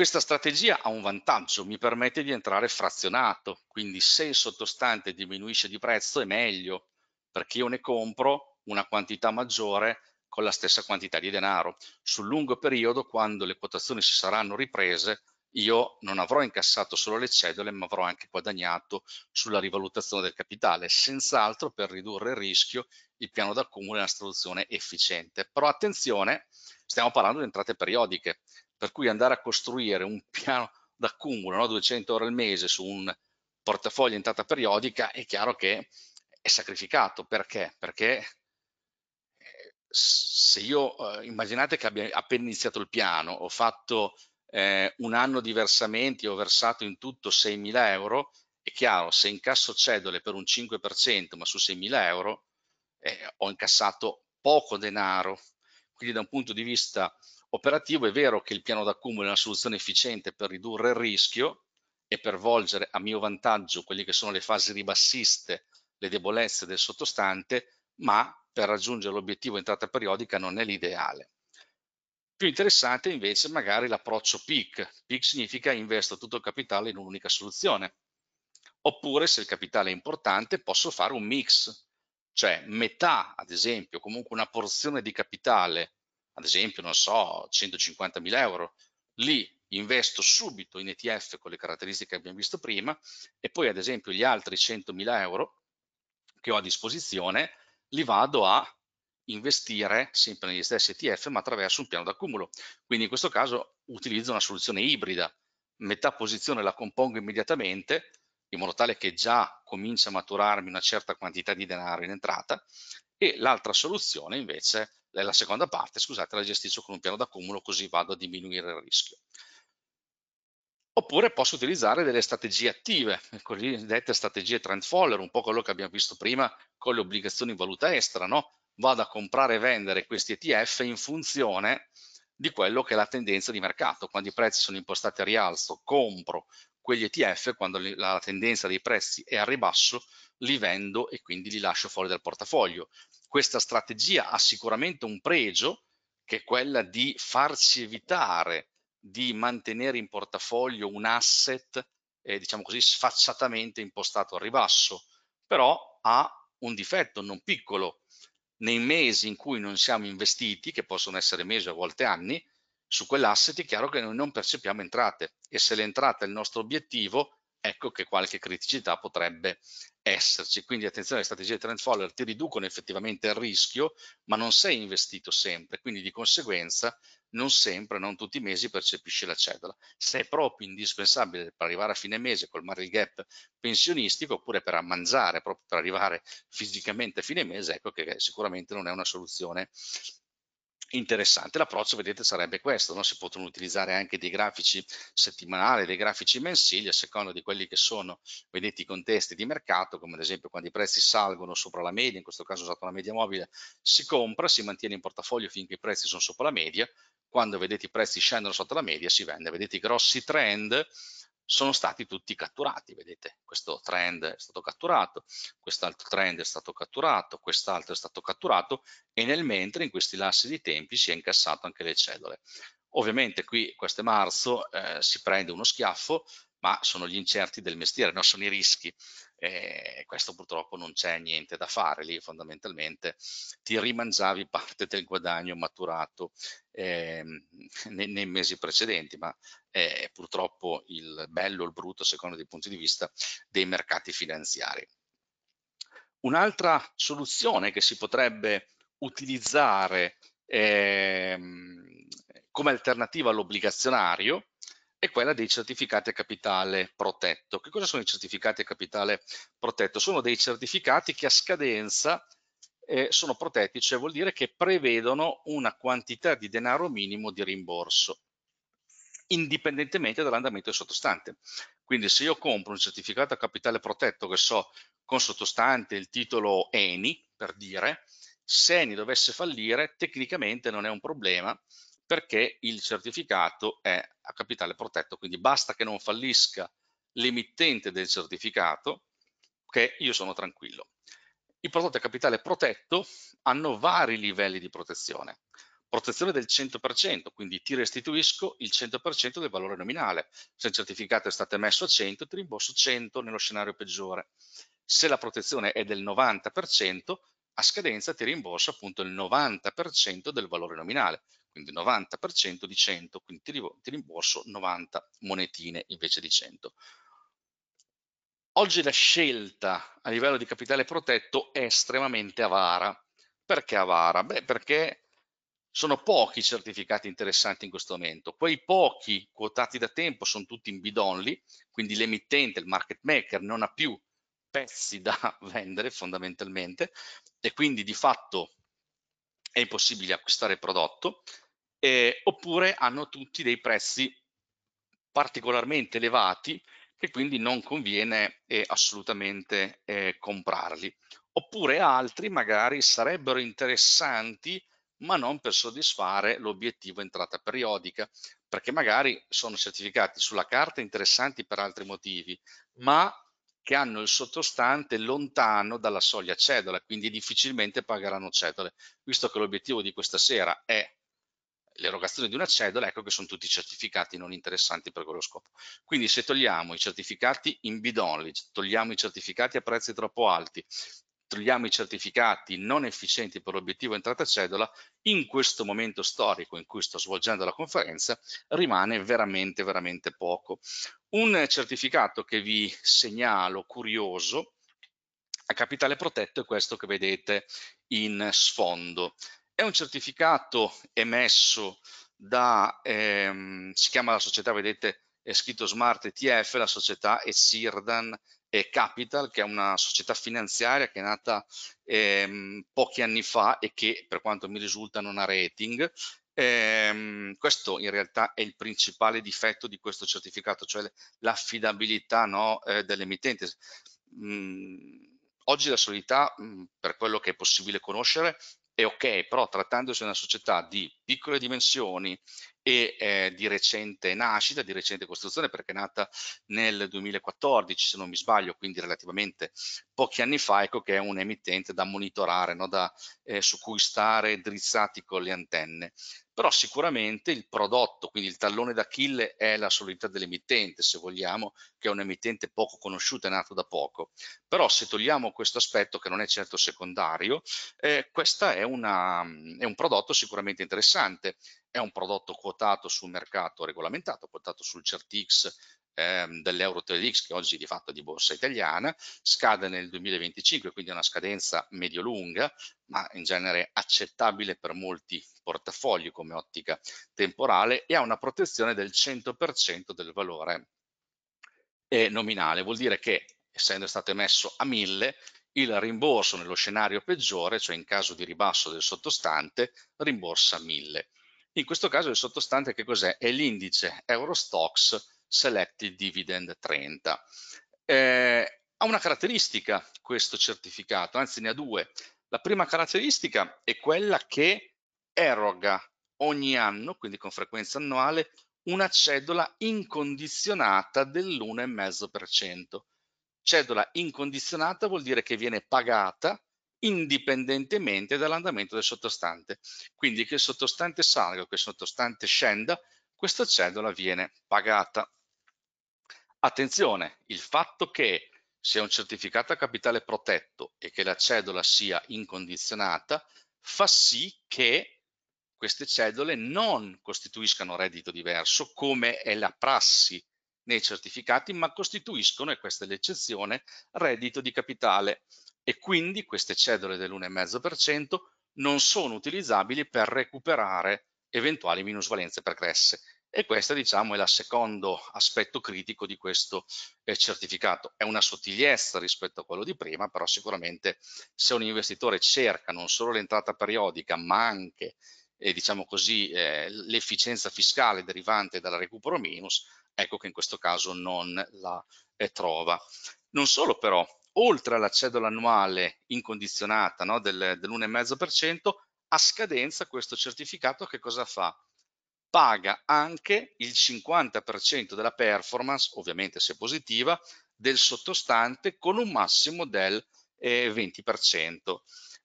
Questa strategia ha un vantaggio, mi permette di entrare frazionato, quindi se il sottostante diminuisce di prezzo è meglio, perché io ne compro una quantità maggiore con la stessa quantità di denaro. Sul lungo periodo, quando le quotazioni si saranno riprese, io non avrò incassato solo le cedole, ma avrò anche guadagnato sulla rivalutazione del capitale, senz'altro per ridurre il rischio, il piano d'accumulo è una soluzione efficiente. Però attenzione, stiamo parlando di entrate periodiche, per cui andare a costruire un piano d'accumulo, no? 200 ore al mese su un portafoglio in data periodica, è chiaro che è sacrificato. Perché? Perché eh, se io, eh, immaginate che abbia appena iniziato il piano, ho fatto eh, un anno di versamenti, ho versato in tutto 6.000 euro, è chiaro, se incasso cedole per un 5%, ma su 6.000 euro, eh, ho incassato poco denaro. Quindi da un punto di vista operativo è vero che il piano d'accumulo è una soluzione efficiente per ridurre il rischio e per volgere a mio vantaggio quelle che sono le fasi ribassiste, le debolezze del sottostante, ma per raggiungere l'obiettivo entrata periodica non è l'ideale. Più interessante invece magari l'approccio PIC. PIC significa investo tutto il capitale in un'unica soluzione. Oppure se il capitale è importante posso fare un mix, cioè metà ad esempio, comunque una porzione di capitale ad esempio, non so, 150.000 euro, lì investo subito in ETF con le caratteristiche che abbiamo visto prima e poi ad esempio gli altri 100.000 euro che ho a disposizione li vado a investire sempre negli stessi ETF ma attraverso un piano d'accumulo. Quindi in questo caso utilizzo una soluzione ibrida, metà posizione la compongo immediatamente in modo tale che già comincia a maturarmi una certa quantità di denaro in entrata e l'altra soluzione invece la seconda parte, scusate, la gestisco con un piano d'accumulo così vado a diminuire il rischio. Oppure posso utilizzare delle strategie attive, cosiddette strategie trend follower, un po' quello che abbiamo visto prima con le obbligazioni in valuta estera, no? Vado a comprare e vendere questi ETF in funzione di quello che è la tendenza di mercato. Quando i prezzi sono impostati a rialzo, compro quegli ETF, quando la tendenza dei prezzi è a ribasso, li vendo e quindi li lascio fuori dal portafoglio questa strategia ha sicuramente un pregio, che è quella di farci evitare di mantenere in portafoglio un asset, eh, diciamo così, sfacciatamente impostato al ribasso, però ha un difetto non piccolo. Nei mesi in cui non siamo investiti, che possono essere mesi o a volte anni, su quell'asset è chiaro che noi non percepiamo entrate e se l'entrata è il nostro obiettivo, ecco che qualche criticità potrebbe esserci. Quindi attenzione, le strategie di trend follower ti riducono effettivamente il rischio, ma non sei investito sempre, quindi di conseguenza non sempre, non tutti i mesi percepisci la cedola. Se è proprio indispensabile per arrivare a fine mese col mare gap pensionistico oppure per ammangiare, proprio per arrivare fisicamente a fine mese, ecco che sicuramente non è una soluzione interessante. L'approccio, vedete, sarebbe questo, no? si possono utilizzare anche dei grafici settimanali, dei grafici mensili, a seconda di quelli che sono, vedete, i contesti di mercato, come ad esempio quando i prezzi salgono sopra la media, in questo caso ho usato la media mobile, si compra, si mantiene in portafoglio finché i prezzi sono sopra la media, quando vedete i prezzi scendono sotto la media si vende, vedete i grossi trend sono stati tutti catturati, vedete, questo trend è stato catturato, quest'altro trend è stato catturato, quest'altro è stato catturato e nel mentre in questi lassi di tempi si è incassato anche le cellule. Ovviamente qui, questo è marzo, eh, si prende uno schiaffo, ma sono gli incerti del mestiere, no? sono i rischi eh, questo purtroppo non c'è niente da fare lì fondamentalmente ti rimangiavi parte del guadagno maturato eh, nei, nei, mesi precedenti ma è eh, purtroppo il bello o il brutto secondo dei punti di vista dei mercati finanziari un'altra soluzione che si potrebbe utilizzare eh, come alternativa all'obbligazionario è quella dei certificati a capitale protetto. Che cosa sono i certificati a capitale protetto? Sono dei certificati che a scadenza eh, sono protetti, cioè vuol dire che prevedono una quantità di denaro minimo di rimborso, indipendentemente dall'andamento sottostante. Quindi se io compro un certificato a capitale protetto, che so, con sottostante il titolo ENI, per dire, se ENI dovesse fallire, tecnicamente non è un problema, perché il certificato è a capitale protetto, quindi basta che non fallisca l'emittente del certificato che io sono tranquillo. I prodotti a capitale protetto hanno vari livelli di protezione. Protezione del 100%, quindi ti restituisco il 100% del valore nominale. Se il certificato è stato emesso a 100, ti rimborso 100 nello scenario peggiore. Se la protezione è del 90%, a scadenza ti rimborso appunto il 90% del valore nominale quindi 90% di 100, quindi ti rimborso 90 monetine invece di 100. Oggi la scelta a livello di capitale protetto è estremamente avara. Perché avara? Beh, perché sono pochi i certificati interessanti in questo momento. Quei pochi quotati da tempo sono tutti in bid only, quindi l'emittente, il market maker, non ha più pezzi da vendere fondamentalmente e quindi di fatto è impossibile acquistare il prodotto, eh, oppure hanno tutti dei prezzi particolarmente elevati che quindi non conviene eh, assolutamente eh, comprarli. Oppure altri magari sarebbero interessanti ma non per soddisfare l'obiettivo entrata periodica, perché magari sono certificati sulla carta interessanti per altri motivi, ma che hanno il sottostante lontano dalla soglia cedola, quindi difficilmente pagheranno cedole. Visto che l'obiettivo di questa sera è l'erogazione di una cedola, ecco che sono tutti certificati non interessanti per quello scopo. Quindi se togliamo i certificati in bid only, togliamo i certificati a prezzi troppo alti, togliamo i certificati non efficienti per l'obiettivo entrata cedola, in questo momento storico in cui sto svolgendo la conferenza, rimane veramente, veramente poco. Un certificato che vi segnalo curioso a capitale protetto è questo che vedete in sfondo. È un certificato emesso da, ehm, si chiama la società, vedete, è scritto Smart ETF, la società è Sirdan Capital, che è una società finanziaria che è nata ehm, pochi anni fa e che per quanto mi risulta non ha rating. Ehm, questo in realtà è il principale difetto di questo certificato, cioè l'affidabilità no, eh, dell'emittente. Mm, oggi la solidità, mh, mm, per quello che è possibile conoscere, è ok, però trattandosi di una società di piccole dimensioni e eh, di recente nascita, di recente costruzione perché è nata nel 2014 se non mi sbaglio, quindi relativamente pochi anni fa, ecco che è un emittente da monitorare, no? da, eh, su cui stare drizzati con le antenne. Però sicuramente il prodotto, quindi il tallone d'Achille è la solidità dell'emittente, se vogliamo, che è un emittente poco conosciuto, è nato da poco. Però se togliamo questo aspetto, che non è certo secondario, eh, questo è, è un prodotto sicuramente interessante è un prodotto quotato sul mercato regolamentato, quotato sul CertX ehm, dell'Euro 3 dx che oggi di fatto è di borsa italiana, scade nel 2025, quindi è una scadenza medio-lunga, ma in genere accettabile per molti portafogli come ottica temporale e ha una protezione del 100% del valore eh, nominale. Vuol dire che essendo stato emesso a 1000, il rimborso nello scenario peggiore, cioè in caso di ribasso del sottostante, rimborsa 1000 in questo caso il sottostante che cos'è? È l'indice Eurostox Selected Dividend 30. Eh, ha una caratteristica questo certificato, anzi ne ha due. La prima caratteristica è quella che eroga ogni anno, quindi con frequenza annuale, una cedola incondizionata dell'1,5%. Cedola incondizionata vuol dire che viene pagata indipendentemente dall'andamento del sottostante. Quindi che il sottostante salga o che il sottostante scenda, questa cedola viene pagata. Attenzione, il fatto che sia un certificato a capitale protetto e che la cedola sia incondizionata fa sì che queste cedole non costituiscano reddito diverso come è la prassi nei certificati, ma costituiscono, e questa è l'eccezione, reddito di capitale e quindi queste cedole dell'1,5% non sono utilizzabili per recuperare eventuali minusvalenze pregresse. E questo diciamo è il secondo aspetto critico di questo eh, certificato. È una sottigliezza rispetto a quello di prima, però sicuramente se un investitore cerca non solo l'entrata periodica, ma anche eh, diciamo così, eh, l'efficienza fiscale derivante dal recupero minus, ecco che in questo caso non la eh, trova. Non solo però, oltre alla cedola annuale incondizionata no, del, dell'1,5%, a scadenza questo certificato che cosa fa? Paga anche il 50% della performance, ovviamente se positiva, del sottostante con un massimo del eh, 20%.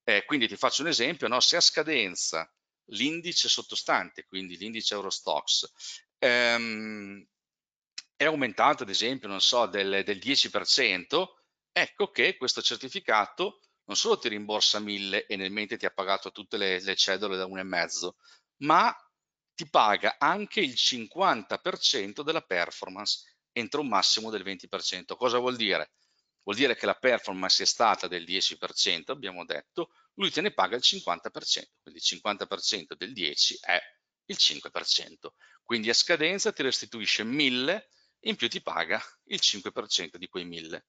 Eh, quindi ti faccio un esempio, no? se a scadenza l'indice sottostante, quindi l'indice Eurostox, ehm, è aumentato ad esempio, non so, del, del 10%, ecco che questo certificato non solo ti rimborsa 1000 e nel mente ti ha pagato tutte le, le cedole da 1,5, ma ti paga anche il 50% della performance entro un massimo del 20%. Cosa vuol dire? Vuol dire che la performance è stata del 10%, abbiamo detto, lui te ne paga il 50%, quindi il 50% del 10 è il 5%. Quindi a scadenza ti restituisce 1000 in più ti paga il 5% di quei 1000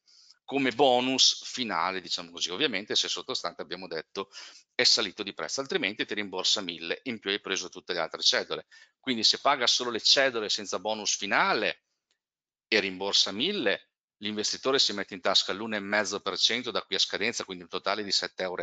come bonus finale, diciamo così. Ovviamente se sottostante abbiamo detto è salito di prezzo, altrimenti ti rimborsa 1000 in più hai preso tutte le altre cedole. Quindi se paga solo le cedole senza bonus finale e rimborsa 1000, l'investitore si mette in tasca l'1,5% da qui a scadenza, quindi un totale di 7,5 euro,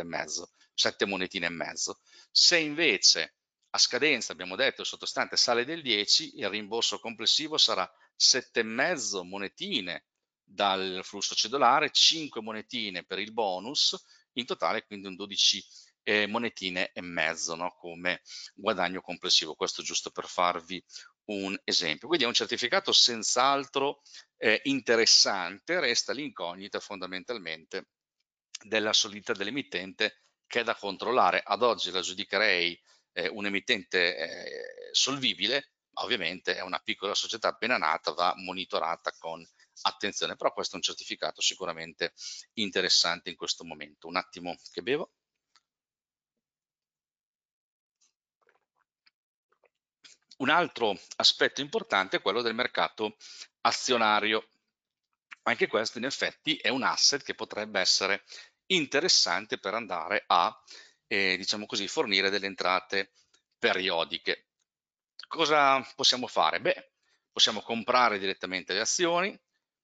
7 monetine e mezzo. Se invece a scadenza, abbiamo detto, sottostante sale del 10, il rimborso complessivo sarà 7,5 monetine dal flusso cedolare, 5 monetine per il bonus, in totale quindi un 12 eh, monetine e mezzo no? come guadagno complessivo. Questo giusto per farvi un esempio. Quindi è un certificato senz'altro eh, interessante, resta l'incognita fondamentalmente della solidità dell'emittente che è da controllare. Ad oggi la giudicherei eh, un emittente eh, solvibile, ovviamente è una piccola società appena nata, va monitorata con attenzione, però questo è un certificato sicuramente interessante in questo momento. Un attimo che bevo. Un altro aspetto importante è quello del mercato azionario. Anche questo in effetti è un asset che potrebbe essere interessante per andare a, eh, diciamo così, fornire delle entrate periodiche cosa possiamo fare? Beh, possiamo comprare direttamente le azioni,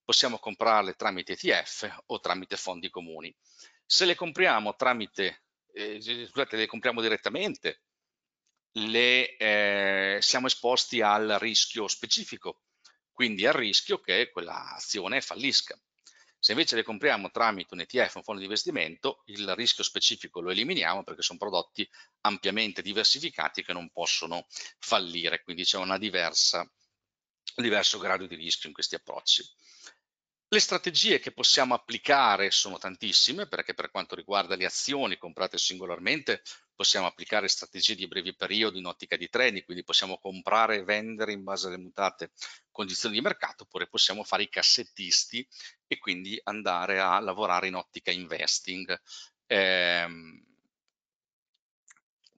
possiamo comprarle tramite ETF o tramite fondi comuni. Se le compriamo tramite, eh, scusate, le compriamo direttamente, le, eh, siamo esposti al rischio specifico, quindi al rischio che quella azione fallisca. Se invece le compriamo tramite un ETF, un fondo di investimento, il rischio specifico lo eliminiamo perché sono prodotti ampiamente diversificati che non possono fallire, quindi c'è un diverso grado di rischio in questi approcci. Le strategie che possiamo applicare sono tantissime, perché per quanto riguarda le azioni comprate singolarmente, possiamo applicare strategie di brevi periodi in ottica di trading, quindi possiamo comprare e vendere in base alle mutate condizioni di mercato, oppure possiamo fare i cassettisti e quindi andare a lavorare in ottica investing. Eh,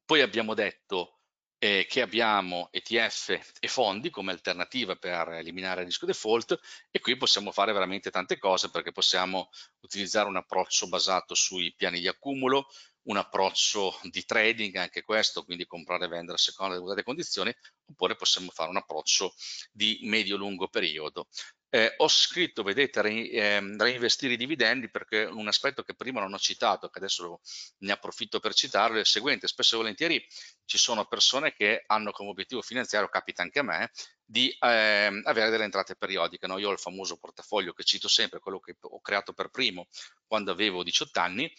poi abbiamo detto eh, che abbiamo ETF e fondi come alternativa per eliminare il rischio default e qui possiamo fare veramente tante cose perché possiamo utilizzare un approccio basato sui piani di accumulo, un approccio di trading, anche questo, quindi comprare e vendere a seconda delle condizioni, oppure possiamo fare un approccio di medio-lungo periodo eh, ho scritto, vedete, ehm, reinvestire i dividendi perché un aspetto che prima non ho citato, che adesso ne approfitto per citarlo, è il seguente. Spesso e volentieri ci sono persone che hanno come obiettivo finanziario, capita anche a me, di eh, avere delle entrate periodiche. No? Io ho il famoso portafoglio che cito sempre, quello che ho creato per primo quando avevo 18 anni,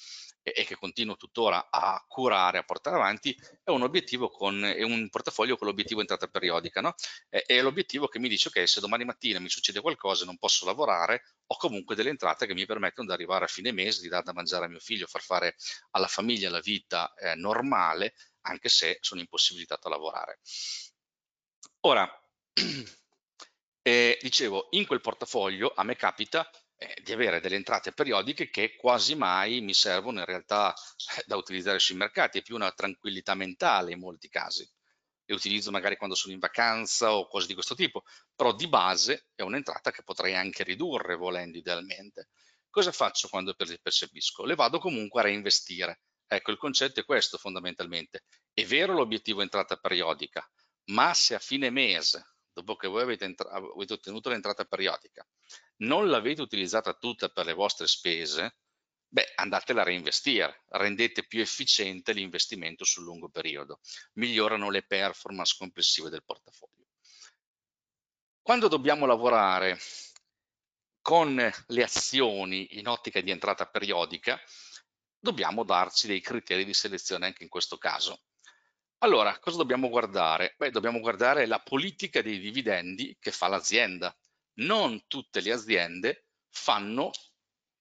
e, che continuo tuttora a curare, a portare avanti, è un obiettivo con è un portafoglio con l'obiettivo entrata periodica, no? È, è l'obiettivo che mi dice ok, se domani mattina mi succede qualcosa e non posso lavorare, ho comunque delle entrate che mi permettono di arrivare a fine mese, di dare da mangiare a mio figlio, far fare alla famiglia la vita eh, normale, anche se sono impossibilitato a lavorare. Ora, eh, dicevo, in quel portafoglio a me capita eh, di avere delle entrate periodiche che quasi mai mi servono in realtà eh, da utilizzare sui mercati, è più una tranquillità mentale in molti casi. Le utilizzo magari quando sono in vacanza o cose di questo tipo, però di base è un'entrata che potrei anche ridurre volendo idealmente. Cosa faccio quando percepisco? Le vado comunque a reinvestire. Ecco, il concetto è questo fondamentalmente. È vero l'obiettivo entrata periodica, ma se a fine mese, dopo che voi avete, avete ottenuto l'entrata periodica, non l'avete utilizzata tutta per le vostre spese, beh, andatela a reinvestire, rendete più efficiente l'investimento sul lungo periodo, migliorano le performance complessive del portafoglio. Quando dobbiamo lavorare con le azioni in ottica di entrata periodica, dobbiamo darci dei criteri di selezione anche in questo caso. Allora, cosa dobbiamo guardare? Beh, dobbiamo guardare la politica dei dividendi che fa l'azienda, non tutte le aziende fanno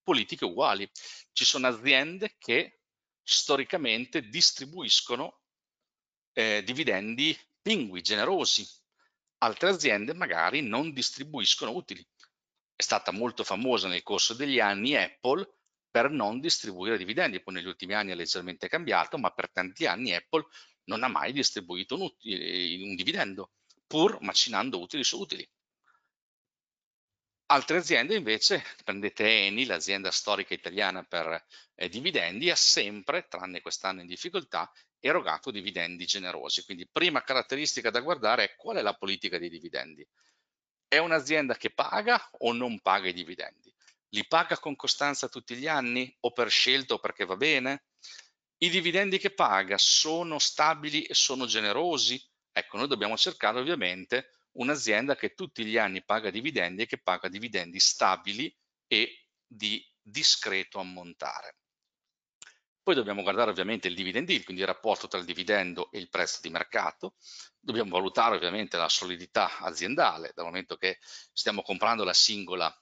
politiche uguali. Ci sono aziende che storicamente distribuiscono eh, dividendi pingui, generosi. Altre aziende magari non distribuiscono utili. È stata molto famosa nel corso degli anni Apple per non distribuire dividendi, poi negli ultimi anni è leggermente cambiato, ma per tanti anni Apple non ha mai distribuito un, eh, un dividendo, pur macinando utili su utili. Altre aziende invece, prendete Eni, l'azienda storica italiana per eh, dividendi, ha sempre, tranne quest'anno in difficoltà, erogato dividendi generosi. Quindi prima caratteristica da guardare è qual è la politica dei dividendi. È un'azienda che paga o non paga i dividendi? Li paga con costanza tutti gli anni o per scelta o perché va bene? I dividendi che paga sono stabili e sono generosi? Ecco, noi dobbiamo cercare ovviamente un'azienda che tutti gli anni paga dividendi e che paga dividendi stabili e di discreto ammontare. Poi dobbiamo guardare ovviamente il dividend yield, quindi il rapporto tra il dividendo e il prezzo di mercato. Dobbiamo valutare ovviamente la solidità aziendale, dal momento che stiamo comprando la singola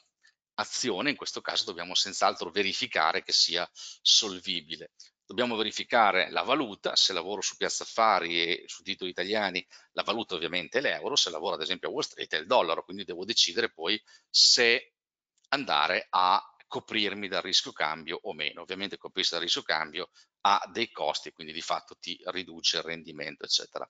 azione, in questo caso dobbiamo senz'altro verificare che sia solvibile dobbiamo verificare la valuta, se lavoro su piazza affari e su titoli italiani la valuta ovviamente è l'euro, se lavoro ad esempio a Wall Street è il dollaro, quindi devo decidere poi se andare a coprirmi dal rischio cambio o meno. Ovviamente coprirsi dal rischio cambio ha dei costi, quindi di fatto ti riduce il rendimento, eccetera.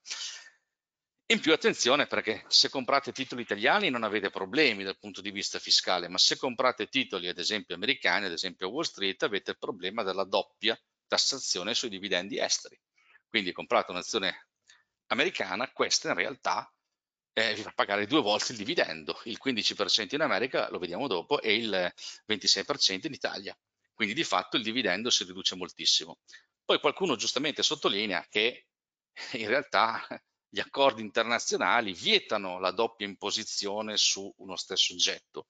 In più attenzione perché se comprate titoli italiani non avete problemi dal punto di vista fiscale, ma se comprate titoli ad esempio americani, ad esempio Wall Street, avete il problema della doppia tassazione sui dividendi esteri. Quindi comprate un'azione americana, questa in realtà eh, vi fa pagare due volte il dividendo, il 15% in America, lo vediamo dopo, e il 26% in Italia. Quindi di fatto il dividendo si riduce moltissimo. Poi qualcuno giustamente sottolinea che in realtà gli accordi internazionali vietano la doppia imposizione su uno stesso oggetto,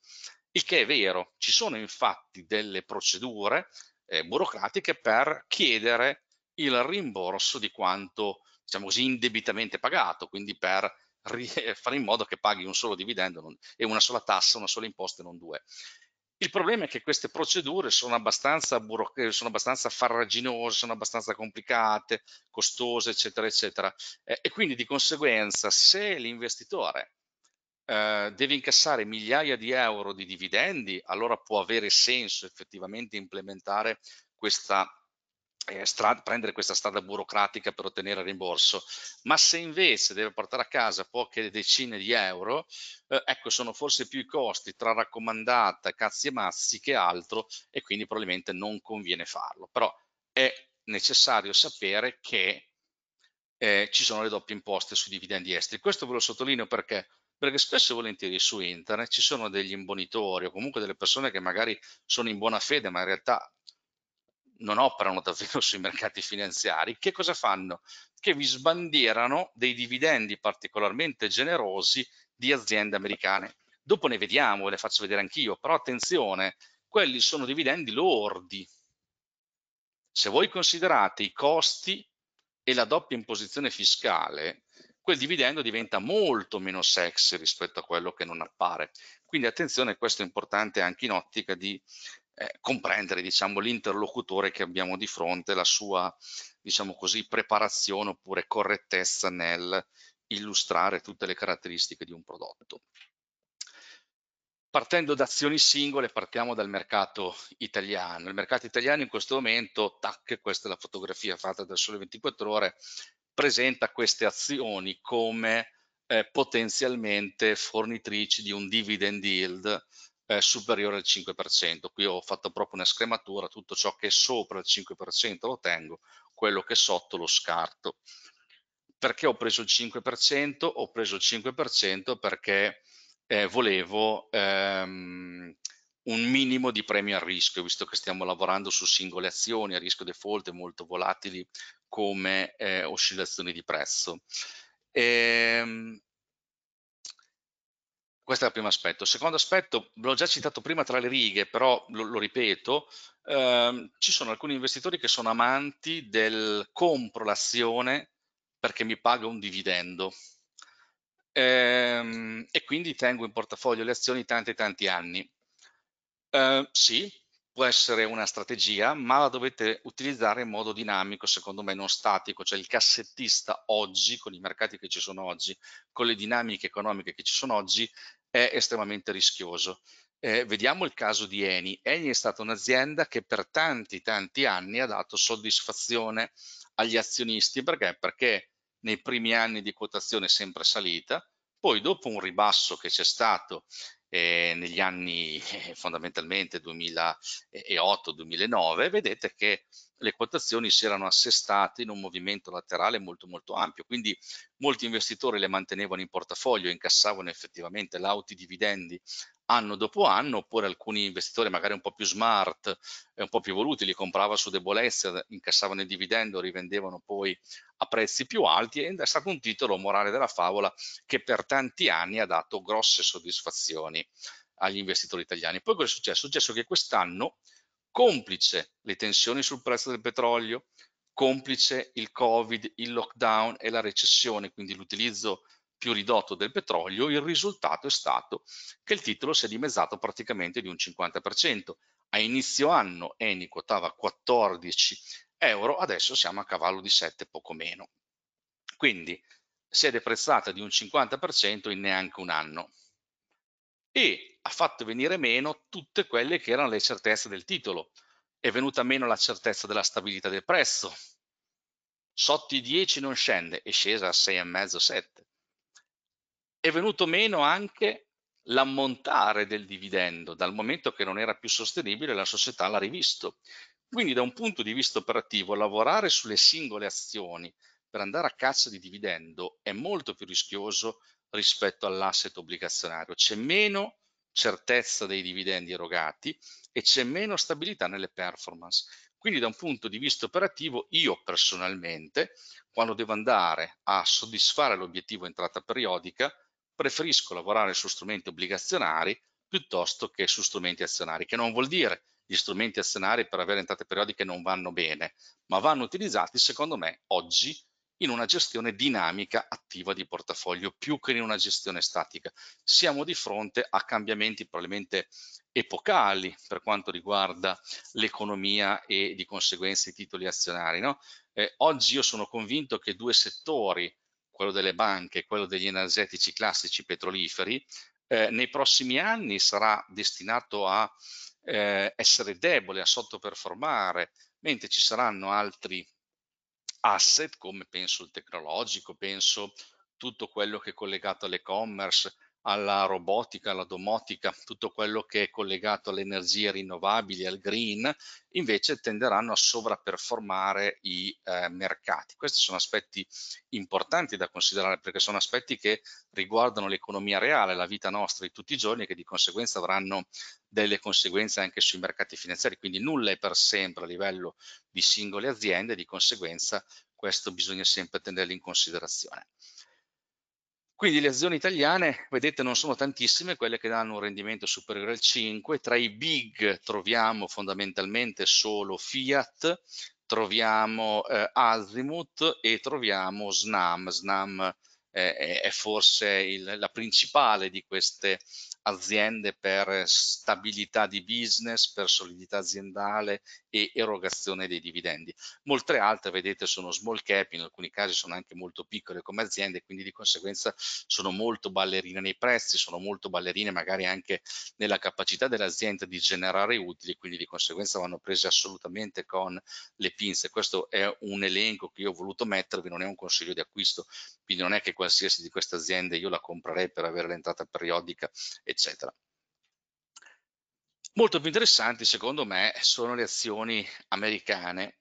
il che è vero. Ci sono infatti delle procedure eh, burocratiche per chiedere il rimborso di quanto, diciamo così, indebitamente pagato, quindi per eh, fare in modo che paghi un solo dividendo non, e una sola tassa, una sola imposta e non due. Il problema è che queste procedure sono abbastanza, buro, eh, sono abbastanza farraginose, sono abbastanza complicate, costose, eccetera, eccetera. Eh, e quindi di conseguenza se l'investitore eh, deve incassare migliaia di euro di dividendi, allora può avere senso effettivamente implementare questa eh, strada, prendere questa strada burocratica per ottenere il rimborso, ma se invece deve portare a casa poche decine di euro, eh, ecco sono forse più i costi tra raccomandata, cazzi e mazzi che altro e quindi probabilmente non conviene farlo, però è necessario sapere che eh, ci sono le doppie imposte sui dividendi esteri. Questo ve lo sottolineo perché perché spesso e volentieri su internet ci sono degli imbonitori o comunque delle persone che magari sono in buona fede ma in realtà non operano davvero sui mercati finanziari, che cosa fanno? Che vi sbandierano dei dividendi particolarmente generosi di aziende americane. Dopo ne vediamo, ve le faccio vedere anch'io, però attenzione, quelli sono dividendi lordi. Se voi considerate i costi e la doppia imposizione fiscale, quel dividendo diventa molto meno sexy rispetto a quello che non appare. Quindi attenzione, questo è importante anche in ottica di eh, comprendere diciamo, l'interlocutore che abbiamo di fronte, la sua diciamo così, preparazione oppure correttezza nel illustrare tutte le caratteristiche di un prodotto. Partendo da azioni singole, partiamo dal mercato italiano. Il mercato italiano in questo momento, tac, questa è la fotografia fatta da Sole 24 Ore, presenta queste azioni come eh, potenzialmente fornitrici di un dividend yield eh, superiore al 5%. Qui ho fatto proprio una scrematura, tutto ciò che è sopra il 5% lo tengo, quello che è sotto lo scarto. Perché ho preso il 5%? Ho preso il 5% perché eh, volevo ehm, un minimo di premi a rischio, visto che stiamo lavorando su singole azioni a rischio default e molto volatili, come eh, oscillazioni di prezzo. E, ehm, questo è il primo aspetto. Secondo aspetto, l'ho già citato prima tra le righe, però lo, lo ripeto, ehm, ci sono alcuni investitori che sono amanti del compro l'azione perché mi paga un dividendo ehm, e quindi tengo in portafoglio le azioni tanti tanti anni. Eh, sì, può essere una strategia, ma la dovete utilizzare in modo dinamico, secondo me non statico, cioè il cassettista oggi, con i mercati che ci sono oggi, con le dinamiche economiche che ci sono oggi, è estremamente rischioso. Eh, vediamo il caso di Eni. Eni è stata un'azienda che per tanti, tanti anni ha dato soddisfazione agli azionisti. Perché? Perché nei primi anni di quotazione è sempre salita, poi dopo un ribasso che c'è stato eh, negli anni eh, fondamentalmente 2008-2009, vedete che le quotazioni si erano assestate in un movimento laterale molto molto ampio, quindi molti investitori le mantenevano in portafoglio, incassavano effettivamente lauti dividendi anno dopo anno, oppure alcuni investitori magari un po' più smart e un po' più evoluti li comprava su debolezza, incassavano il dividendo, rivendevano poi a prezzi più alti ed è stato un titolo morale della favola che per tanti anni ha dato grosse soddisfazioni agli investitori italiani. Poi cosa è successo? È successo che quest'anno, complice le tensioni sul prezzo del petrolio, complice il Covid, il lockdown e la recessione, quindi l'utilizzo più ridotto del petrolio, il risultato è stato che il titolo si è dimezzato praticamente di un 50%. A inizio anno Eni quotava 14 euro, adesso siamo a cavallo di 7, poco meno. Quindi si è deprezzata di un 50% in neanche un anno e ha fatto venire meno tutte quelle che erano le certezze del titolo. È venuta meno la certezza della stabilità del prezzo. Sotto i 10 non scende, è scesa a 6,5-7 è venuto meno anche l'ammontare del dividendo, dal momento che non era più sostenibile la società l'ha rivisto. Quindi da un punto di vista operativo lavorare sulle singole azioni per andare a caccia di dividendo è molto più rischioso rispetto all'asset obbligazionario. C'è meno certezza dei dividendi erogati e c'è meno stabilità nelle performance. Quindi da un punto di vista operativo io personalmente quando devo andare a soddisfare l'obiettivo entrata periodica preferisco lavorare su strumenti obbligazionari piuttosto che su strumenti azionari, che non vuol dire gli strumenti azionari per avere entrate periodiche non vanno bene, ma vanno utilizzati secondo me oggi in una gestione dinamica attiva di portafoglio più che in una gestione statica. Siamo di fronte a cambiamenti probabilmente epocali per quanto riguarda l'economia e di conseguenza i titoli azionari. No? Eh, oggi io sono convinto che due settori quello delle banche, quello degli energetici classici petroliferi, eh, nei prossimi anni sarà destinato a eh, essere debole, a sottoperformare, mentre ci saranno altri asset come penso il tecnologico, penso tutto quello che è collegato all'e-commerce, alla robotica, alla domotica, tutto quello che è collegato alle energie rinnovabili, al green, invece tenderanno a sovraperformare i eh, mercati. Questi sono aspetti importanti da considerare perché sono aspetti che riguardano l'economia reale, la vita nostra di tutti i giorni e che di conseguenza avranno delle conseguenze anche sui mercati finanziari. Quindi nulla è per sempre a livello di singole aziende, di conseguenza questo bisogna sempre tenerlo in considerazione. Quindi le azioni italiane, vedete, non sono tantissime quelle che danno un rendimento superiore al 5. Tra i big troviamo fondamentalmente solo Fiat, troviamo eh, Azimut e troviamo Snam. Snam eh, è forse il, la principale di queste aziende per stabilità di business, per solidità aziendale e erogazione dei dividendi. Molte altre, vedete, sono small cap, in alcuni casi sono anche molto piccole come aziende, quindi di conseguenza sono molto ballerine nei prezzi, sono molto ballerine magari anche nella capacità dell'azienda di generare utili, quindi di conseguenza vanno prese assolutamente con le pinze. Questo è un elenco che io ho voluto mettervi, non è un consiglio di acquisto, quindi non è che qualsiasi di queste aziende io la comprerei per avere l'entrata periodica eccetera. Molto più interessanti, secondo me, sono le azioni americane.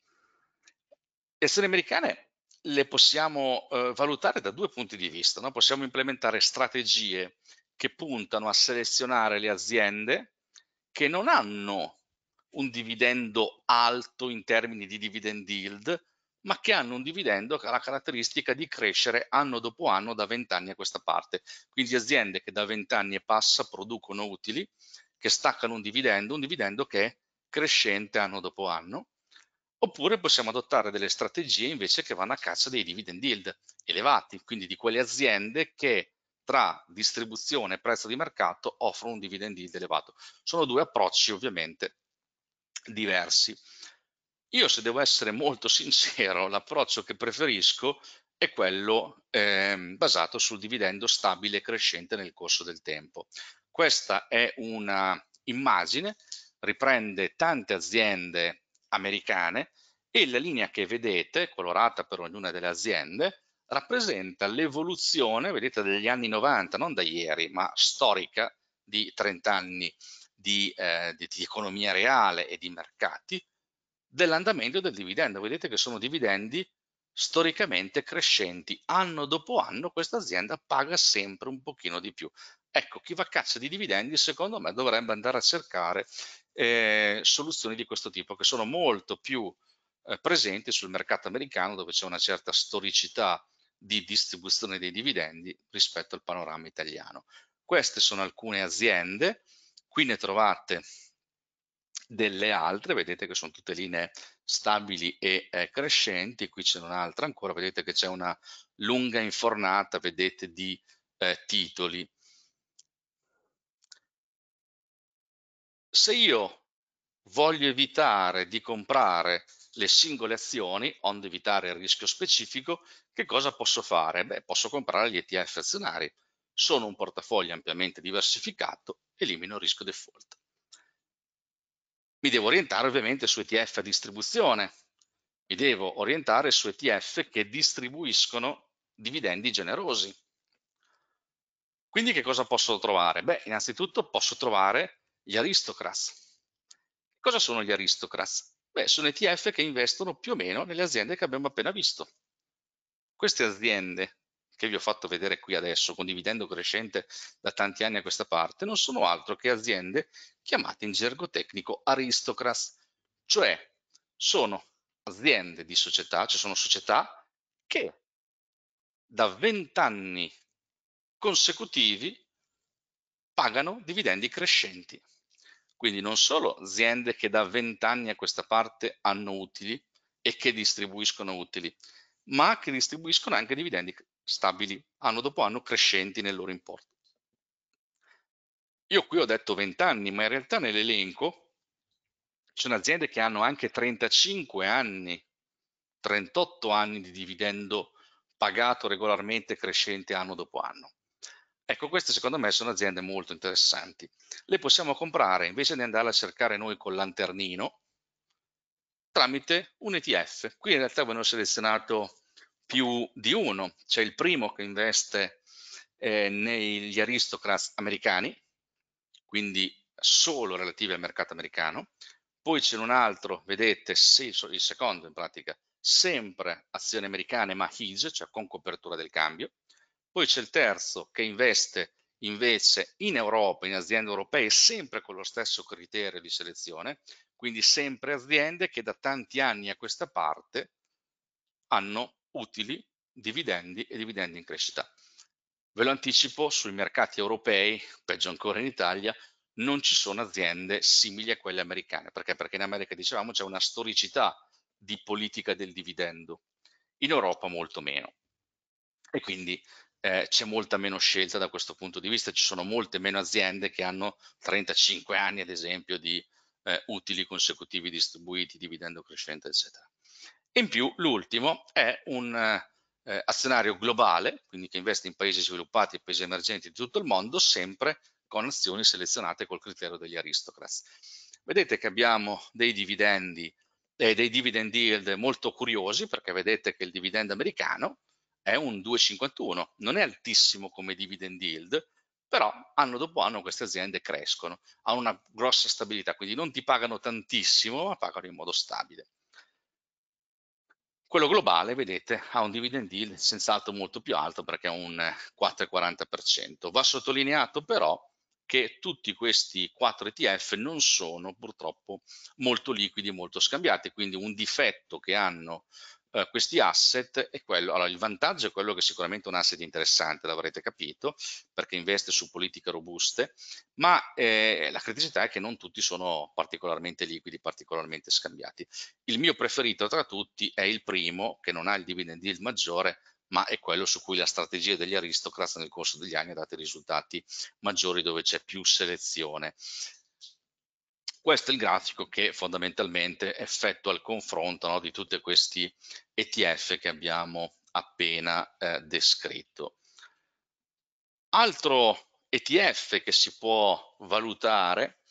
Le azioni americane le possiamo eh, valutare da due punti di vista. No? Possiamo implementare strategie che puntano a selezionare le aziende che non hanno un dividendo alto in termini di dividend yield, ma che hanno un dividendo che ha la caratteristica di crescere anno dopo anno da 20 anni a questa parte. Quindi aziende che da 20 anni e passa producono utili, che staccano un dividendo, un dividendo che è crescente anno dopo anno, oppure possiamo adottare delle strategie invece che vanno a caccia dei dividend yield elevati, quindi di quelle aziende che tra distribuzione e prezzo di mercato offrono un dividend yield elevato. Sono due approcci ovviamente diversi. Io, se devo essere molto sincero, l'approccio che preferisco è quello eh, basato sul dividendo stabile e crescente nel corso del tempo. Questa è un'immagine, riprende tante aziende americane e la linea che vedete, colorata per ognuna delle aziende, rappresenta l'evoluzione, vedete, degli anni 90, non da ieri, ma storica di 30 anni di, eh, di, di economia reale e di mercati, dell'andamento del dividendo. Vedete che sono dividendi storicamente crescenti. Anno dopo anno questa azienda paga sempre un pochino di più. Ecco, chi va a caccia di dividendi secondo me dovrebbe andare a cercare eh, soluzioni di questo tipo che sono molto più eh, presenti sul mercato americano dove c'è una certa storicità di distribuzione dei dividendi rispetto al panorama italiano. Queste sono alcune aziende, qui ne trovate delle altre, vedete che sono tutte linee stabili e eh, crescenti, qui c'è un'altra ancora, vedete che c'è una lunga infornata, vedete, di eh, titoli. Se io voglio evitare di comprare le singole azioni, onde evitare il rischio specifico, che cosa posso fare? Beh, posso comprare gli ETF azionari. Sono un portafoglio ampiamente diversificato, elimino il rischio default mi devo orientare ovviamente su ETF a distribuzione, mi devo orientare su ETF che distribuiscono dividendi generosi. Quindi che cosa posso trovare? Beh, innanzitutto posso trovare gli aristocrats. Cosa sono gli aristocrats? Beh, sono ETF che investono più o meno nelle aziende che abbiamo appena visto. Queste aziende che vi ho fatto vedere qui adesso con dividendo crescente da tanti anni a questa parte non sono altro che aziende chiamate in gergo tecnico aristocras, cioè sono aziende di società, cioè sono società che da vent'anni consecutivi pagano dividendi crescenti. Quindi non solo aziende che da vent'anni a questa parte hanno utili e che distribuiscono utili, ma che distribuiscono anche dividendi stabili anno dopo anno crescenti nel loro importo. Io qui ho detto 20 anni, ma in realtà nell'elenco ci sono aziende che hanno anche 35 anni, 38 anni di dividendo pagato regolarmente crescente anno dopo anno. Ecco, queste secondo me sono aziende molto interessanti. Le possiamo comprare invece di andare a cercare noi col lanternino tramite un ETF. Qui in realtà abbiamo selezionato più di uno. C'è il primo che investe eh, negli aristocrats americani, quindi solo relativi al mercato americano. Poi c'è un altro, vedete, sì, il secondo in pratica, sempre azioni americane ma hedge, cioè con copertura del cambio. Poi c'è il terzo che investe invece in Europa, in aziende europee, sempre con lo stesso criterio di selezione, quindi sempre aziende che da tanti anni a questa parte hanno utili, dividendi e dividendi in crescita. Ve lo anticipo, sui mercati europei, peggio ancora in Italia, non ci sono aziende simili a quelle americane. Perché? Perché in America, dicevamo, c'è una storicità di politica del dividendo. In Europa molto meno. E quindi eh, c'è molta meno scelta da questo punto di vista. Ci sono molte meno aziende che hanno 35 anni, ad esempio, di eh, utili consecutivi distribuiti, dividendo crescente, eccetera. In più, l'ultimo è un eh, eh, azionario globale, quindi che investe in paesi sviluppati e paesi emergenti di tutto il mondo, sempre con azioni selezionate col criterio degli aristocrats. Vedete che abbiamo dei dividendi, eh, dei dividend yield molto curiosi, perché vedete che il dividend americano è un 2,51, non è altissimo come dividend yield, però anno dopo anno queste aziende crescono, hanno una grossa stabilità, quindi non ti pagano tantissimo, ma pagano in modo stabile. Quello globale, vedete, ha un dividend yield senz'altro molto più alto perché è un 4,40%. Va sottolineato però che tutti questi 4 ETF non sono purtroppo molto liquidi, molto scambiati, quindi un difetto che hanno eh, questi asset e quello, allora il vantaggio è quello che è sicuramente un asset interessante, l'avrete capito, perché investe su politiche robuste, ma eh, la criticità è che non tutti sono particolarmente liquidi, particolarmente scambiati. Il mio preferito tra tutti è il primo, che non ha il dividend yield maggiore, ma è quello su cui la strategia degli aristocrats nel corso degli anni ha dato risultati maggiori dove c'è più selezione. Questo è il grafico che fondamentalmente effettua il confronto no, di tutti questi ETF che abbiamo appena eh, descritto. Altro ETF che si può valutare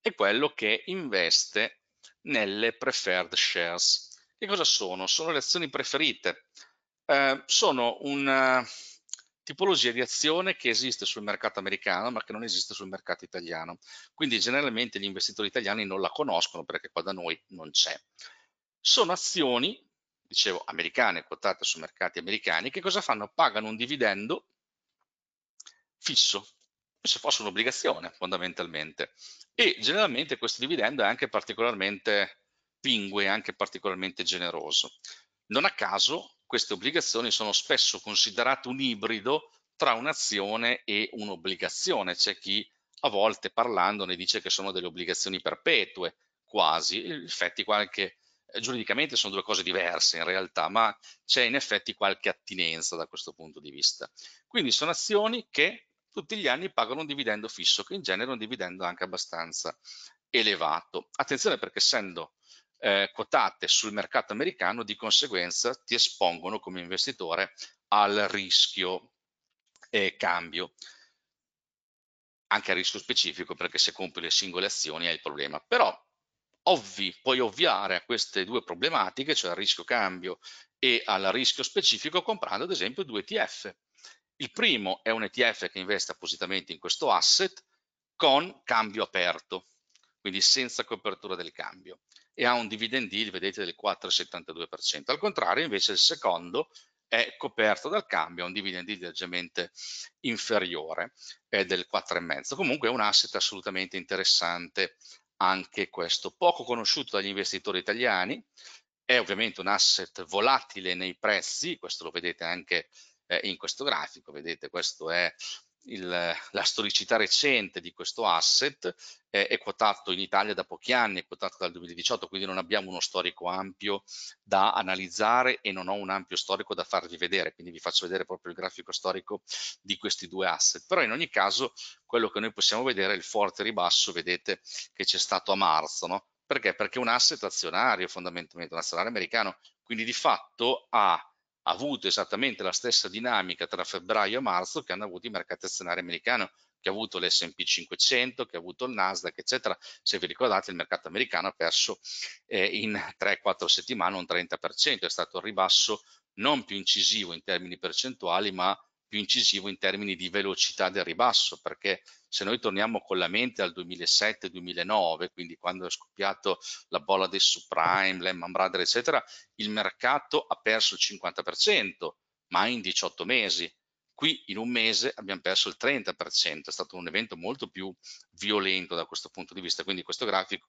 è quello che investe nelle preferred shares. Che cosa sono? Sono le azioni preferite. Eh, sono un, tipologia di azione che esiste sul mercato americano ma che non esiste sul mercato italiano. Quindi generalmente gli investitori italiani non la conoscono perché qua da noi non c'è. Sono azioni, dicevo, americane, quotate su mercati americani, che cosa fanno? Pagano un dividendo fisso, come se fosse un'obbligazione fondamentalmente. E generalmente questo dividendo è anche particolarmente pingue, anche particolarmente generoso. Non a caso queste obbligazioni sono spesso considerate un ibrido tra un'azione e un'obbligazione. C'è chi a volte parlandone dice che sono delle obbligazioni perpetue, quasi. In effetti qualche, eh, giuridicamente sono due cose diverse in realtà, ma c'è in effetti qualche attinenza da questo punto di vista. Quindi sono azioni che tutti gli anni pagano un dividendo fisso, che in genere è un dividendo anche abbastanza elevato. Attenzione perché essendo eh, quotate sul mercato americano, di conseguenza ti espongono come investitore al rischio eh, cambio anche a rischio specifico perché se compri le singole azioni hai il problema. Però ovvi, puoi ovviare a queste due problematiche, cioè al rischio cambio e al rischio specifico comprando ad esempio due ETF. Il primo è un ETF che investe appositamente in questo asset con cambio aperto, quindi senza copertura del cambio e ha un dividend yield, vedete, del 4,72%. Al contrario, invece, il secondo è coperto dal cambio, ha un dividend yield leggermente inferiore, è eh, del 4,5%. Comunque è un asset assolutamente interessante anche questo, poco conosciuto dagli investitori italiani, è ovviamente un asset volatile nei prezzi, questo lo vedete anche eh, in questo grafico, vedete, questo è il, la storicità recente di questo asset eh, è quotato in Italia da pochi anni, è quotato dal 2018, quindi non abbiamo uno storico ampio da analizzare e non ho un ampio storico da farvi vedere, quindi vi faccio vedere proprio il grafico storico di questi due asset. Però in ogni caso quello che noi possiamo vedere è il forte ribasso, vedete, che c'è stato a marzo, no? Perché? Perché un asset azionario, fondamentalmente un azionario americano, quindi di fatto ha avuto esattamente la stessa dinamica tra febbraio e marzo che hanno avuto i mercati azionari americani, che ha avuto l'S&P 500, che ha avuto il Nasdaq, eccetera. Se vi ricordate, il mercato americano ha perso eh, in 3-4 settimane un 30%, è stato il ribasso non più incisivo in termini percentuali, ma più incisivo in termini di velocità del ribasso, perché se noi torniamo con la mente al 2007-2009, quindi quando è scoppiato la bolla dei subprime, Lehman Brothers, eccetera, il mercato ha perso il 50%, ma in 18 mesi. Qui in un mese abbiamo perso il 30%, è stato un evento molto più violento da questo punto di vista, quindi questo grafico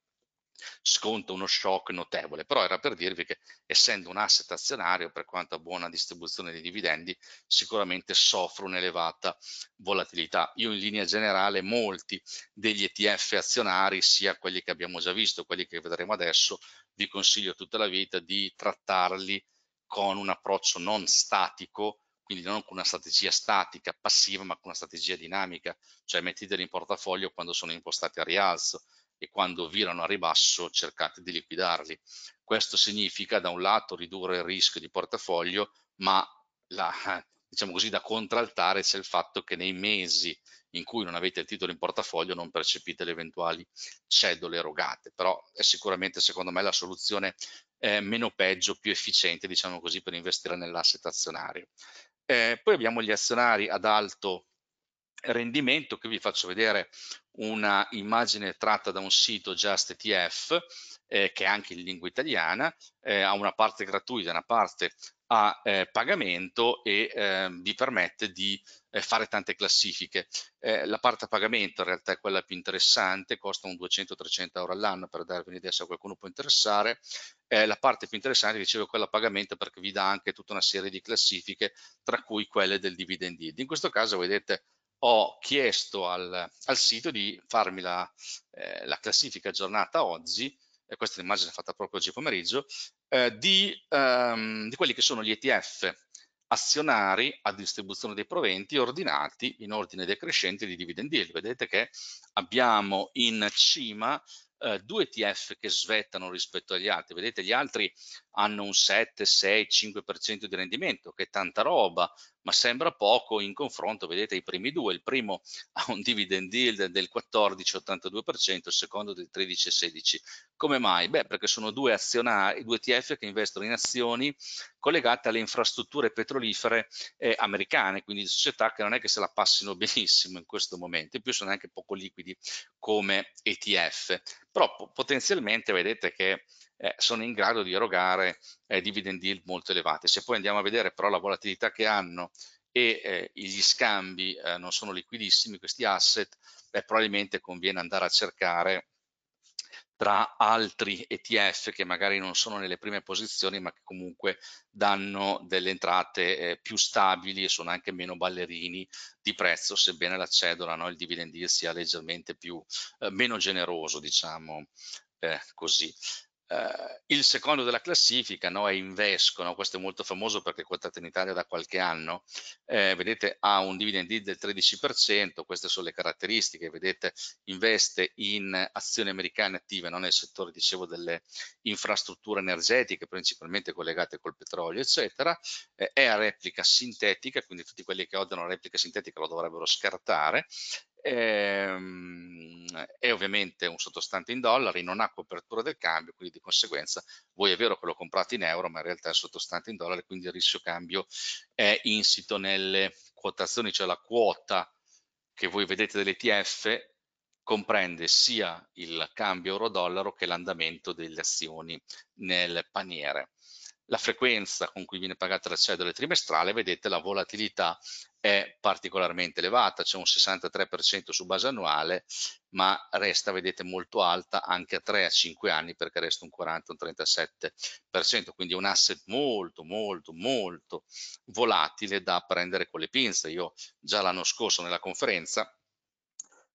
sconta uno shock notevole, però era per dirvi che essendo un asset azionario, per quanto ha buona distribuzione dei dividendi, sicuramente soffre un'elevata volatilità. Io in linea generale molti degli ETF azionari, sia quelli che abbiamo già visto, quelli che vedremo adesso, vi consiglio tutta la vita di trattarli con un approccio non statico, quindi non con una strategia statica, passiva, ma con una strategia dinamica, cioè metteteli in portafoglio quando sono impostati a rialzo e quando virano a ribasso cercate di liquidarli. Questo significa da un lato ridurre il rischio di portafoglio, ma la, diciamo così, da contraltare c'è il fatto che nei mesi in cui non avete il titolo in portafoglio non percepite le eventuali cedole erogate, però è sicuramente secondo me la soluzione eh, meno peggio, più efficiente diciamo così per investire nell'asset azionario. Eh, poi abbiamo gli azionari ad alto rendimento, qui vi faccio vedere una immagine tratta da un sito Just ETF, eh, che è anche in lingua italiana, eh, ha una parte gratuita e una parte a eh, pagamento e eh, vi permette di eh, fare tante classifiche. Eh, la parte a pagamento in realtà è quella più interessante, costa un 200-300 euro all'anno per darvi un'idea se a qualcuno può interessare. Eh, la parte più interessante dicevo è quella a pagamento perché vi dà anche tutta una serie di classifiche, tra cui quelle del dividend yield. In questo caso vedete ho chiesto al, al sito di farmi la, eh, la classifica aggiornata oggi eh, questa immagine è fatta proprio oggi pomeriggio, eh, di, ehm, di, quelli che sono gli ETF azionari a distribuzione dei proventi ordinati in ordine decrescente di dividend yield. Vedete che abbiamo in cima eh, due ETF che svettano rispetto agli altri. Vedete, gli altri hanno un 7, 6, 5% di rendimento, che è tanta roba, ma sembra poco in confronto, vedete, i primi due. Il primo ha un dividend yield del 14,82%, il secondo del 13,16%. Come mai? Beh, perché sono due azionari, due ETF che investono in azioni collegate alle infrastrutture petrolifere eh, americane, quindi società che non è che se la passino benissimo in questo momento, in più sono anche poco liquidi come ETF. Però potenzialmente vedete che eh, sono in grado di erogare eh, dividend yield molto elevate. Se poi andiamo a vedere però la volatilità che hanno e eh, gli scambi eh, non sono liquidissimi, questi asset, beh, probabilmente conviene andare a cercare tra altri ETF che magari non sono nelle prime posizioni ma che comunque danno delle entrate eh, più stabili e sono anche meno ballerini di prezzo sebbene la cedola, no? il dividend yield sia leggermente più, eh, meno generoso diciamo eh, così eh, il secondo della classifica no, è Invesco, no? questo è molto famoso perché è quotato in Italia da qualche anno, eh, vedete ha un dividend yield del 13%, queste sono le caratteristiche, vedete investe in azioni americane attive no? nel settore dicevo delle infrastrutture energetiche principalmente collegate col petrolio eccetera, eh, è a replica sintetica, quindi tutti quelli che odiano la replica sintetica lo dovrebbero scartare è ehm, ovviamente un sottostante in dollari, non ha copertura del cambio, quindi di conseguenza voi è vero che lo comprate in euro, ma in realtà è sottostante in dollari, quindi il rischio cambio è insito nelle quotazioni, cioè la quota che voi vedete dell'ETF comprende sia il cambio euro-dollaro che l'andamento delle azioni nel paniere. La frequenza con cui viene pagata la cedola trimestrale, vedete la volatilità è particolarmente elevata, c'è un 63% su base annuale, ma resta, vedete, molto alta anche a 3 a 5 anni perché resta un 40, un 37%, quindi è un asset molto, molto, molto volatile da prendere con le pinze. Io già l'anno scorso nella conferenza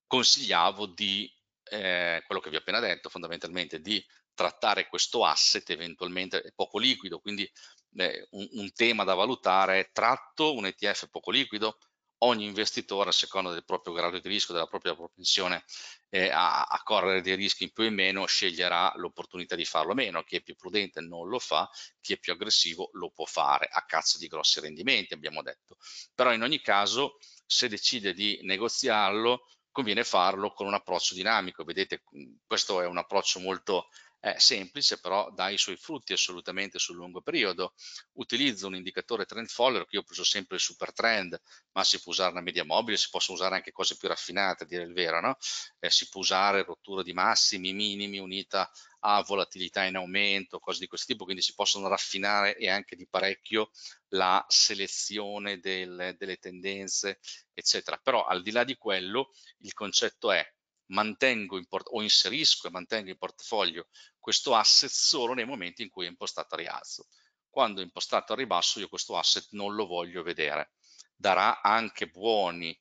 consigliavo di, eh, quello che vi ho appena detto, fondamentalmente di trattare questo asset eventualmente è poco liquido, quindi eh, un, un, tema da valutare è tratto un ETF poco liquido, ogni investitore a seconda del proprio grado di rischio, della propria propensione eh, a, a, correre dei rischi in più e in meno, sceglierà l'opportunità di farlo o meno, chi è più prudente non lo fa, chi è più aggressivo lo può fare a cazzo di grossi rendimenti abbiamo detto, però in ogni caso se decide di negoziarlo conviene farlo con un approccio dinamico, vedete questo è un approccio molto è semplice, però dà i suoi frutti assolutamente sul lungo periodo. Utilizzo un indicatore trend follower, io ho preso sempre il super trend, ma si può usare una media mobile, si possono usare anche cose più raffinate, a dire il vero, no? Eh, si può usare rottura di massimi, minimi, unita a volatilità in aumento, cose di questo tipo, quindi si possono raffinare e anche di parecchio la selezione del, delle tendenze, eccetera. Però al di là di quello, il concetto è mantengo port- o inserisco e mantengo in portafoglio questo asset solo nei momenti in cui è impostato a rialzo. Quando è impostato a ribasso io questo asset non lo voglio vedere. Darà anche buoni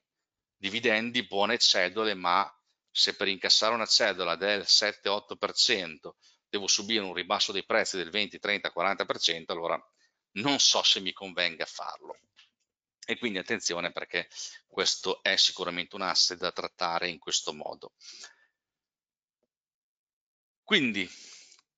dividendi, buone cedole, ma se per incassare una cedola del 7-8% devo subire un ribasso dei prezzi del 20, 30, 40%, allora non so se mi convenga farlo e quindi attenzione perché questo è sicuramente un asset da trattare in questo modo. Quindi,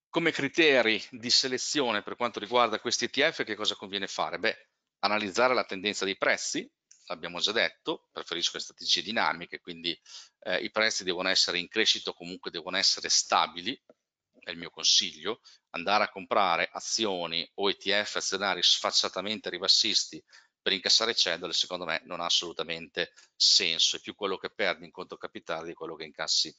come criteri di selezione per quanto riguarda questi ETF, che cosa conviene fare? Beh, analizzare la tendenza dei prezzi, l'abbiamo già detto, preferisco le strategie dinamiche, quindi eh, i prezzi devono essere in crescita o comunque devono essere stabili, è il mio consiglio, andare a comprare azioni o ETF azionari sfacciatamente ribassisti per incassare cedole secondo me non ha assolutamente senso, è più quello che perdi in conto capitale di quello che incassi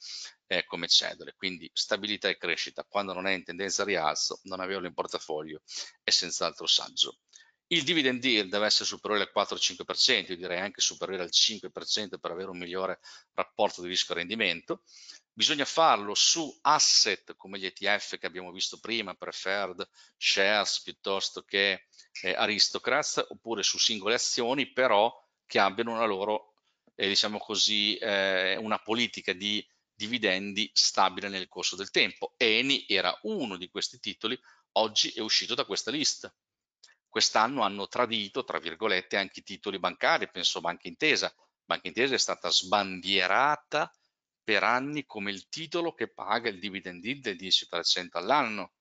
eh, come cedole, quindi stabilità e crescita quando non è in tendenza a rialzo, non averlo in portafoglio è senz'altro saggio. Il dividend yield deve essere superiore al 4-5%, io direi anche superiore al 5% per avere un migliore rapporto di rischio-rendimento. Bisogna farlo su asset come gli ETF che abbiamo visto prima, preferred shares piuttosto che eh, aristocrats oppure su singole azioni, però che abbiano una loro, eh, diciamo così, eh, una politica di dividendi stabile nel corso del tempo. Eni era uno di questi titoli, oggi è uscito da questa lista. Quest'anno hanno tradito, tra virgolette, anche i titoli bancari, penso Banca Intesa. Banca Intesa è stata sbandierata per anni come il titolo che paga il dividend yield del 10% all'anno.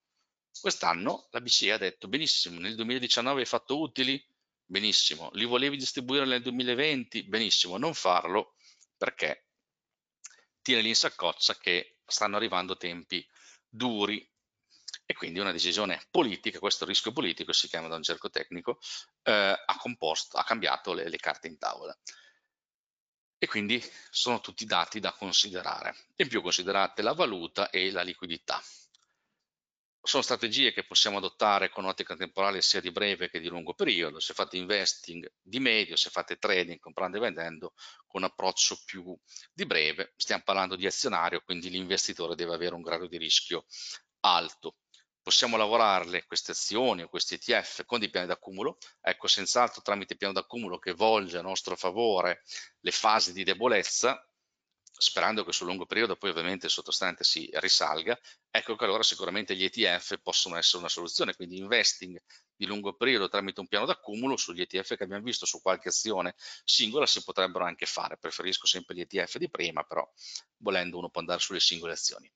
Quest'anno la BCE ha detto benissimo, nel 2019 hai fatto utili, benissimo, li volevi distribuire nel 2020, benissimo, non farlo perché tieni in saccoccia che stanno arrivando tempi duri e quindi una decisione politica, questo rischio politico si chiama da un cerco tecnico, eh, ha, composto, ha cambiato le, le carte in tavola e quindi sono tutti dati da considerare. In più considerate la valuta e la liquidità sono strategie che possiamo adottare con ottica temporale sia di breve che di lungo periodo, se fate investing di medio, se fate trading, comprando e vendendo, con approccio più di breve, stiamo parlando di azionario, quindi l'investitore deve avere un grado di rischio alto. Possiamo lavorarle queste azioni o questi ETF con dei piani d'accumulo, ecco senz'altro tramite piano d'accumulo che volge a nostro favore le fasi di debolezza, sperando che sul lungo periodo poi ovviamente il sottostante si risalga, ecco che allora sicuramente gli ETF possono essere una soluzione, quindi investing di lungo periodo tramite un piano d'accumulo sugli ETF che abbiamo visto su qualche azione singola si potrebbero anche fare, preferisco sempre gli ETF di prima, però volendo uno può andare sulle singole azioni.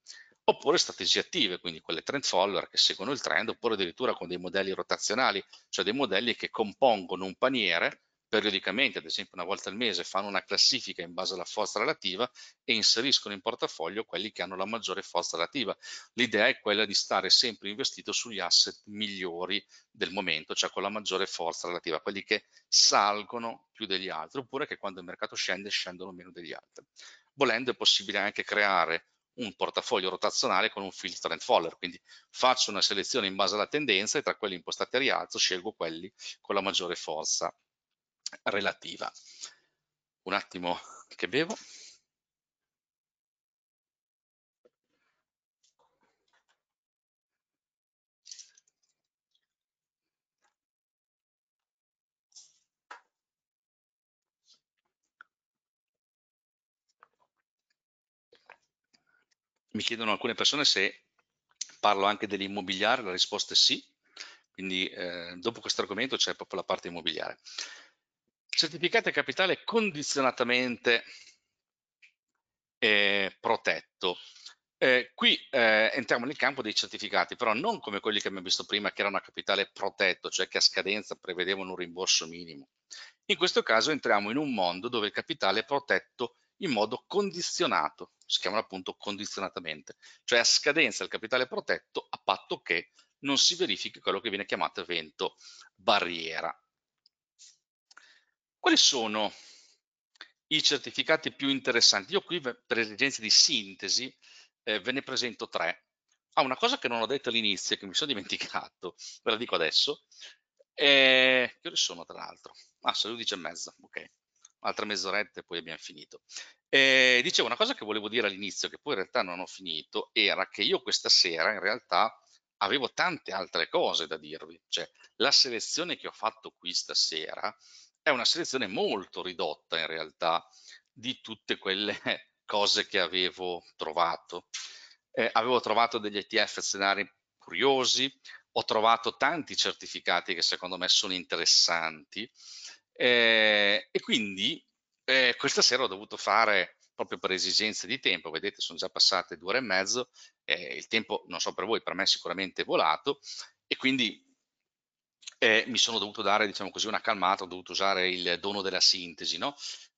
Oppure strategie attive, quindi quelle trend follower che seguono il trend, oppure addirittura con dei modelli rotazionali, cioè dei modelli che compongono un paniere periodicamente, ad esempio una volta al mese, fanno una classifica in base alla forza relativa e inseriscono in portafoglio quelli che hanno la maggiore forza relativa. L'idea è quella di stare sempre investito sugli asset migliori del momento, cioè con la maggiore forza relativa, quelli che salgono più degli altri, oppure che quando il mercato scende scendono meno degli altri. Volendo è possibile anche creare un portafoglio rotazionale con un filter and follower, quindi faccio una selezione in base alla tendenza e tra quelli impostati a rialzo scelgo quelli con la maggiore forza relativa. Un attimo che bevo. Mi chiedono alcune persone se parlo anche dell'immobiliare, la risposta è sì, quindi eh, dopo questo argomento c'è proprio la parte immobiliare certificato di capitale condizionatamente eh, protetto. Eh, qui eh, entriamo nel campo dei certificati, però non come quelli che abbiamo visto prima, che erano a capitale protetto, cioè che a scadenza prevedevano un rimborso minimo. In questo caso entriamo in un mondo dove il capitale è protetto in modo condizionato, si chiamano appunto condizionatamente, cioè a scadenza il capitale protetto a patto che non si verifichi quello che viene chiamato evento barriera. Quali sono i certificati più interessanti? Io qui, per esigenze di sintesi, eh, ve ne presento tre. Ah, una cosa che non ho detto all'inizio, che mi sono dimenticato, ve la dico adesso. Eh, che ore sono, tra l'altro? Ah, sono le 11 e mezza, ok. Altre mezz'oretta e poi abbiamo finito. Eh, dicevo, una cosa che volevo dire all'inizio, che poi in realtà non ho finito, era che io questa sera, in realtà, avevo tante altre cose da dirvi. Cioè, la selezione che ho fatto qui stasera è una selezione molto ridotta in realtà di tutte quelle cose che avevo trovato. Eh, avevo trovato degli ETF azionari curiosi, ho trovato tanti certificati che secondo me sono interessanti eh, e quindi eh, questa sera ho dovuto fare proprio per esigenze di tempo, vedete sono già passate due ore e mezzo, eh, il tempo non so per voi, per me è sicuramente volato e quindi eh, mi sono dovuto dare, diciamo così, una calmata, ho dovuto usare il dono della sintesi, no?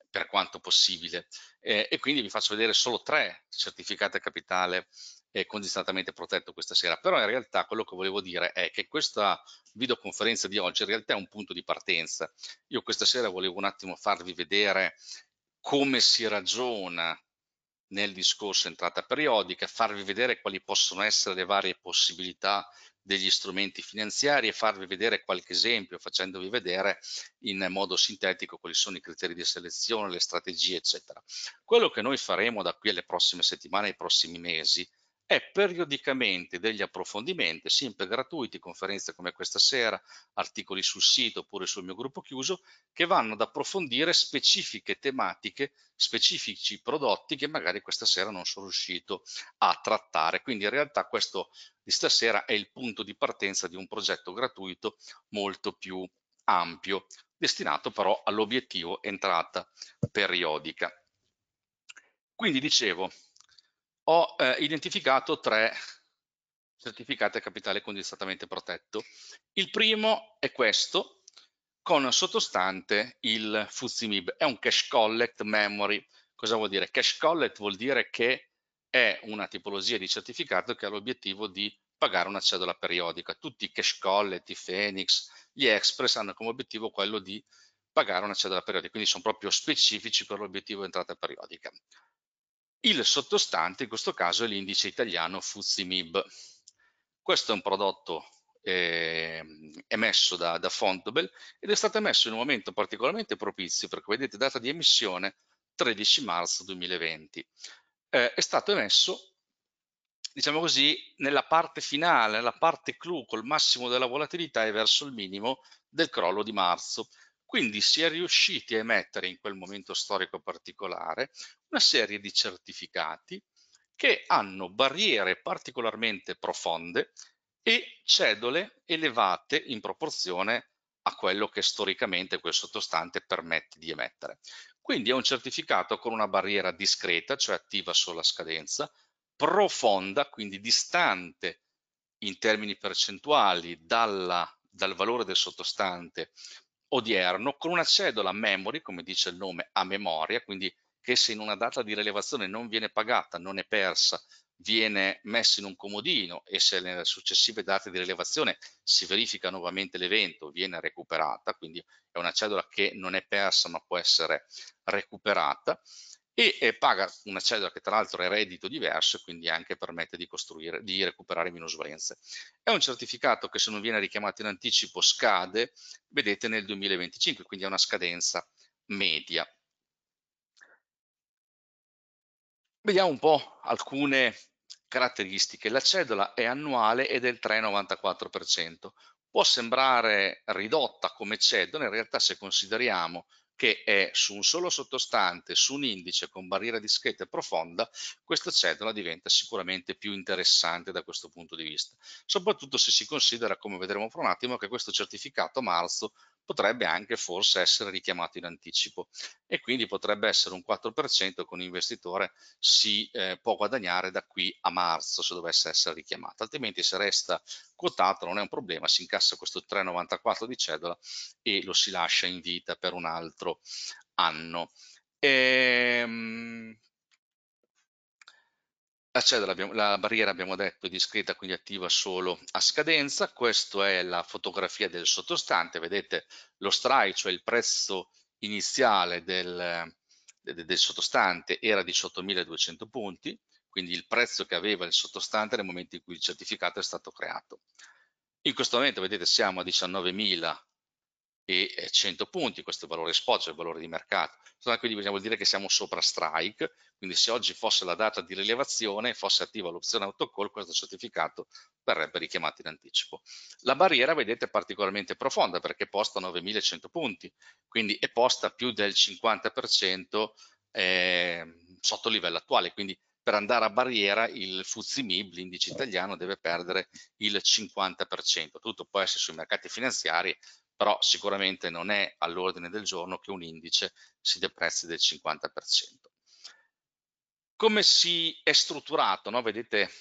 per quanto possibile. Eh, e quindi vi faccio vedere solo tre certificati a capitale eh, condizionatamente protetto questa sera, però in realtà quello che volevo dire è che questa videoconferenza di oggi in realtà è un punto di partenza. Io questa sera volevo un attimo farvi vedere come si ragiona nel discorso entrata periodica, farvi vedere quali possono essere le varie possibilità degli strumenti finanziari e farvi vedere qualche esempio, facendovi vedere in modo sintetico quali sono i criteri di selezione, le strategie, eccetera. Quello che noi faremo da qui alle prossime settimane, ai prossimi mesi, e periodicamente degli approfondimenti, sempre gratuiti, conferenze come questa sera, articoli sul sito oppure sul mio gruppo chiuso, che vanno ad approfondire specifiche tematiche, specifici prodotti che magari questa sera non sono riuscito a trattare. Quindi in realtà questo di stasera è il punto di partenza di un progetto gratuito molto più ampio, destinato però all'obiettivo entrata periodica. Quindi dicevo, ho eh, identificato tre certificati a capitale condizionatamente protetto. Il primo è questo, con sottostante il Fuzimib, È un cash collect memory. Cosa vuol dire? Cash collect vuol dire che è una tipologia di certificato che ha l'obiettivo di pagare una cedola periodica. Tutti i cash collect, i Phoenix, gli Express hanno come obiettivo quello di pagare una cedola periodica, quindi sono proprio specifici per l'obiettivo entrata periodica. Il sottostante in questo caso è l'indice italiano FUZIMIB. Questo è un prodotto eh, emesso da, da Fontobel ed è stato emesso in un momento particolarmente propizio perché vedete data di emissione 13 marzo 2020. Eh, è stato emesso, diciamo così, nella parte finale, nella parte clou col massimo della volatilità e verso il minimo del crollo di marzo. Quindi si è riusciti a emettere in quel momento storico particolare una serie di certificati che hanno barriere particolarmente profonde e cedole elevate in proporzione a quello che storicamente quel sottostante permette di emettere. Quindi è un certificato con una barriera discreta, cioè attiva solo a scadenza, profonda, quindi distante in termini percentuali dalla, dal valore del sottostante odierno con una cedola memory, come dice il nome, a memoria, quindi che se in una data di rilevazione non viene pagata, non è persa, viene messa in un comodino e se nelle successive date di rilevazione si verifica nuovamente l'evento, viene recuperata, quindi è una cedola che non è persa ma può essere recuperata e paga una cedera che tra l'altro è reddito diverso e quindi anche permette di, di recuperare minusvalenze. È un certificato che se non viene richiamato in anticipo scade, vedete, nel 2025, quindi è una scadenza media. Vediamo un po' alcune caratteristiche. La cedola è annuale ed è del 3,94%. Può sembrare ridotta come cedola, in realtà se consideriamo che è su un solo sottostante, su un indice con barriera discreta e profonda, questa cedola diventa sicuramente più interessante da questo punto di vista, soprattutto se si considera, come vedremo fra un attimo, che questo certificato a marzo potrebbe anche forse essere richiamato in anticipo e quindi potrebbe essere un 4% che un investitore si eh, può guadagnare da qui a marzo se dovesse essere richiamato, altrimenti se resta quotato non è un problema, si incassa questo 3,94 di cedola e lo si lascia in vita per un altro anno. Ehm, eh, cioè, la la barriera abbiamo detto è discreta, quindi attiva solo a scadenza. Questa è la fotografia del sottostante, vedete lo strike, cioè il prezzo iniziale del, del sottostante era 18.200 punti, quindi il prezzo che aveva il sottostante nel momento in cui il certificato è stato creato. In questo momento, vedete, siamo a 19.000 e 100 punti, questo è il valore spot, cioè il valore di mercato. Quindi vogliamo dire che siamo sopra strike, quindi se oggi fosse la data di rilevazione, fosse attiva l'opzione autocall, questo certificato verrebbe richiamato in anticipo. La barriera, vedete, è particolarmente profonda perché posta 9100 punti, quindi è posta più del 50% eh, sotto il livello attuale, quindi per andare a barriera il Mib, l'indice italiano, deve perdere il 50%. Tutto può essere sui mercati finanziari, però sicuramente non è all'ordine del giorno che un indice si deprezzi del 50%. Come si è strutturato? No? Vedete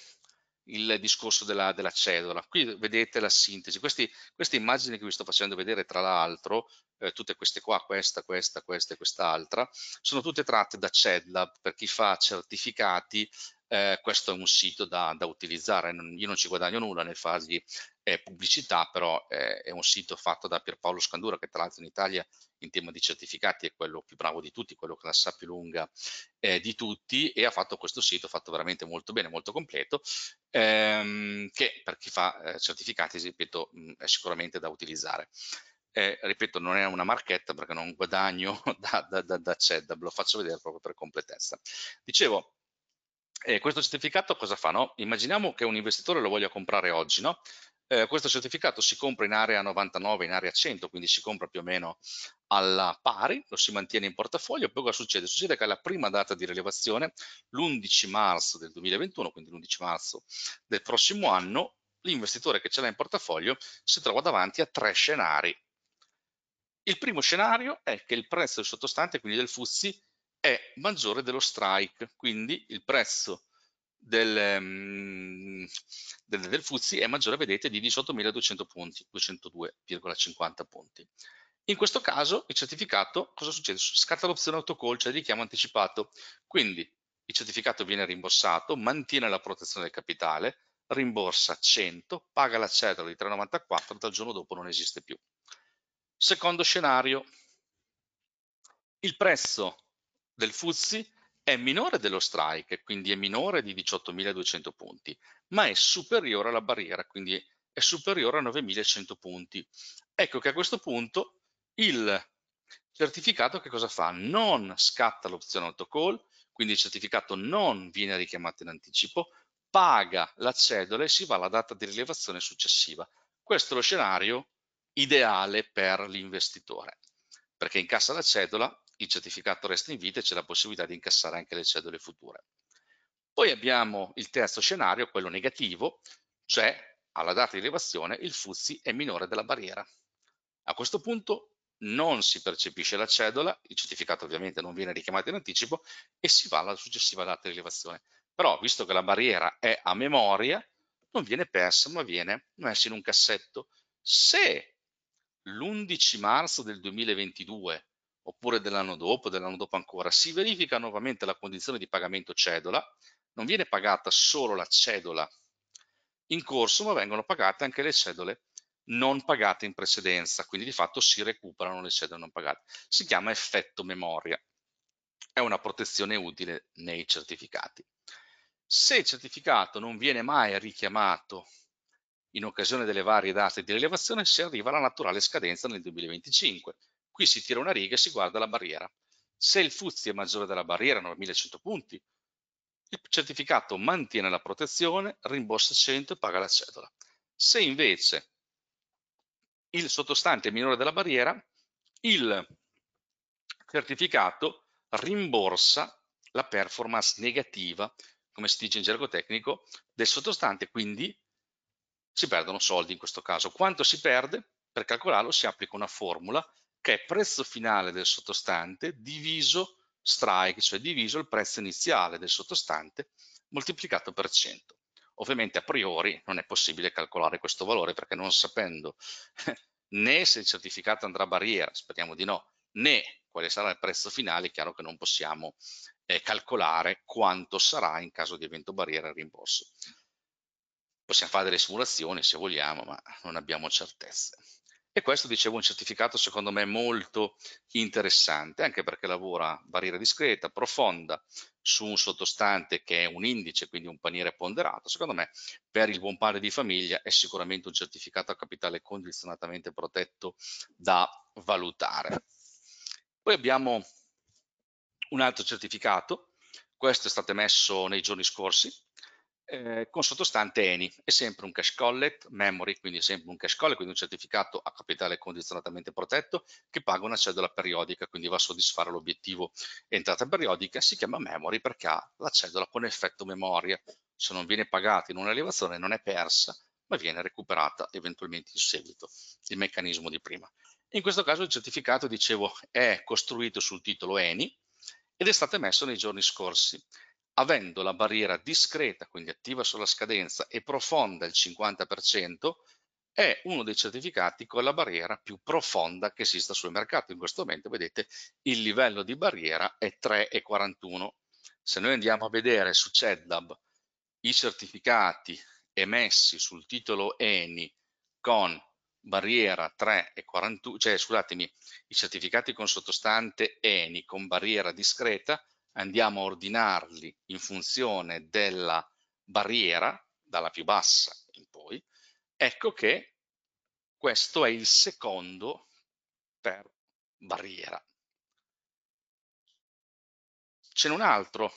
il discorso della, della, cedola. Qui vedete la sintesi. Questi, queste immagini che vi sto facendo vedere, tra l'altro, eh, tutte queste qua, questa, questa, questa e quest'altra, sono tutte tratte da CEDLAB. Per chi fa certificati, eh, questo è un sito da, da utilizzare. Non, io non ci guadagno nulla nel fargli eh, pubblicità, però eh, è un sito fatto da Pierpaolo Scandura, che tra l'altro in Italia in tema di certificati è quello più bravo di tutti, quello che la sa più lunga eh, di tutti, e ha fatto questo sito, fatto veramente molto bene, molto completo, ehm, che per chi fa eh, certificati, ripeto, mh, mm, è sicuramente da utilizzare. Eh, ripeto non è una marchetta perché non guadagno da, da, da, da CEDAB, lo faccio vedere proprio per completezza. Dicevo, eh, questo certificato cosa fa? No? Immaginiamo che un investitore lo voglia comprare oggi, no? Eh, questo certificato si compra in area 99, in area 100, quindi si compra più o meno alla pari, lo si mantiene in portafoglio, poi cosa succede? Succede che alla prima data di rilevazione, l'11 marzo del 2021, quindi l'11 marzo del prossimo anno, l'investitore che ce l'ha in portafoglio si trova davanti a tre scenari. Il primo scenario è che il prezzo del sottostante, quindi del FUSI, è maggiore dello strike, quindi il prezzo del, ehm, del, del Fuzzi è maggiore, vedete, di 18.200 punti, 202,50 punti. In questo caso il certificato, cosa succede? Scatta l'opzione autocall, cioè richiamo anticipato. Quindi il certificato viene rimborsato, mantiene la protezione del capitale, rimborsa 100, paga la cedola di 3,94, dal giorno dopo non esiste più. Secondo scenario, il prezzo del Fuzzi è minore dello strike, quindi è minore di 18.200 punti, ma è superiore alla barriera, quindi è superiore a 9.100 punti. Ecco che a questo punto il certificato che cosa fa? Non scatta l'opzione autocall, quindi il certificato non viene richiamato in anticipo, paga la cedola e si va alla data di rilevazione successiva. Questo è lo scenario ideale per l'investitore, perché incassa la cedola, il certificato resta in vita e c'è la possibilità di incassare anche le cedole future. Poi abbiamo il terzo scenario, quello negativo, cioè alla data di rilevazione il fuzzi è minore della barriera. A questo punto non si percepisce la cedola, il certificato ovviamente non viene richiamato in anticipo e si va alla successiva data di rilevazione. Però visto che la barriera è a memoria, non viene persa ma viene messa in un cassetto. Se l'11 marzo del 2022 oppure dell'anno dopo, dell'anno dopo ancora, si verifica nuovamente la condizione di pagamento cedola, non viene pagata solo la cedola in corso, ma vengono pagate anche le cedole non pagate in precedenza, quindi di fatto si recuperano le cedole non pagate. Si chiama effetto memoria, è una protezione utile nei certificati. Se il certificato non viene mai richiamato in occasione delle varie date di rilevazione, si arriva alla naturale scadenza nel 2025 Qui si tira una riga e si guarda la barriera. Se il FUZI è maggiore della barriera, 9100 punti, il certificato mantiene la protezione, rimborsa 100 e paga la cedola. Se invece il sottostante è minore della barriera, il certificato rimborsa la performance negativa, come si dice in gergo tecnico, del sottostante, quindi si perdono soldi in questo caso. Quanto si perde? Per calcolarlo si applica una formula che è prezzo finale del sottostante diviso strike, cioè diviso il prezzo iniziale del sottostante moltiplicato per 100. Ovviamente a priori non è possibile calcolare questo valore perché non sapendo né se il certificato andrà a barriera, speriamo di no, né quale sarà il prezzo finale, è chiaro che non possiamo eh, calcolare quanto sarà in caso di evento barriera il rimborso. Possiamo fare delle simulazioni se vogliamo, ma non abbiamo certezze. E questo, dicevo, è un certificato secondo me molto interessante, anche perché lavora barriera discreta, profonda, su un sottostante che è un indice, quindi un paniere ponderato. Secondo me, per il buon padre di famiglia, è sicuramente un certificato a capitale condizionatamente protetto da valutare. Poi abbiamo un altro certificato, questo è stato emesso nei giorni scorsi, eh, con sottostante ENI, è sempre un cash collect memory, quindi è sempre un cash collect, quindi un certificato a capitale condizionatamente protetto che paga una cedola periodica, quindi va a soddisfare l'obiettivo entrata periodica, si chiama memory perché ha la cedola con effetto memoria, se non viene pagata in una elevazione non è persa, ma viene recuperata eventualmente in seguito, il meccanismo di prima. In questo caso il certificato, dicevo, è costruito sul titolo ENI ed è stato emesso nei giorni scorsi avendo la barriera discreta, quindi attiva sulla scadenza, e profonda il 50%, è uno dei certificati con la barriera più profonda che esista sul mercato. In questo momento, vedete, il livello di barriera è 3,41. Se noi andiamo a vedere su CEDLAB i certificati emessi sul titolo ENI con barriera 3,41, cioè scusatemi, i certificati con sottostante ENI con barriera discreta, andiamo a ordinarli in funzione della barriera, dalla più bassa in poi, ecco che questo è il secondo per barriera. C'è un altro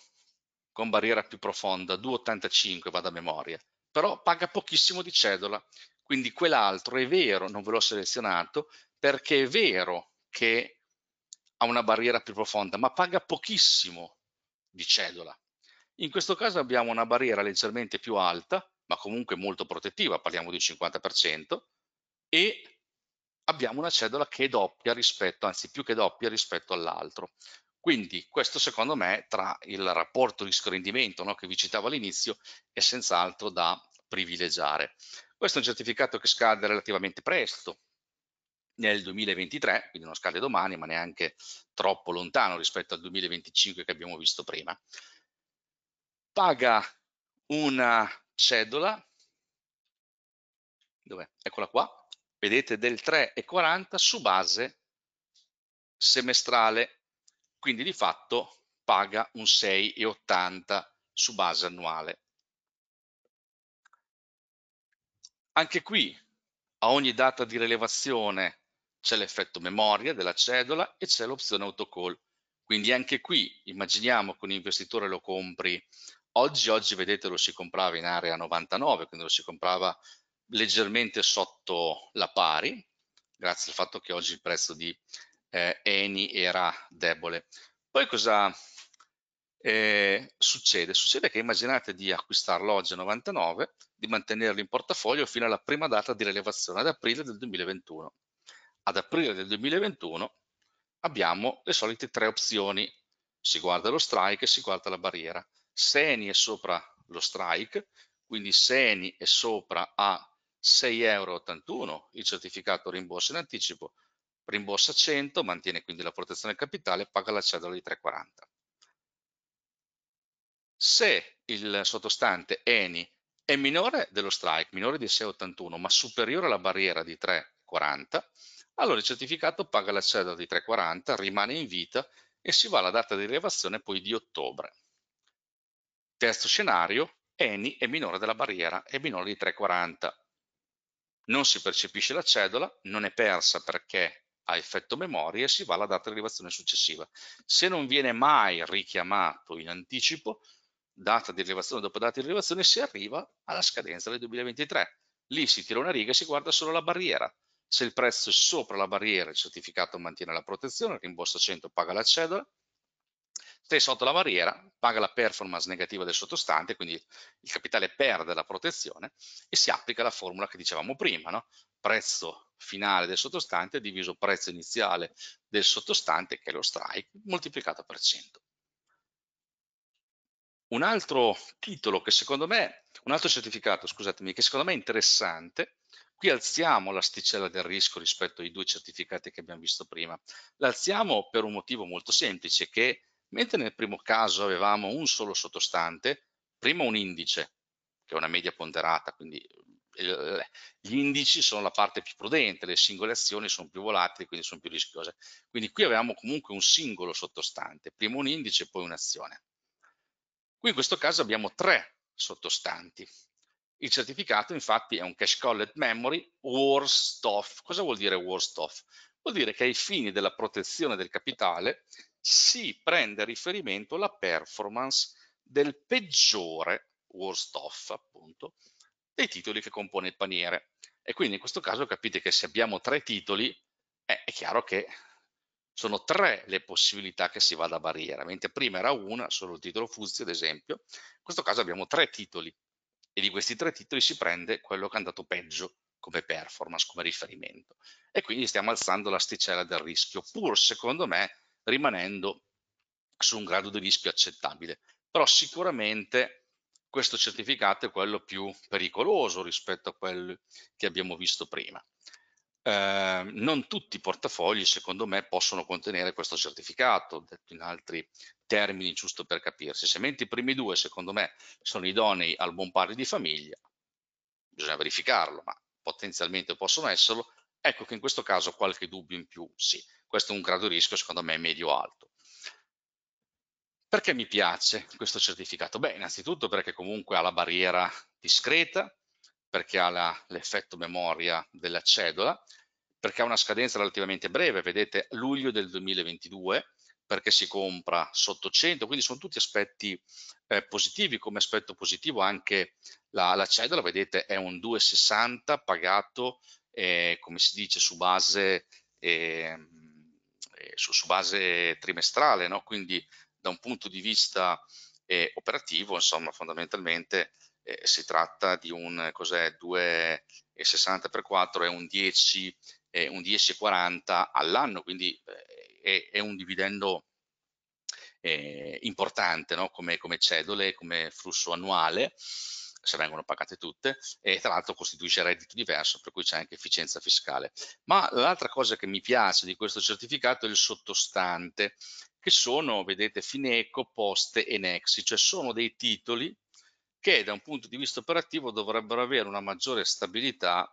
con barriera più profonda, 2,85 vado a memoria, però paga pochissimo di cedola, quindi quell'altro è vero, non ve l'ho selezionato, perché è vero che ha una barriera più profonda, ma paga pochissimo di cedola. In questo caso abbiamo una barriera leggermente più alta, ma comunque molto protettiva, parliamo di 50%, e abbiamo una cedola che è doppia rispetto, anzi più che doppia rispetto all'altro. Quindi questo secondo me tra il rapporto rischio-rendimento no, che vi citavo all'inizio è senz'altro da privilegiare. Questo è un certificato che scade relativamente presto, nel 2023, quindi non scade domani, ma neanche troppo lontano rispetto al 2025 che abbiamo visto prima. Paga una cedola, dov'è? Eccola qua, vedete del 3,40 su base semestrale, quindi di fatto paga un 6,80 su base annuale. Anche qui a ogni data di rilevazione c'è l'effetto memoria della cedola e c'è l'opzione autocall. Quindi anche qui immaginiamo che un investitore lo compri oggi, oggi vedete lo si comprava in area 99, quindi lo si comprava leggermente sotto la pari, grazie al fatto che oggi il prezzo di eh, Eni era debole. Poi cosa eh, succede? Succede che immaginate di acquistarlo oggi a 99, di mantenerlo in portafoglio fino alla prima data di rilevazione ad aprile del 2021 ad aprile del 2021 abbiamo le solite tre opzioni. Si guarda lo strike e si guarda la barriera. Se ENI è sopra lo strike, quindi se ENI è sopra a 6,81 euro, il certificato rimborsa in anticipo, rimborsa 100, mantiene quindi la protezione capitale, e paga la cedola di 3,40. Se il sottostante ENI è minore dello strike, minore di 6,81, ma superiore alla barriera di 3,40, allora il certificato paga la cedera di 3,40, rimane in vita e si va alla data di rilevazione poi di ottobre. Terzo scenario, ENI è minore della barriera, è minore di 3,40. Non si percepisce la cedola, non è persa perché ha effetto memoria e si va alla data di rilevazione successiva. Se non viene mai richiamato in anticipo, data di rilevazione dopo data di rilevazione, si arriva alla scadenza del 2023. Lì si tira una riga e si guarda solo la barriera se il prezzo è sopra la barriera il certificato mantiene la protezione, rimborsa 100, paga la cedola, se è sotto la barriera paga la performance negativa del sottostante, quindi il capitale perde la protezione e si applica la formula che dicevamo prima, no? prezzo finale del sottostante diviso prezzo iniziale del sottostante, che è lo strike, moltiplicato per 100. Un altro titolo che secondo me, un altro certificato, scusatemi, che secondo me è interessante, qui alziamo l'asticella del rischio rispetto ai due certificati che abbiamo visto prima. L'alziamo per un motivo molto semplice, che mentre nel primo caso avevamo un solo sottostante, prima un indice, che è una media ponderata, quindi eh, gli indici sono la parte più prudente, le singole azioni sono più volatili, quindi sono più rischiose. Quindi qui avevamo comunque un singolo sottostante, prima un indice e poi un'azione. Qui in questo caso abbiamo tre sottostanti, il certificato infatti è un cache collet memory worst off. Cosa vuol dire worst off? Vuol dire che ai fini della protezione del capitale si prende a riferimento la performance del peggiore worst off appunto dei titoli che compone il paniere. E quindi in questo caso capite che se abbiamo tre titoli eh, è chiaro che sono tre le possibilità che si vada a barriera, mentre prima era una, solo il titolo Fuzzi ad esempio, in questo caso abbiamo tre titoli e di questi tre titoli si prende quello che è andato peggio come performance, come riferimento. E quindi stiamo alzando l'asticella del rischio, pur secondo me rimanendo su un grado di rischio accettabile. Però sicuramente questo certificato è quello più pericoloso rispetto a quello che abbiamo visto prima eh, non tutti i portafogli secondo me possono contenere questo certificato, detto in altri termini giusto per capirsi, se mentre i primi due secondo me sono idonei al buon pari di famiglia, bisogna verificarlo, ma potenzialmente possono esserlo, ecco che in questo caso qualche dubbio in più, sì, questo è un grado di rischio secondo me medio-alto. Perché mi piace questo certificato? Beh, innanzitutto perché comunque ha la barriera discreta, perché ha l'effetto memoria della cedola, perché ha una scadenza relativamente breve, vedete luglio del 2022, perché si compra sotto 100, quindi sono tutti aspetti eh, positivi, come aspetto positivo anche la, la cedola, vedete è un 2,60 pagato, eh, come si dice, su base, ehm, eh, su, su base trimestrale, no? quindi da un punto di vista eh, operativo, insomma, fondamentalmente eh, si tratta di un 2,60 x 4 e un 10 eh, un 10,40 all'anno quindi eh, è, è, un dividendo eh, importante no? come, come cedole come flusso annuale se vengono pagate tutte e tra l'altro costituisce reddito diverso per cui c'è anche efficienza fiscale ma l'altra cosa che mi piace di questo certificato è il sottostante che sono vedete Fineco, Poste e Nexi cioè sono dei titoli che da un punto di vista operativo dovrebbero avere una maggiore stabilità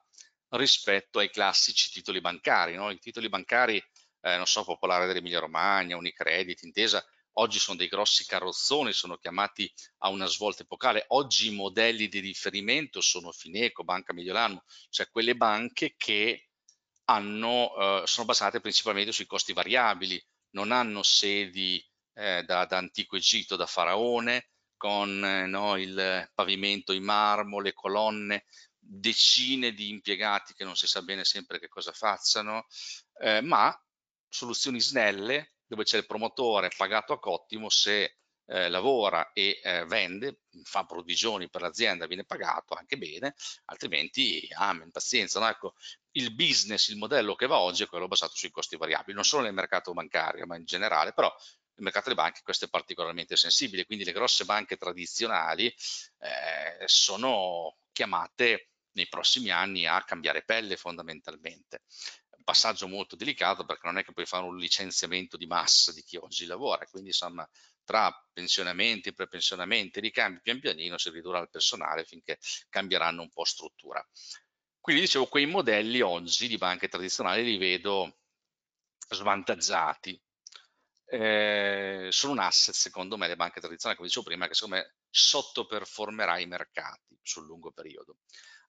rispetto ai classici titoli bancari. No? I titoli bancari, eh, non so, Popolare dell'Emilia Romagna, Unicredit, Intesa, oggi sono dei grossi carrozzoni, sono chiamati a una svolta epocale. Oggi i modelli di riferimento sono Fineco, Banca Mediolanum, cioè quelle banche che hanno, eh, sono basate principalmente sui costi variabili, non hanno sedi eh, da, da antico Egitto, da Faraone, con eh, no, il pavimento in marmo, le colonne, decine di impiegati che non si sa bene sempre che cosa facciano, eh, ma soluzioni snelle dove c'è il promotore pagato a cottimo se eh, lavora e eh, vende, fa provvigioni per l'azienda, viene pagato anche bene, altrimenti amen, pazienza. No? Ecco, il business, il modello che va oggi è quello basato sui costi variabili, non solo nel mercato bancario, ma in generale, però il mercato delle banche questo è particolarmente sensibile, quindi le grosse banche tradizionali eh, sono chiamate nei prossimi anni a cambiare pelle fondamentalmente. Un passaggio molto delicato perché non è che puoi fare un licenziamento di massa di chi oggi lavora, quindi insomma tra pensionamenti, prepensionamenti, ricambi pian pianino si ridurrà il personale finché cambieranno un po' struttura. Quindi dicevo, quei modelli oggi di banche tradizionali li vedo svantaggiati eh, sono un asset, secondo me, le banche tradizionali, come dicevo prima, che secondo me sottoperformerà i mercati sul lungo periodo.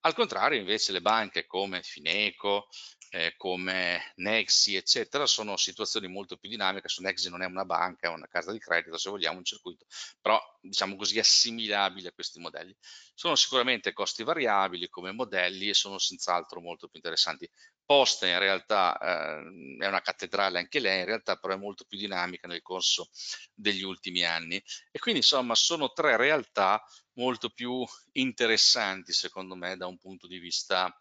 Al contrario, invece, le banche come Fineco, eh, come Nexi, eccetera, sono situazioni molto più dinamiche. Su Nexi non è una banca, è una carta di credito, se vogliamo, un circuito, però diciamo così assimilabile a questi modelli. Sono sicuramente costi variabili come modelli e sono senz'altro molto più interessanti. Posta in realtà eh, è una cattedrale anche lei, in realtà però è molto più dinamica nel corso degli ultimi anni. E quindi insomma sono tre realtà molto più interessanti secondo me da un punto di vista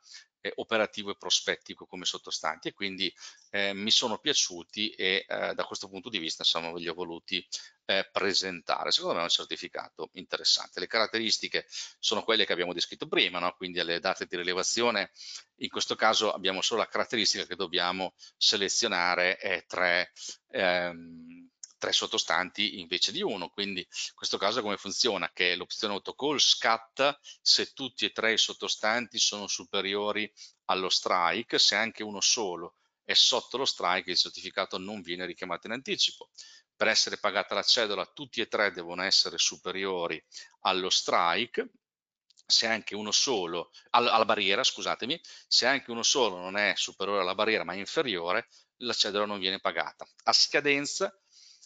eh, operativo e prospettico come sottostanti e quindi eh, mi sono piaciuti e eh, da questo punto di vista insomma li ho voluti eh, presentare secondo me è un certificato interessante le caratteristiche sono quelle che abbiamo descritto prima no? quindi alle date di rilevazione in questo caso abbiamo solo la caratteristica che dobbiamo selezionare tre ehm, tre sottostanti invece di uno. Quindi in questo caso come funziona? Che l'opzione autocall scatta se tutti e tre i sottostanti sono superiori allo strike, se anche uno solo è sotto lo strike il certificato non viene richiamato in anticipo. Per essere pagata la cedola tutti e tre devono essere superiori allo strike, se anche uno solo, alla barriera, scusatemi, se anche uno solo non è superiore alla barriera ma inferiore, la cedola non viene pagata. A scadenza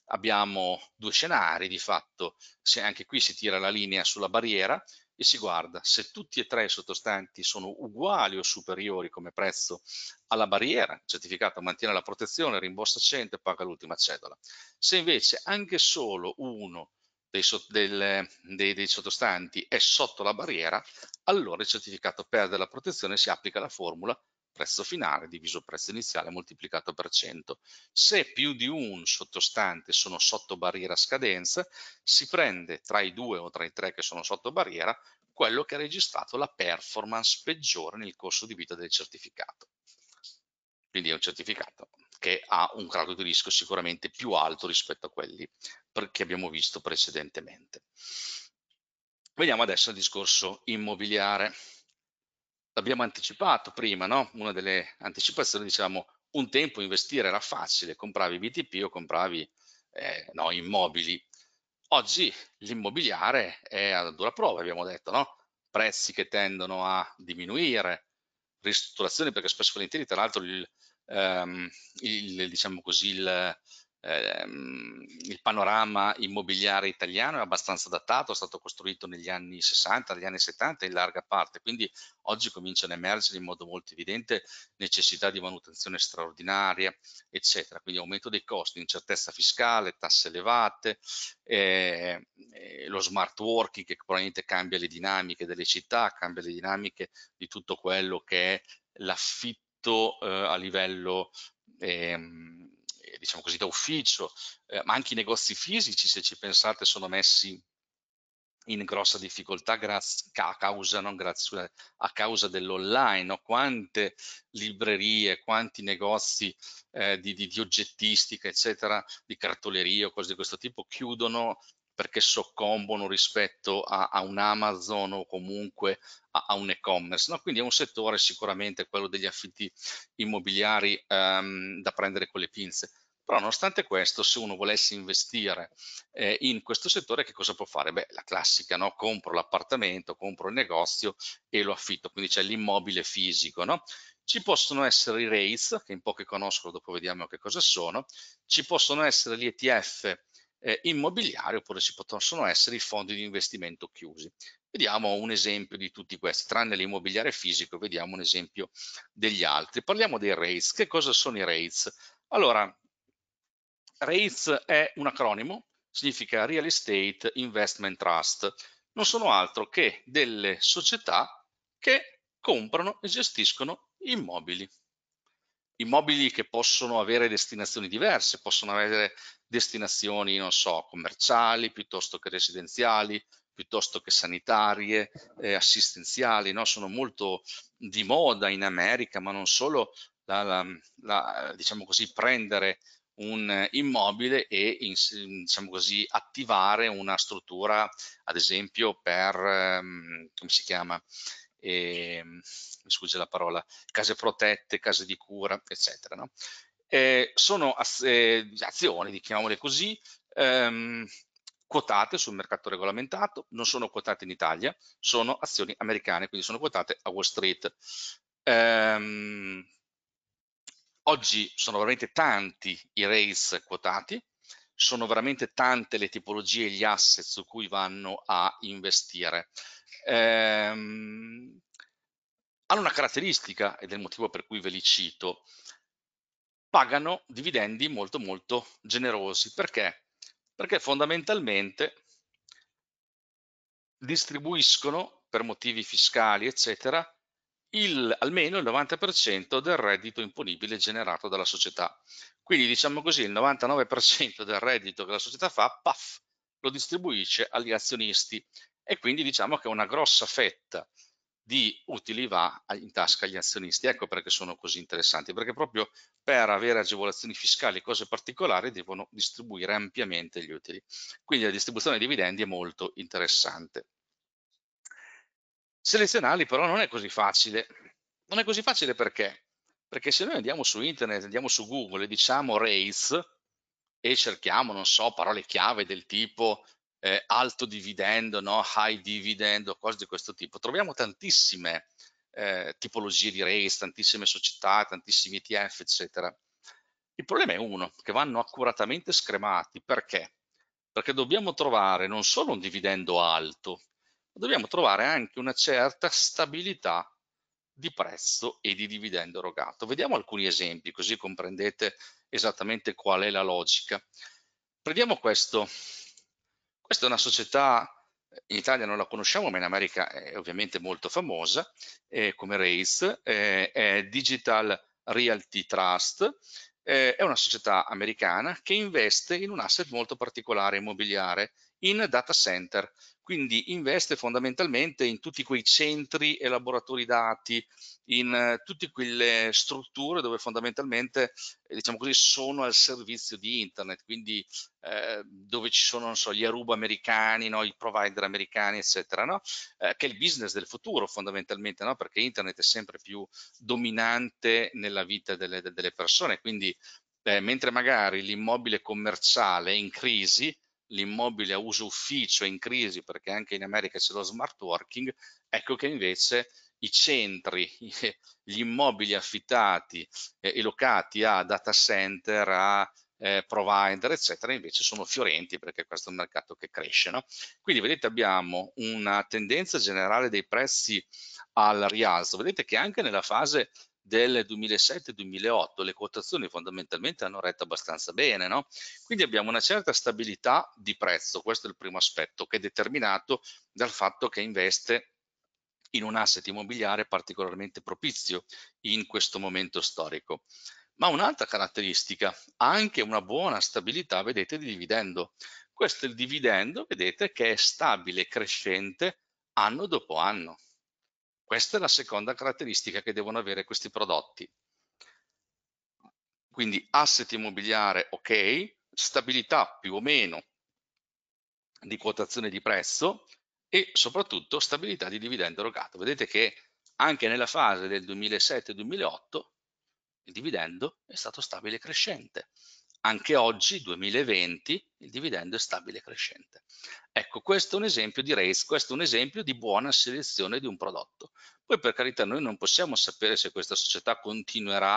abbiamo due scenari di fatto, se anche qui si tira la linea sulla barriera e si guarda se tutti e tre i sottostanti sono uguali o superiori come prezzo alla barriera, il certificato mantiene la protezione, rimborsa 100 e paga l'ultima cedola. Se invece anche solo uno dei, del, dei, dei sottostanti è sotto la barriera, allora il certificato perde la protezione e si applica la formula prezzo finale diviso il prezzo iniziale moltiplicato per 100. Se più di un sottostante sono sotto barriera scadenza, si prende tra i due o tra i tre che sono sotto barriera quello che ha registrato la performance peggiore nel corso di vita del certificato. Quindi è un certificato che ha un grado di rischio sicuramente più alto rispetto a quelli che abbiamo visto precedentemente. Veniamo adesso al discorso immobiliare l'abbiamo anticipato prima, no? una delle anticipazioni, diciamo, un tempo investire era facile, compravi BTP o compravi eh, no, immobili. Oggi l'immobiliare è a dura prova, abbiamo detto, no? prezzi che tendono a diminuire, ristrutturazioni perché spesso e volentieri, tra l'altro, il, ehm, il, diciamo così, il, ehm, il panorama immobiliare italiano è abbastanza datato, è stato costruito negli anni 60, negli anni 70 in larga parte, quindi oggi cominciano a emergere in modo molto evidente necessità di manutenzione straordinaria, eccetera, quindi aumento dei costi, incertezza fiscale, tasse elevate, eh, eh, lo smart working che probabilmente cambia le dinamiche delle città, cambia le dinamiche di tutto quello che è l'affitto eh, a livello ehm, diciamo così, da ufficio, eh, ma anche i negozi fisici, se ci pensate, sono messi in grossa difficoltà grazie, a causa, causa dell'online, no? quante librerie, quanti negozi eh, di, di, di, oggettistica, eccetera, di cartoleria o cose di questo tipo chiudono perché soccombono rispetto a, a un Amazon o comunque a, a un e-commerce. No? Quindi è un settore sicuramente quello degli affitti immobiliari ehm, da prendere con le pinze però nonostante questo, se uno volesse investire eh, in questo settore, che cosa può fare? Beh, la classica, no? compro l'appartamento, compro il negozio e lo affitto, quindi c'è l'immobile fisico. No? Ci possono essere i REITs, che in pochi conoscono, dopo vediamo che cosa sono, ci possono essere gli ETF eh, immobiliari oppure ci possono essere i fondi di investimento chiusi. Vediamo un esempio di tutti questi, tranne l'immobiliare fisico, vediamo un esempio degli altri. Parliamo dei REITs. Che cosa sono i REITs? Allora, REITs è un acronimo, significa Real Estate Investment Trust, non sono altro che delle società che comprano e gestiscono immobili. Immobili che possono avere destinazioni diverse, possono avere destinazioni, non so, commerciali piuttosto che residenziali, piuttosto che sanitarie, eh, assistenziali, no? sono molto di moda in America, ma non solo la, la, la, diciamo così, prendere un immobile e in, diciamo così, attivare una struttura, ad esempio per, ehm, come si chiama, ehm, mi scusi la parola, case protette, case di cura, eccetera. No? Eh, sono az azioni, diciamole così, ehm, quotate sul mercato regolamentato, non sono quotate in Italia, sono azioni americane, quindi sono quotate a Wall Street. Ehm, Oggi sono veramente tanti i rails quotati, sono veramente tante le tipologie e gli asset su cui vanno a investire. Ehm, hanno una caratteristica, ed è il motivo per cui ve li cito, pagano dividendi molto molto generosi. Perché? Perché fondamentalmente distribuiscono, per motivi fiscali, eccetera, il, almeno il 90% del reddito imponibile generato dalla società. Quindi diciamo così, il 99% del reddito che la società fa, paf, lo distribuisce agli azionisti e quindi diciamo che una grossa fetta di utili va in tasca agli azionisti. Ecco perché sono così interessanti, perché proprio per avere agevolazioni fiscali e cose particolari devono distribuire ampiamente gli utili. Quindi la distribuzione dei dividendi è molto interessante. Selezionarli però non è così facile. Non è così facile perché? Perché se noi andiamo su internet, andiamo su Google e diciamo rates e cerchiamo, non so, parole chiave del tipo eh, alto dividendo, no? high dividendo, cose di questo tipo, troviamo tantissime eh, tipologie di rates, tantissime società, tantissimi ETF, eccetera. Il problema è uno, che vanno accuratamente scremati. Perché? Perché dobbiamo trovare non solo un dividendo alto, dobbiamo trovare anche una certa stabilità di prezzo e di dividendo erogato. Vediamo alcuni esempi così comprendete esattamente qual è la logica. Prendiamo questo. Questa è una società, in Italia non la conosciamo, ma in America è ovviamente molto famosa, eh, come Race, è Digital Realty Trust, è una società americana che investe in un asset molto particolare immobiliare, in data center, quindi investe fondamentalmente in tutti quei centri e laboratori dati, in eh, tutte quelle strutture dove fondamentalmente, eh, diciamo così, sono al servizio di internet, quindi eh, dove ci sono, non so, gli Aruba americani, no? i provider americani, eccetera, no? Eh, che è il business del futuro fondamentalmente, no? perché internet è sempre più dominante nella vita delle, delle persone, quindi eh, mentre magari l'immobile commerciale è in crisi, l'immobile a uso ufficio è in crisi perché anche in America c'è lo smart working, ecco che invece i centri, gli immobili affittati eh, e locati a data center, a eh, provider, eccetera, invece sono fiorenti perché questo è un mercato che cresce. No? Quindi vedete abbiamo una tendenza generale dei prezzi al rialzo, vedete che anche nella fase del 2007-2008 le quotazioni fondamentalmente hanno retto abbastanza bene, no? quindi abbiamo una certa stabilità di prezzo, questo è il primo aspetto che è determinato dal fatto che investe in un asset immobiliare particolarmente propizio in questo momento storico. Ma un'altra caratteristica, anche una buona stabilità, vedete, di dividendo. Questo è il dividendo, vedete, che è stabile e crescente anno dopo anno. Questa è la seconda caratteristica che devono avere questi prodotti. Quindi asset immobiliare ok, stabilità più o meno di quotazione di prezzo e soprattutto stabilità di dividendo erogato. Vedete che anche nella fase del 2007-2008 il dividendo è stato stabile e crescente. Anche oggi, 2020, il dividendo è stabile e crescente. Ecco, questo è un esempio di race, questo è un esempio di buona selezione di un prodotto. Poi per carità noi non possiamo sapere se questa società continuerà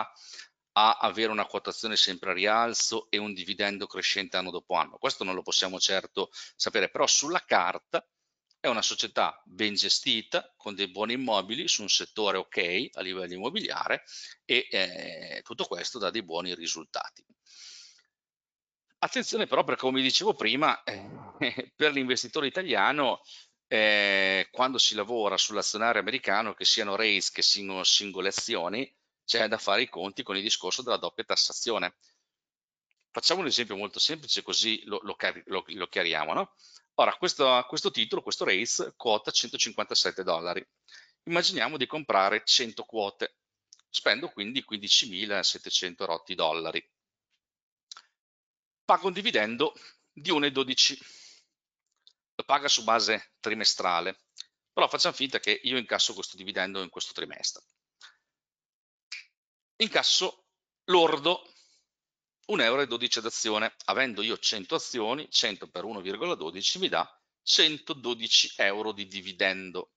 a avere una quotazione sempre a rialzo e un dividendo crescente anno dopo anno. Questo non lo possiamo certo sapere, però sulla carta è una società ben gestita, con dei buoni immobili, su un settore ok a livello immobiliare e eh, tutto questo dà dei buoni risultati. Attenzione però perché come dicevo prima, eh, per l'investitore italiano eh, quando si lavora sull'azionario americano, che siano rates che siano singole azioni, c'è da fare i conti con il discorso della doppia tassazione. Facciamo un esempio molto semplice così lo, lo, lo, lo chiariamo. No? Ora, questo, questo, titolo, questo rates, quota 157 dollari. Immaginiamo di comprare 100 quote, spendo quindi 15.700 rotti dollari paga un dividendo di 1,12, lo paga su base trimestrale, però facciamo finta che io incasso questo dividendo in questo trimestre. Incasso lordo 1,12 euro d'azione. avendo io 100 azioni, 100 per 1,12 mi dà 112 euro di dividendo.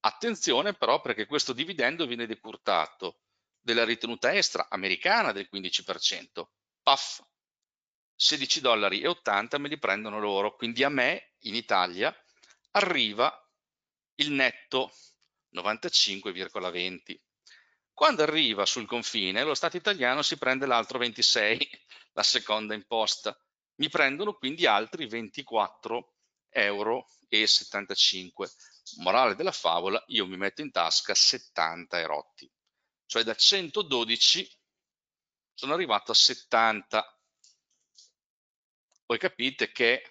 Attenzione però perché questo dividendo viene decurtato della ritenuta extra americana del 15%, PAF 16 dollari e 80 me li prendono loro, quindi a me in Italia arriva il netto 95,20. Quando arriva sul confine, lo Stato italiano si prende l'altro 26, la seconda imposta. Mi prendono quindi altri 24,75 euro. Morale della favola, io mi metto in tasca 70 erotti. Cioè da 112 sono arrivato a 70 voi capite che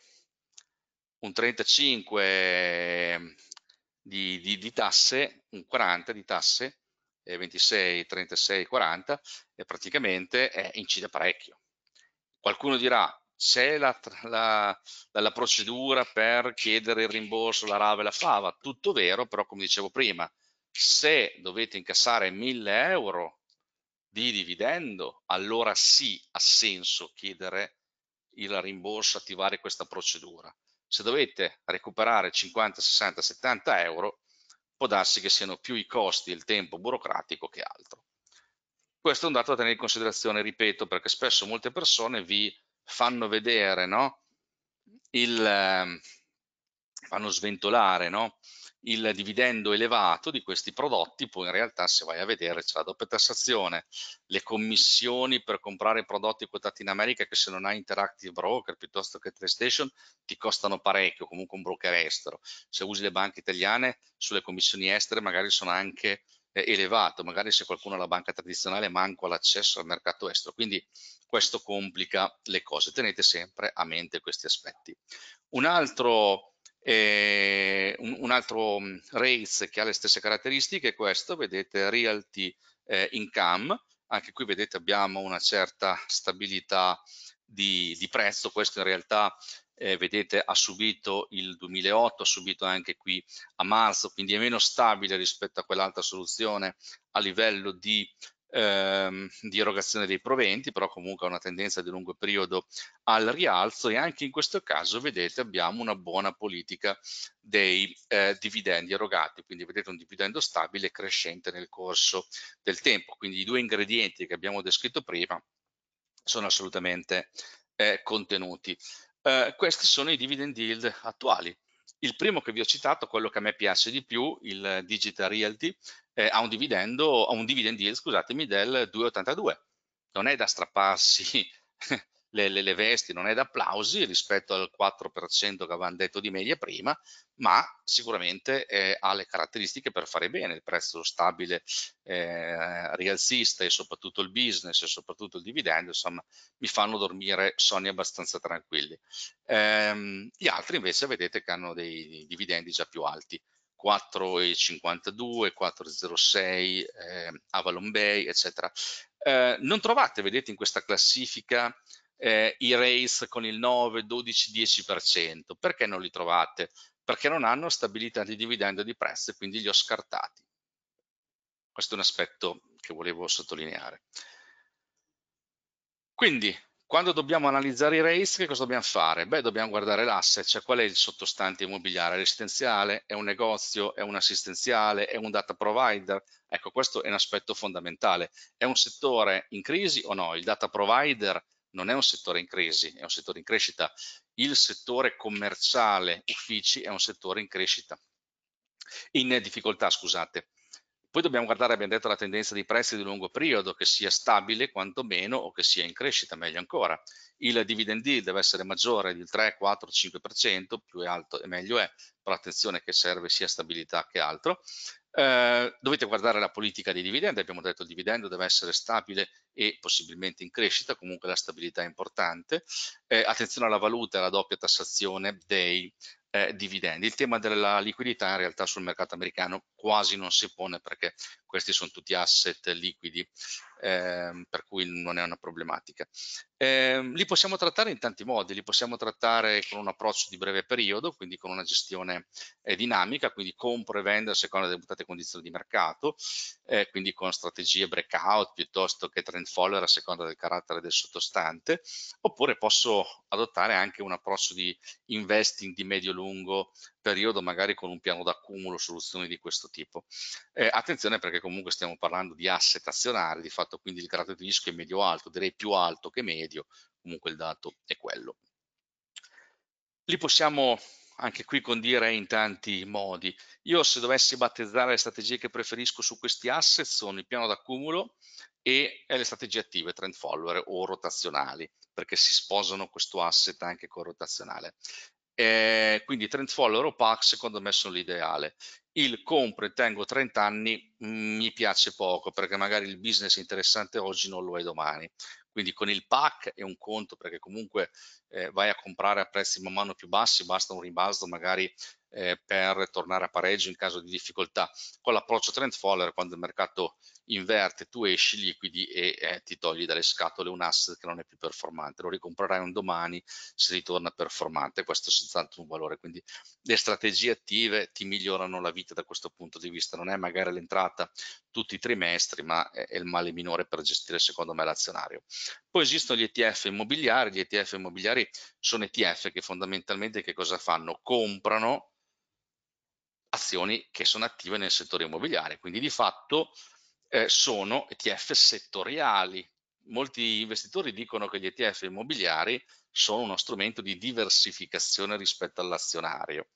un 35 ehm, di, di, di tasse, un 40 di tasse, 26, 36, 40, e praticamente eh, incide parecchio. Qualcuno dirà, c'è la, la, la, procedura per chiedere il rimborso, la RAV e la fava, tutto vero, però come dicevo prima, se dovete incassare 1000 euro di dividendo, allora sì ha senso chiedere il rimborso, attivare questa procedura. Se dovete recuperare 50, 60, 70 euro, può darsi che siano più i costi e il tempo burocratico che altro. Questo è un dato da tenere in considerazione, ripeto, perché spesso molte persone vi fanno vedere, no? il, ehm, fanno sventolare no? il dividendo elevato di questi prodotti, poi in realtà se vai a vedere c'è la doppia tassazione, le commissioni per comprare prodotti quotati in America che se non hai Interactive Broker piuttosto che Trade ti costano parecchio, comunque un broker estero. Se usi le banche italiane sulle commissioni estere magari sono anche eh, elevate, magari se qualcuno ha la banca tradizionale manco l'accesso al mercato estero, quindi questo complica le cose. Tenete sempre a mente questi aspetti. Un altro e eh, un, altro mm, race che ha le stesse caratteristiche è questo, vedete Realty eh, Income, anche qui vedete abbiamo una certa stabilità di, di prezzo, questo in realtà eh, vedete ha subito il 2008, ha subito anche qui a marzo, quindi è meno stabile rispetto a quell'altra soluzione a livello di ehm, di erogazione dei proventi, però comunque ha una tendenza di lungo periodo al rialzo e anche in questo caso vedete abbiamo una buona politica dei eh, dividendi erogati, quindi vedete un dividendo stabile e crescente nel corso del tempo, quindi i due ingredienti che abbiamo descritto prima sono assolutamente eh, contenuti. Eh, questi sono i dividend yield attuali, il primo che vi ho citato, quello che a me piace di più, il Digital Realty, eh, ha, un dividendo, ha un dividend yield, scusatemi, del 2,82. Non è da strapparsi le, le, le vesti, non è da applausi rispetto al 4% che avevamo detto di media prima, ma sicuramente eh, ha le caratteristiche per fare bene il prezzo stabile eh, rialzista e soprattutto il business e soprattutto il dividendo insomma mi fanno dormire sonni abbastanza tranquilli ehm, gli altri invece vedete che hanno dei dividendi già più alti 4,52 4,06 eh, Avalon Bay eccetera eh, non trovate vedete in questa classifica eh, i race con il 9, 12, 10%. Perché non li trovate? Perché non hanno stabilità di dividendo di prezzo e quindi li ho scartati. Questo è un aspetto che volevo sottolineare. Quindi, quando dobbiamo analizzare i race, che cosa dobbiamo fare? Beh, dobbiamo guardare l'asse, cioè qual è il sottostante immobiliare, residenziale, è un negozio, è un assistenziale, è un data provider? Ecco, questo è un aspetto fondamentale. È un settore in crisi o no? Il data provider non è un settore in crisi, è un settore in crescita. Il settore commerciale uffici è un settore in crescita, in difficoltà, scusate. Poi dobbiamo guardare, abbiamo detto, la tendenza dei prezzi di lungo periodo, che sia stabile quantomeno o che sia in crescita, meglio ancora. Il dividend yield deve essere maggiore del 3, 4, 5%, più è alto e meglio è, però attenzione che serve sia stabilità che altro. Ehm, dovete guardare la politica dei dividendi, abbiamo detto il dividendo deve essere stabile e possibilmente in crescita, comunque la stabilità è importante. Eh, attenzione alla valuta e alla doppia tassazione dei eh, dividendi. Il tema della liquidità in realtà sul mercato americano quasi non si pone perché questi sono tutti asset liquidi, eh, per cui non è una problematica. Eh, li possiamo trattare in tanti modi, li possiamo trattare con un approccio di breve periodo, quindi con una gestione eh, dinamica, quindi compro e vendo a seconda delle mutate condizioni di mercato, eh, quindi con strategie breakout piuttosto che trend follower a seconda del carattere del sottostante, oppure posso adottare anche un approccio di investing di medio lungo lungo periodo, magari con un piano d'accumulo, soluzioni di questo tipo. Eh, attenzione perché comunque stiamo parlando di asset azionari, di fatto quindi il grado di rischio è medio-alto, direi più alto che medio, comunque il dato è quello. Li possiamo anche qui condire in tanti modi. Io se dovessi battezzare le strategie che preferisco su questi asset sono il piano d'accumulo e eh, le strategie attive, trend follower o rotazionali, perché si sposano questo asset anche con rotazionale. Eh, quindi Trendfollower o pack secondo me sono l'ideale. Il compro e tengo 30 anni mh, mm, mi piace poco perché magari il business interessante oggi non lo è domani. Quindi con il pack è un conto perché comunque eh, vai a comprare a prezzi man mano più bassi, basta un rimbalzo magari eh, per tornare a pareggio in caso di difficoltà. Con l'approccio trend follower quando il mercato inverte, tu esci liquidi e eh, ti togli dalle scatole un asset che non è più performante, lo ricomprerai un domani se ritorna performante, questo è senz'altro un valore, quindi le strategie attive ti migliorano la vita da questo punto di vista, non è magari l'entrata tutti i trimestri, ma è, è il male minore per gestire secondo me l'azionario. Poi esistono gli ETF immobiliari, gli ETF immobiliari sono ETF che fondamentalmente che cosa fanno? Comprano azioni che sono attive nel settore immobiliare, quindi di fatto eh, sono ETF settoriali. Molti investitori dicono che gli ETF immobiliari sono uno strumento di diversificazione rispetto all'azionario.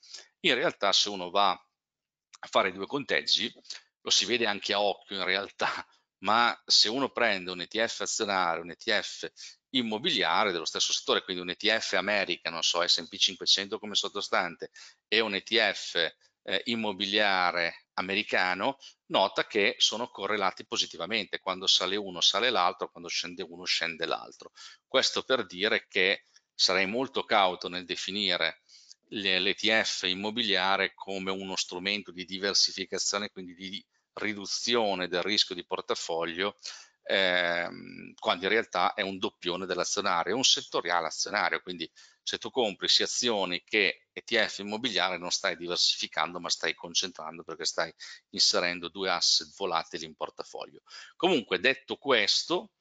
In realtà se uno va a fare due conteggi, lo si vede anche a occhio in realtà, ma se uno prende un ETF azionario, un ETF immobiliare dello stesso settore, quindi un ETF America, non so, S&P 500 come sottostante, e un ETF eh, immobiliare americano, nota che sono correlati positivamente, quando sale uno sale l'altro, quando scende uno scende l'altro. Questo per dire che sarei molto cauto nel definire l'ETF immobiliare come uno strumento di diversificazione, quindi di riduzione del rischio di portafoglio, ehm, quando in realtà è un doppione dell'azionario, è un settoriale azionario, quindi se tu compri sia azioni che ETF immobiliare non stai diversificando ma stai concentrando perché stai inserendo due asset volatili in portafoglio. Comunque detto questo,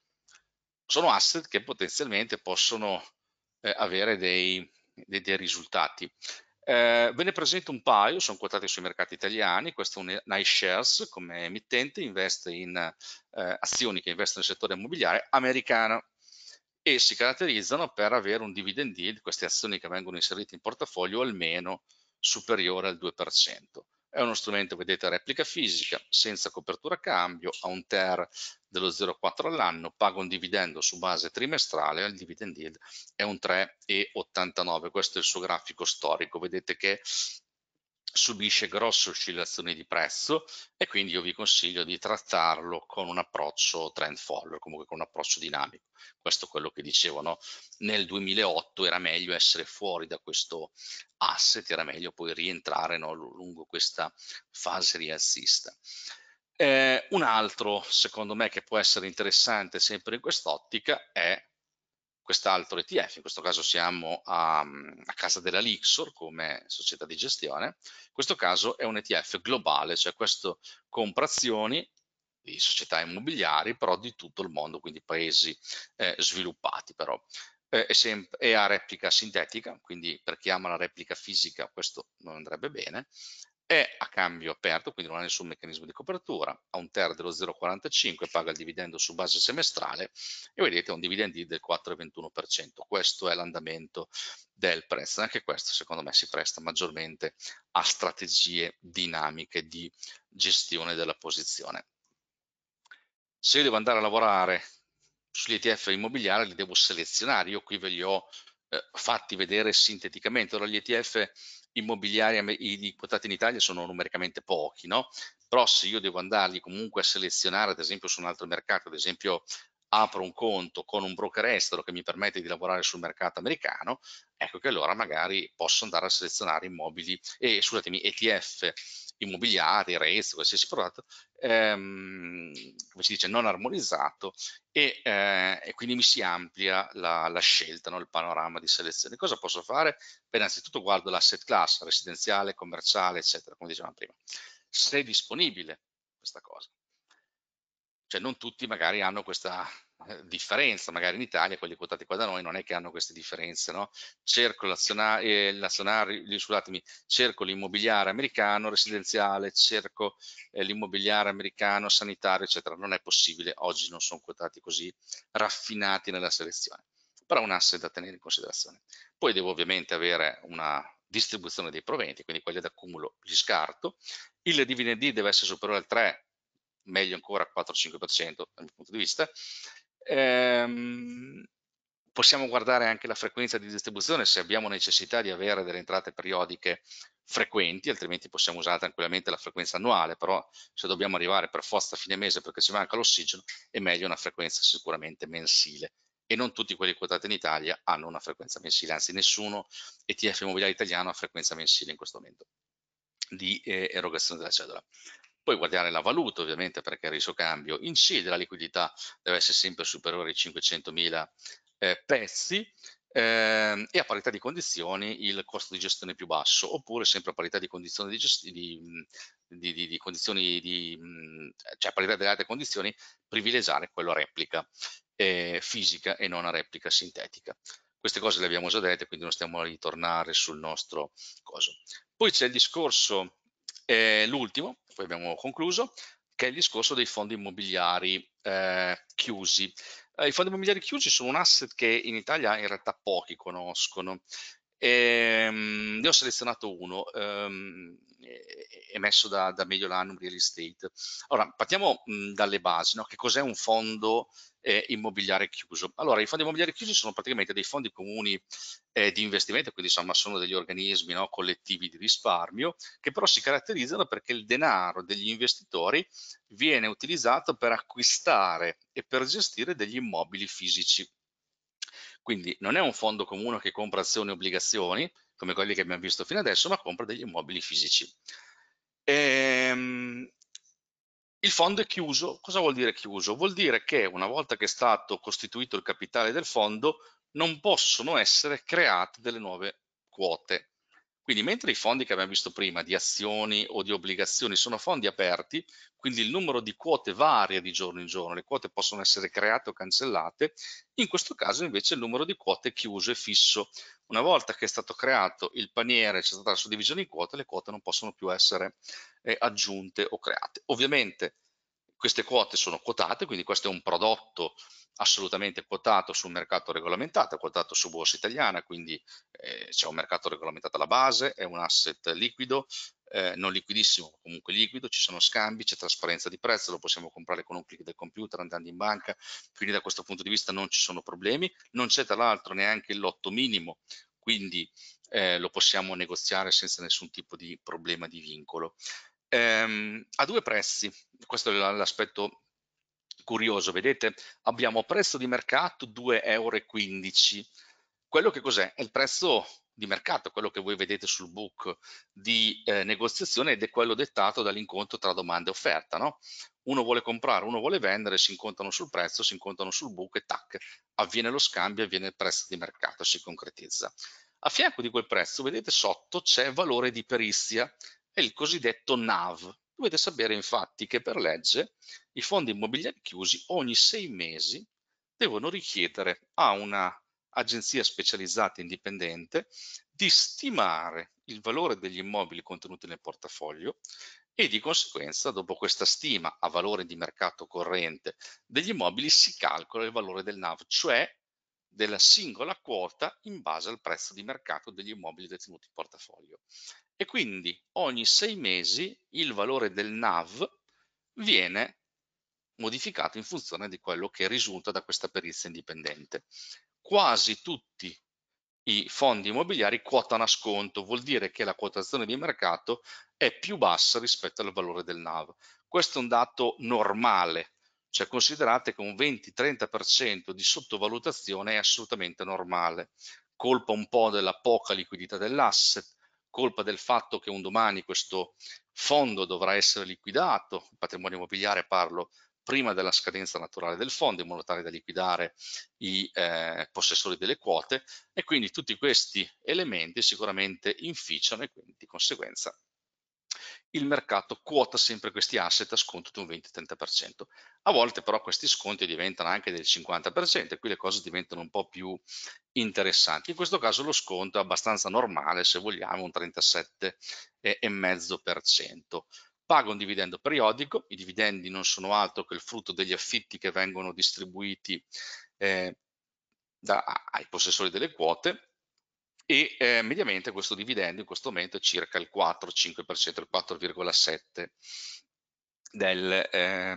sono asset che potenzialmente possono eh, avere dei, dei, dei risultati. Eh, ve ne presento un paio, sono quotati sui mercati italiani, questo è un iShares come emittente, investe in eh, azioni che investono nel settore immobiliare americano e si caratterizzano per avere un dividend yield, queste azioni che vengono inserite in portafoglio, almeno superiore al 2%. È uno strumento, vedete, a replica fisica, senza copertura cambio, ha un TER dello 0,4 all'anno, paga un dividendo su base trimestrale, il dividend yield è un 3,89. Questo è il suo grafico storico. Vedete che subisce grosse oscillazioni di prezzo e quindi io vi consiglio di trattarlo con un approccio trend follower, comunque con un approccio dinamico. Questo è quello che dicevano. Nel 2008 era meglio essere fuori da questo asset, era meglio poi rientrare no, lungo questa fase rialzista. Eh, un altro, secondo me, che può essere interessante sempre in quest'ottica è quest'altro ETF, in questo caso siamo a, a casa della Lixor come società di gestione, in questo caso è un ETF globale, cioè questo compra azioni di società immobiliari però di tutto il mondo, quindi paesi eh, sviluppati però. Eh, è, è a replica sintetica, quindi per chi ama la replica fisica questo non andrebbe bene, è a cambio aperto, quindi non ha nessun meccanismo di copertura, ha un ter dello 0,45 paga il dividendo su base semestrale e vedete un dividendo del 4,21%. Questo è l'andamento del prezzo. Anche questo secondo me si presta maggiormente a strategie dinamiche di gestione della posizione. Se io devo andare a lavorare sugli ETF immobiliari li devo selezionare, io qui ve li ho eh, fatti vedere sinteticamente, ora gli ETF immobiliari quotati in Italia sono numericamente pochi, no? però se io devo andarli comunque a selezionare ad esempio su un altro mercato, ad esempio apro un conto con un broker estero che mi permette di lavorare sul mercato americano, ecco che allora magari posso andare a selezionare immobili, e, scusatemi, ETF immobiliari, rates, qualsiasi prodotto, ehm, come si dice, non armonizzato e, eh, e quindi mi si amplia la, la scelta, no? il panorama di selezione. Cosa posso fare? Beh, innanzitutto guardo l'asset class, residenziale, commerciale, eccetera, come dicevamo prima. Se è disponibile questa cosa cioè non tutti magari hanno questa eh, differenza, magari in Italia quelli quotati qua da noi non è che hanno queste differenze, no? Cerco l'azionario, eh, eh, scusatemi, cerco l'immobiliare americano residenziale, cerco l'immobiliare americano sanitario, eccetera. Non è possibile, oggi non sono quotati così raffinati nella selezione, però è un asset da tenere in considerazione. Poi devo ovviamente avere una distribuzione dei proventi, quindi quelli ad accumulo li scarto, il dividend deve essere superiore al 3 meglio ancora 4-5% dal mio punto di vista. Ehm, possiamo guardare anche la frequenza di distribuzione se abbiamo necessità di avere delle entrate periodiche frequenti, altrimenti possiamo usare tranquillamente la frequenza annuale, però se dobbiamo arrivare per forza a fine mese perché ci manca l'ossigeno, è meglio una frequenza sicuramente mensile. E non tutti quelli quotati in Italia hanno una frequenza mensile, anzi nessuno ETF immobiliare italiano ha frequenza mensile in questo momento di eh, erogazione della cedola. Poi guardare la valuta ovviamente perché il riso cambio incide, la liquidità deve essere sempre superiore ai 500.000 eh, pezzi eh, e a parità di condizioni il costo di gestione più basso oppure sempre a parità di condizioni di, gestione. di, di, di condizioni di cioè a parità delle altre condizioni privilegiare quello a replica eh, fisica e non a replica sintetica queste cose le abbiamo già dette quindi non stiamo a ritornare sul nostro coso poi c'è il discorso eh, l'ultimo poi abbiamo concluso, che è il discorso dei fondi immobiliari eh, chiusi. Eh, I fondi immobiliari chiusi sono un asset che in Italia in realtà pochi conoscono. E, um, ne ho selezionato uno, um, ehm, emesso da, da Mediolanum Real Estate. Ora, partiamo mh, dalle basi, no? che cos'è un fondo eh, immobiliare chiuso. Allora, i fondi immobiliari chiusi sono praticamente dei fondi comuni eh, di investimento, quindi insomma sono degli organismi no, collettivi di risparmio, che però si caratterizzano perché il denaro degli investitori viene utilizzato per acquistare e per gestire degli immobili fisici. Quindi non è un fondo comune che compra azioni e obbligazioni, come quelli che abbiamo visto fino adesso, ma compra degli immobili fisici. Ehm, il fondo è chiuso. Cosa vuol dire chiuso? Vuol dire che una volta che è stato costituito il capitale del fondo non possono essere create delle nuove quote. Quindi mentre i fondi che abbiamo visto prima di azioni o di obbligazioni sono fondi aperti, quindi il numero di quote varia di giorno in giorno, le quote possono essere create o cancellate, in questo caso invece il numero di quote è chiuso e fisso. Una volta che è stato creato il paniere, c'è stata la suddivisione in quote, le quote non possono più essere eh, aggiunte o create. Ovviamente queste quote sono quotate, quindi questo è un prodotto assolutamente quotato sul mercato regolamentato, quotato su borsa italiana, quindi eh, c'è un mercato regolamentato alla base, è un asset liquido, eh, non liquidissimo, comunque liquido, ci sono scambi, c'è trasparenza di prezzo, lo possiamo comprare con un clic del computer andando in banca, quindi da questo punto di vista non ci sono problemi, non c'è tra l'altro neanche il lotto minimo, quindi eh, lo possiamo negoziare senza nessun tipo di problema di vincolo ehm, a due prezzi, questo è l'aspetto curioso, vedete abbiamo prezzo di mercato 2,15 euro, quello che cos'è? È il prezzo di mercato, quello che voi vedete sul book di eh, negoziazione ed è quello dettato dall'incontro tra domanda e offerta, no? Uno vuole comprare, uno vuole vendere, si incontrano sul prezzo, si incontrano sul book e tac, avviene lo scambio, avviene il prezzo di mercato, si concretizza. A fianco di quel prezzo, vedete sotto, c'è valore di perizia è il cosiddetto NAV. Dovete sapere infatti che per legge i fondi immobiliari chiusi ogni sei mesi devono richiedere a un'agenzia specializzata indipendente di stimare il valore degli immobili contenuti nel portafoglio e di conseguenza dopo questa stima a valore di mercato corrente degli immobili si calcola il valore del NAV, cioè della singola quota in base al prezzo di mercato degli immobili detenuti in portafoglio e quindi ogni sei mesi il valore del NAV viene modificato in funzione di quello che risulta da questa perizia indipendente. Quasi tutti i fondi immobiliari quotano a sconto, vuol dire che la quotazione di mercato è più bassa rispetto al valore del NAV. Questo è un dato normale, cioè considerate che un 20-30% di sottovalutazione è assolutamente normale, colpa un po' della poca liquidità dell'asset, colpa del fatto che un domani questo fondo dovrà essere liquidato, il patrimonio immobiliare parlo prima della scadenza naturale del fondo in modo tale da liquidare i eh, possessori delle quote e quindi tutti questi elementi sicuramente inficiano e quindi di conseguenza il mercato quota sempre questi asset a sconto di un 20-30%. A volte però questi sconti diventano anche del 50% e qui le cose diventano un po' più interessanti. In questo caso lo sconto è abbastanza normale, se vogliamo, un 37,5%. Paga un dividendo periodico, i dividendi non sono altro che il frutto degli affitti che vengono distribuiti eh, da, ai possessori delle quote e eh, mediamente questo dividendo in questo momento è circa il 4-5%, il 4,7% del, eh,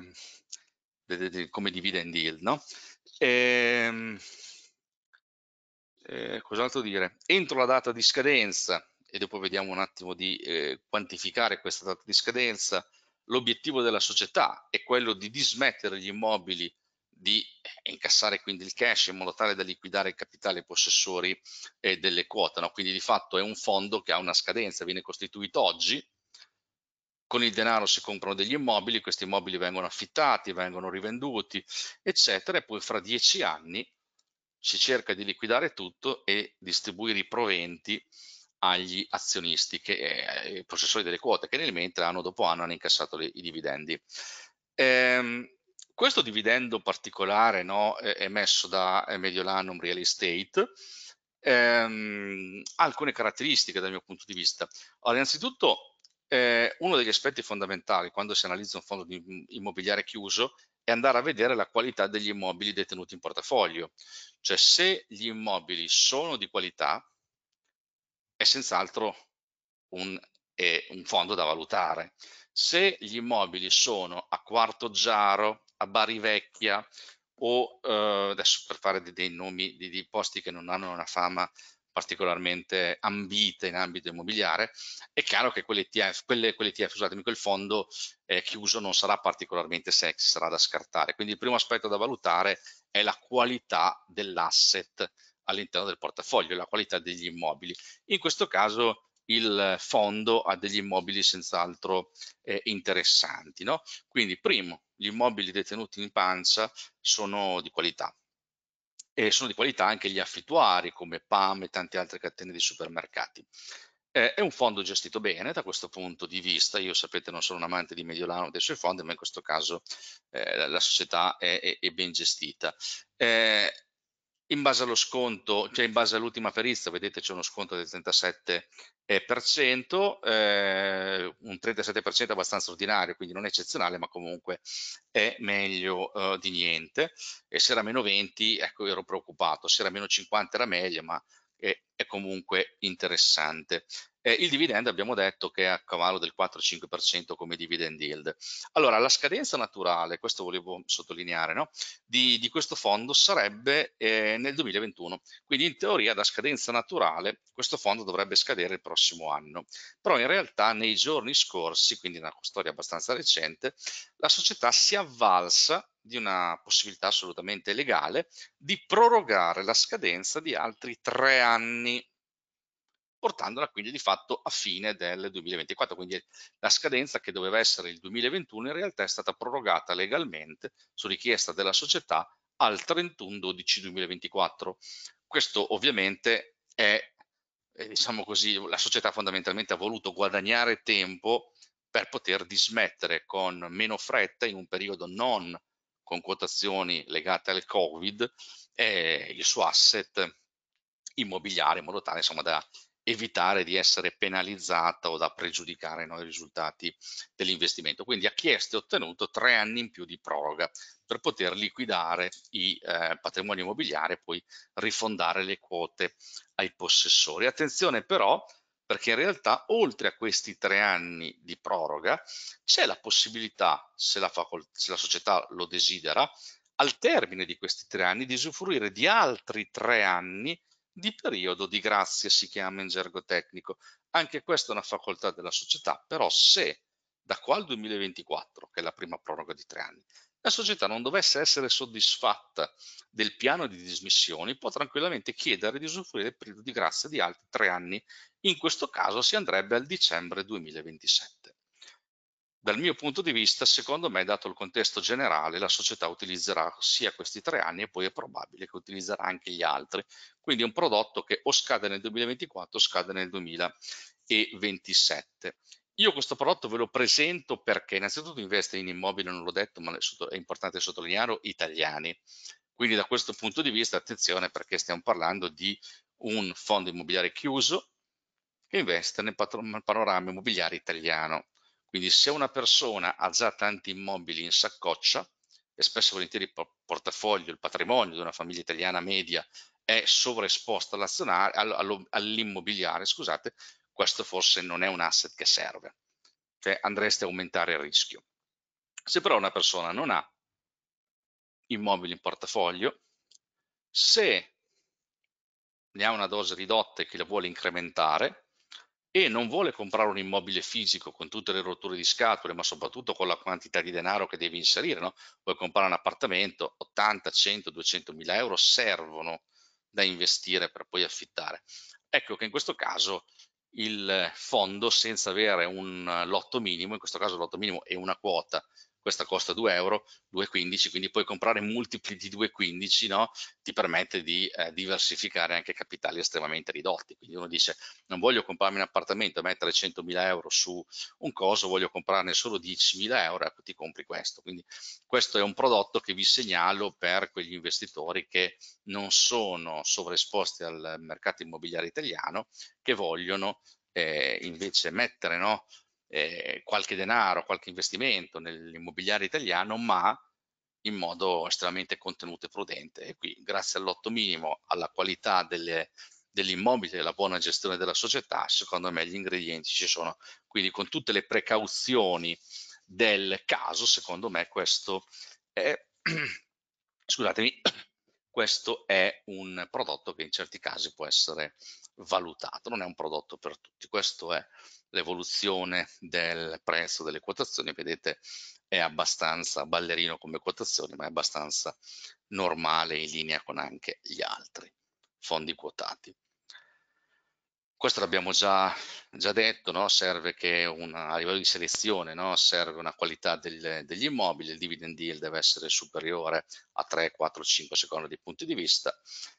de, de, come dividend yield. No? E, ehm, eh, cos'altro dire? Entro la data di scadenza, e dopo vediamo un attimo di eh, quantificare questa data di scadenza, l'obiettivo della società è quello di dismettere gli immobili di incassare quindi il cash in modo tale da liquidare il capitale possessori eh, delle quote. No? Quindi di fatto è un fondo che ha una scadenza, viene costituito oggi, con il denaro si comprano degli immobili, questi immobili vengono affittati, vengono rivenduti, eccetera, e poi fra dieci anni si cerca di liquidare tutto e distribuire i proventi agli azionisti, che, eh, i possessori delle quote, che nel mentre anno dopo anno hanno incassato le, i dividendi. Ehm, questo dividendo particolare no, emesso da Mediolanum Real Estate ehm, ha alcune caratteristiche dal mio punto di vista. Allora, innanzitutto, eh, uno degli aspetti fondamentali quando si analizza un fondo immobiliare chiuso è andare a vedere la qualità degli immobili detenuti in portafoglio. Cioè, se gli immobili sono di qualità, è senz'altro un, un fondo da valutare. Se gli immobili sono a quarto giaro, a Bari Vecchia o eh, adesso per fare dei, dei nomi di, di, posti che non hanno una fama particolarmente ambita in ambito immobiliare, è chiaro che quell'ETF, quelle, quell'ETF scusatemi, quel fondo eh, chiuso non sarà particolarmente sexy, sarà da scartare. Quindi il primo aspetto da valutare è la qualità dell'asset all'interno del portafoglio, la qualità degli immobili. In questo caso il fondo ha degli immobili senz'altro eh, interessanti. No? Quindi, primo, gli immobili detenuti in pancia sono di qualità. E sono di qualità anche gli affittuari come PAM e tante altre catene di supermercati. Eh, è un fondo gestito bene da questo punto di vista. Io sapete non sono un amante di Mediolano dei suoi fondi, ma in questo caso eh, la società è, è, è ben gestita. Eh, in base allo sconto, cioè in base all'ultima perizia, vedete c'è uno sconto del 37 eh, un 37% abbastanza ordinario, quindi non eccezionale, ma comunque è meglio eh, di niente. E se era meno 20, ecco, ero preoccupato, se era meno 50 era meglio, ma è, è comunque interessante. Eh, il dividendo abbiamo detto che è a cavallo del 4-5% come dividend yield. Allora, la scadenza naturale, questo volevo sottolineare, no? di, di, questo fondo sarebbe eh, nel 2021. Quindi in teoria da scadenza naturale questo fondo dovrebbe scadere il prossimo anno. Però in realtà nei giorni scorsi, quindi una storia abbastanza recente, la società si è avvalsa di una possibilità assolutamente legale di prorogare la scadenza di altri tre anni portandola quindi di fatto a fine del 2024. Quindi la scadenza che doveva essere il 2021 in realtà è stata prorogata legalmente su richiesta della società al 31-12-2024. Questo ovviamente è, eh, diciamo così, la società fondamentalmente ha voluto guadagnare tempo per poter dismettere con meno fretta in un periodo non con quotazioni legate al Covid eh, il suo asset immobiliare in modo tale insomma da evitare di essere penalizzata o da pregiudicare no, i risultati dell'investimento. Quindi ha chiesto e ottenuto tre anni in più di proroga per poter liquidare i eh, patrimoni immobiliari e poi rifondare le quote ai possessori. Attenzione però perché in realtà oltre a questi tre anni di proroga c'è la possibilità, se la, se la società lo desidera, al termine di questi tre anni di usufruire di altri tre anni di periodo di grazia si chiama in gergo tecnico. Anche questa è una facoltà della società, però se da qua al 2024, che è la prima proroga di tre anni, la società non dovesse essere soddisfatta del piano di dismissioni, può tranquillamente chiedere di usufruire del periodo di grazia di altri tre anni. In questo caso si andrebbe al dicembre 2027 dal mio punto di vista, secondo me, dato il contesto generale, la società utilizzerà sia questi tre anni e poi è probabile che utilizzerà anche gli altri. Quindi è un prodotto che o scade nel 2024 o scade nel 2027. Io questo prodotto ve lo presento perché innanzitutto investe in immobili, non l'ho detto, ma è importante sottolinearlo, italiani. Quindi da questo punto di vista attenzione perché stiamo parlando di un fondo immobiliare chiuso che investe nel panorama immobiliare italiano quindi se una persona ha già tanti immobili in saccoccia, e spesso e volentieri il portafoglio, il patrimonio di una famiglia italiana media è sovraesposto all'immobiliare, scusate, questo forse non è un asset che serve, cioè andreste a aumentare il rischio. Se però una persona non ha immobili in portafoglio, se ne ha una dose ridotta e che la vuole incrementare, e non vuole comprare un immobile fisico con tutte le rotture di scatole, ma soprattutto con la quantità di denaro che devi inserire, no? Vuoi comprare un appartamento, 80, 100, 200 mila euro servono da investire per poi affittare. Ecco che in questo caso il fondo senza avere un lotto minimo, in questo caso il lotto minimo è una quota questa costa 2 euro, 2,15, quindi puoi comprare multipli di 2,15, no? ti permette di eh, diversificare anche capitali estremamente ridotti, quindi uno dice non voglio comprarmi un appartamento e mettere 100.000 euro su un coso, voglio comprarne solo 10.000 euro, ecco ti compri questo, quindi questo è un prodotto che vi segnalo per quegli investitori che non sono sovraesposti al mercato immobiliare italiano, che vogliono eh, invece mettere no, eh, qualche denaro, qualche investimento nell'immobiliare italiano, ma in modo estremamente contenuto e prudente. E qui, grazie al lotto minimo, alla qualità delle, dell'immobile e alla buona gestione della società, secondo me gli ingredienti ci sono. Quindi con tutte le precauzioni del caso, secondo me questo è, scusatemi, questo è un prodotto che in certi casi può essere valutato, non è un prodotto per tutti. Questo è l'evoluzione del prezzo delle quotazioni, vedete è abbastanza ballerino come quotazioni, ma è abbastanza normale in linea con anche gli altri fondi quotati questo l'abbiamo già, già, detto, no? serve che una, a livello di selezione no? serve una qualità del, degli immobili, il dividend yield deve essere superiore a 3, 4, 5 secondo dei punti di vista,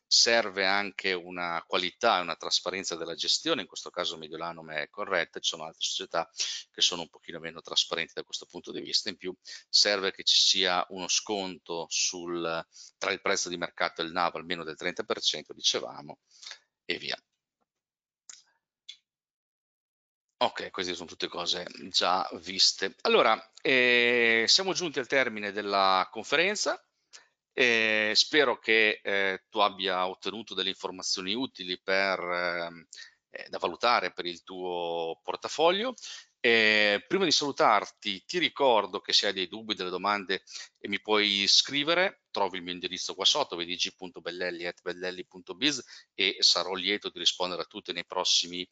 serve anche una qualità e una trasparenza della gestione, in questo caso Mediolanum è corretta, ci sono altre società che sono un pochino meno trasparenti da questo punto di vista, in più serve che ci sia uno sconto sul, tra il prezzo di mercato e il NAV almeno del 30%, dicevamo, e via. Ok, queste sono tutte cose già viste. Allora, eh, siamo giunti al termine della conferenza. Eh, spero che eh, tu abbia ottenuto delle informazioni utili per, ehm, eh, da valutare per il tuo portafoglio. Eh, prima di salutarti ti ricordo che se hai dei dubbi, delle domande e mi puoi scrivere, trovi il mio indirizzo qua sotto, vdg.bellelli.biz e sarò lieto di rispondere a tutte nei prossimi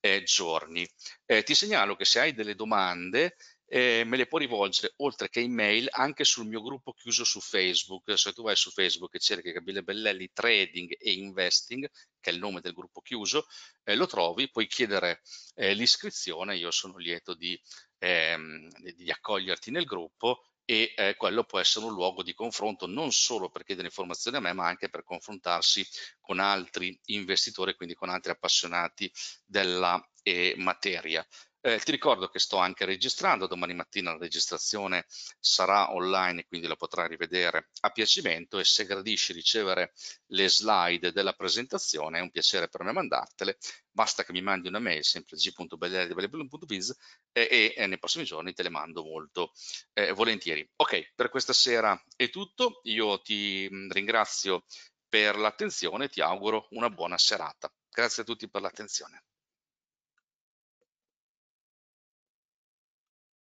eh, giorni. Eh, ti segnalo che se hai delle domande eh, me le puoi rivolgere oltre che in mail anche sul mio gruppo chiuso su Facebook. Se tu vai su Facebook e cerchi Gabriele Bellelli Trading e Investing, che è il nome del gruppo chiuso, eh, lo trovi, puoi chiedere eh, l'iscrizione, io sono lieto di, ehm, di accoglierti nel gruppo e eh, quello può essere un luogo di confronto non solo per chiedere informazioni a me ma anche per confrontarsi con altri investitori quindi con altri appassionati della eh, materia eh, ti ricordo che sto anche registrando, domani mattina la registrazione sarà online, e quindi la potrai rivedere a piacimento e se gradisci ricevere le slide della presentazione è un piacere per me mandartele, basta che mi mandi una mail, sempre g.belleri.biz e, e, nei prossimi giorni te le mando molto eh, volentieri. Ok, per questa sera è tutto, io ti mm, ringrazio per l'attenzione e ti auguro una buona serata. Grazie a tutti per l'attenzione.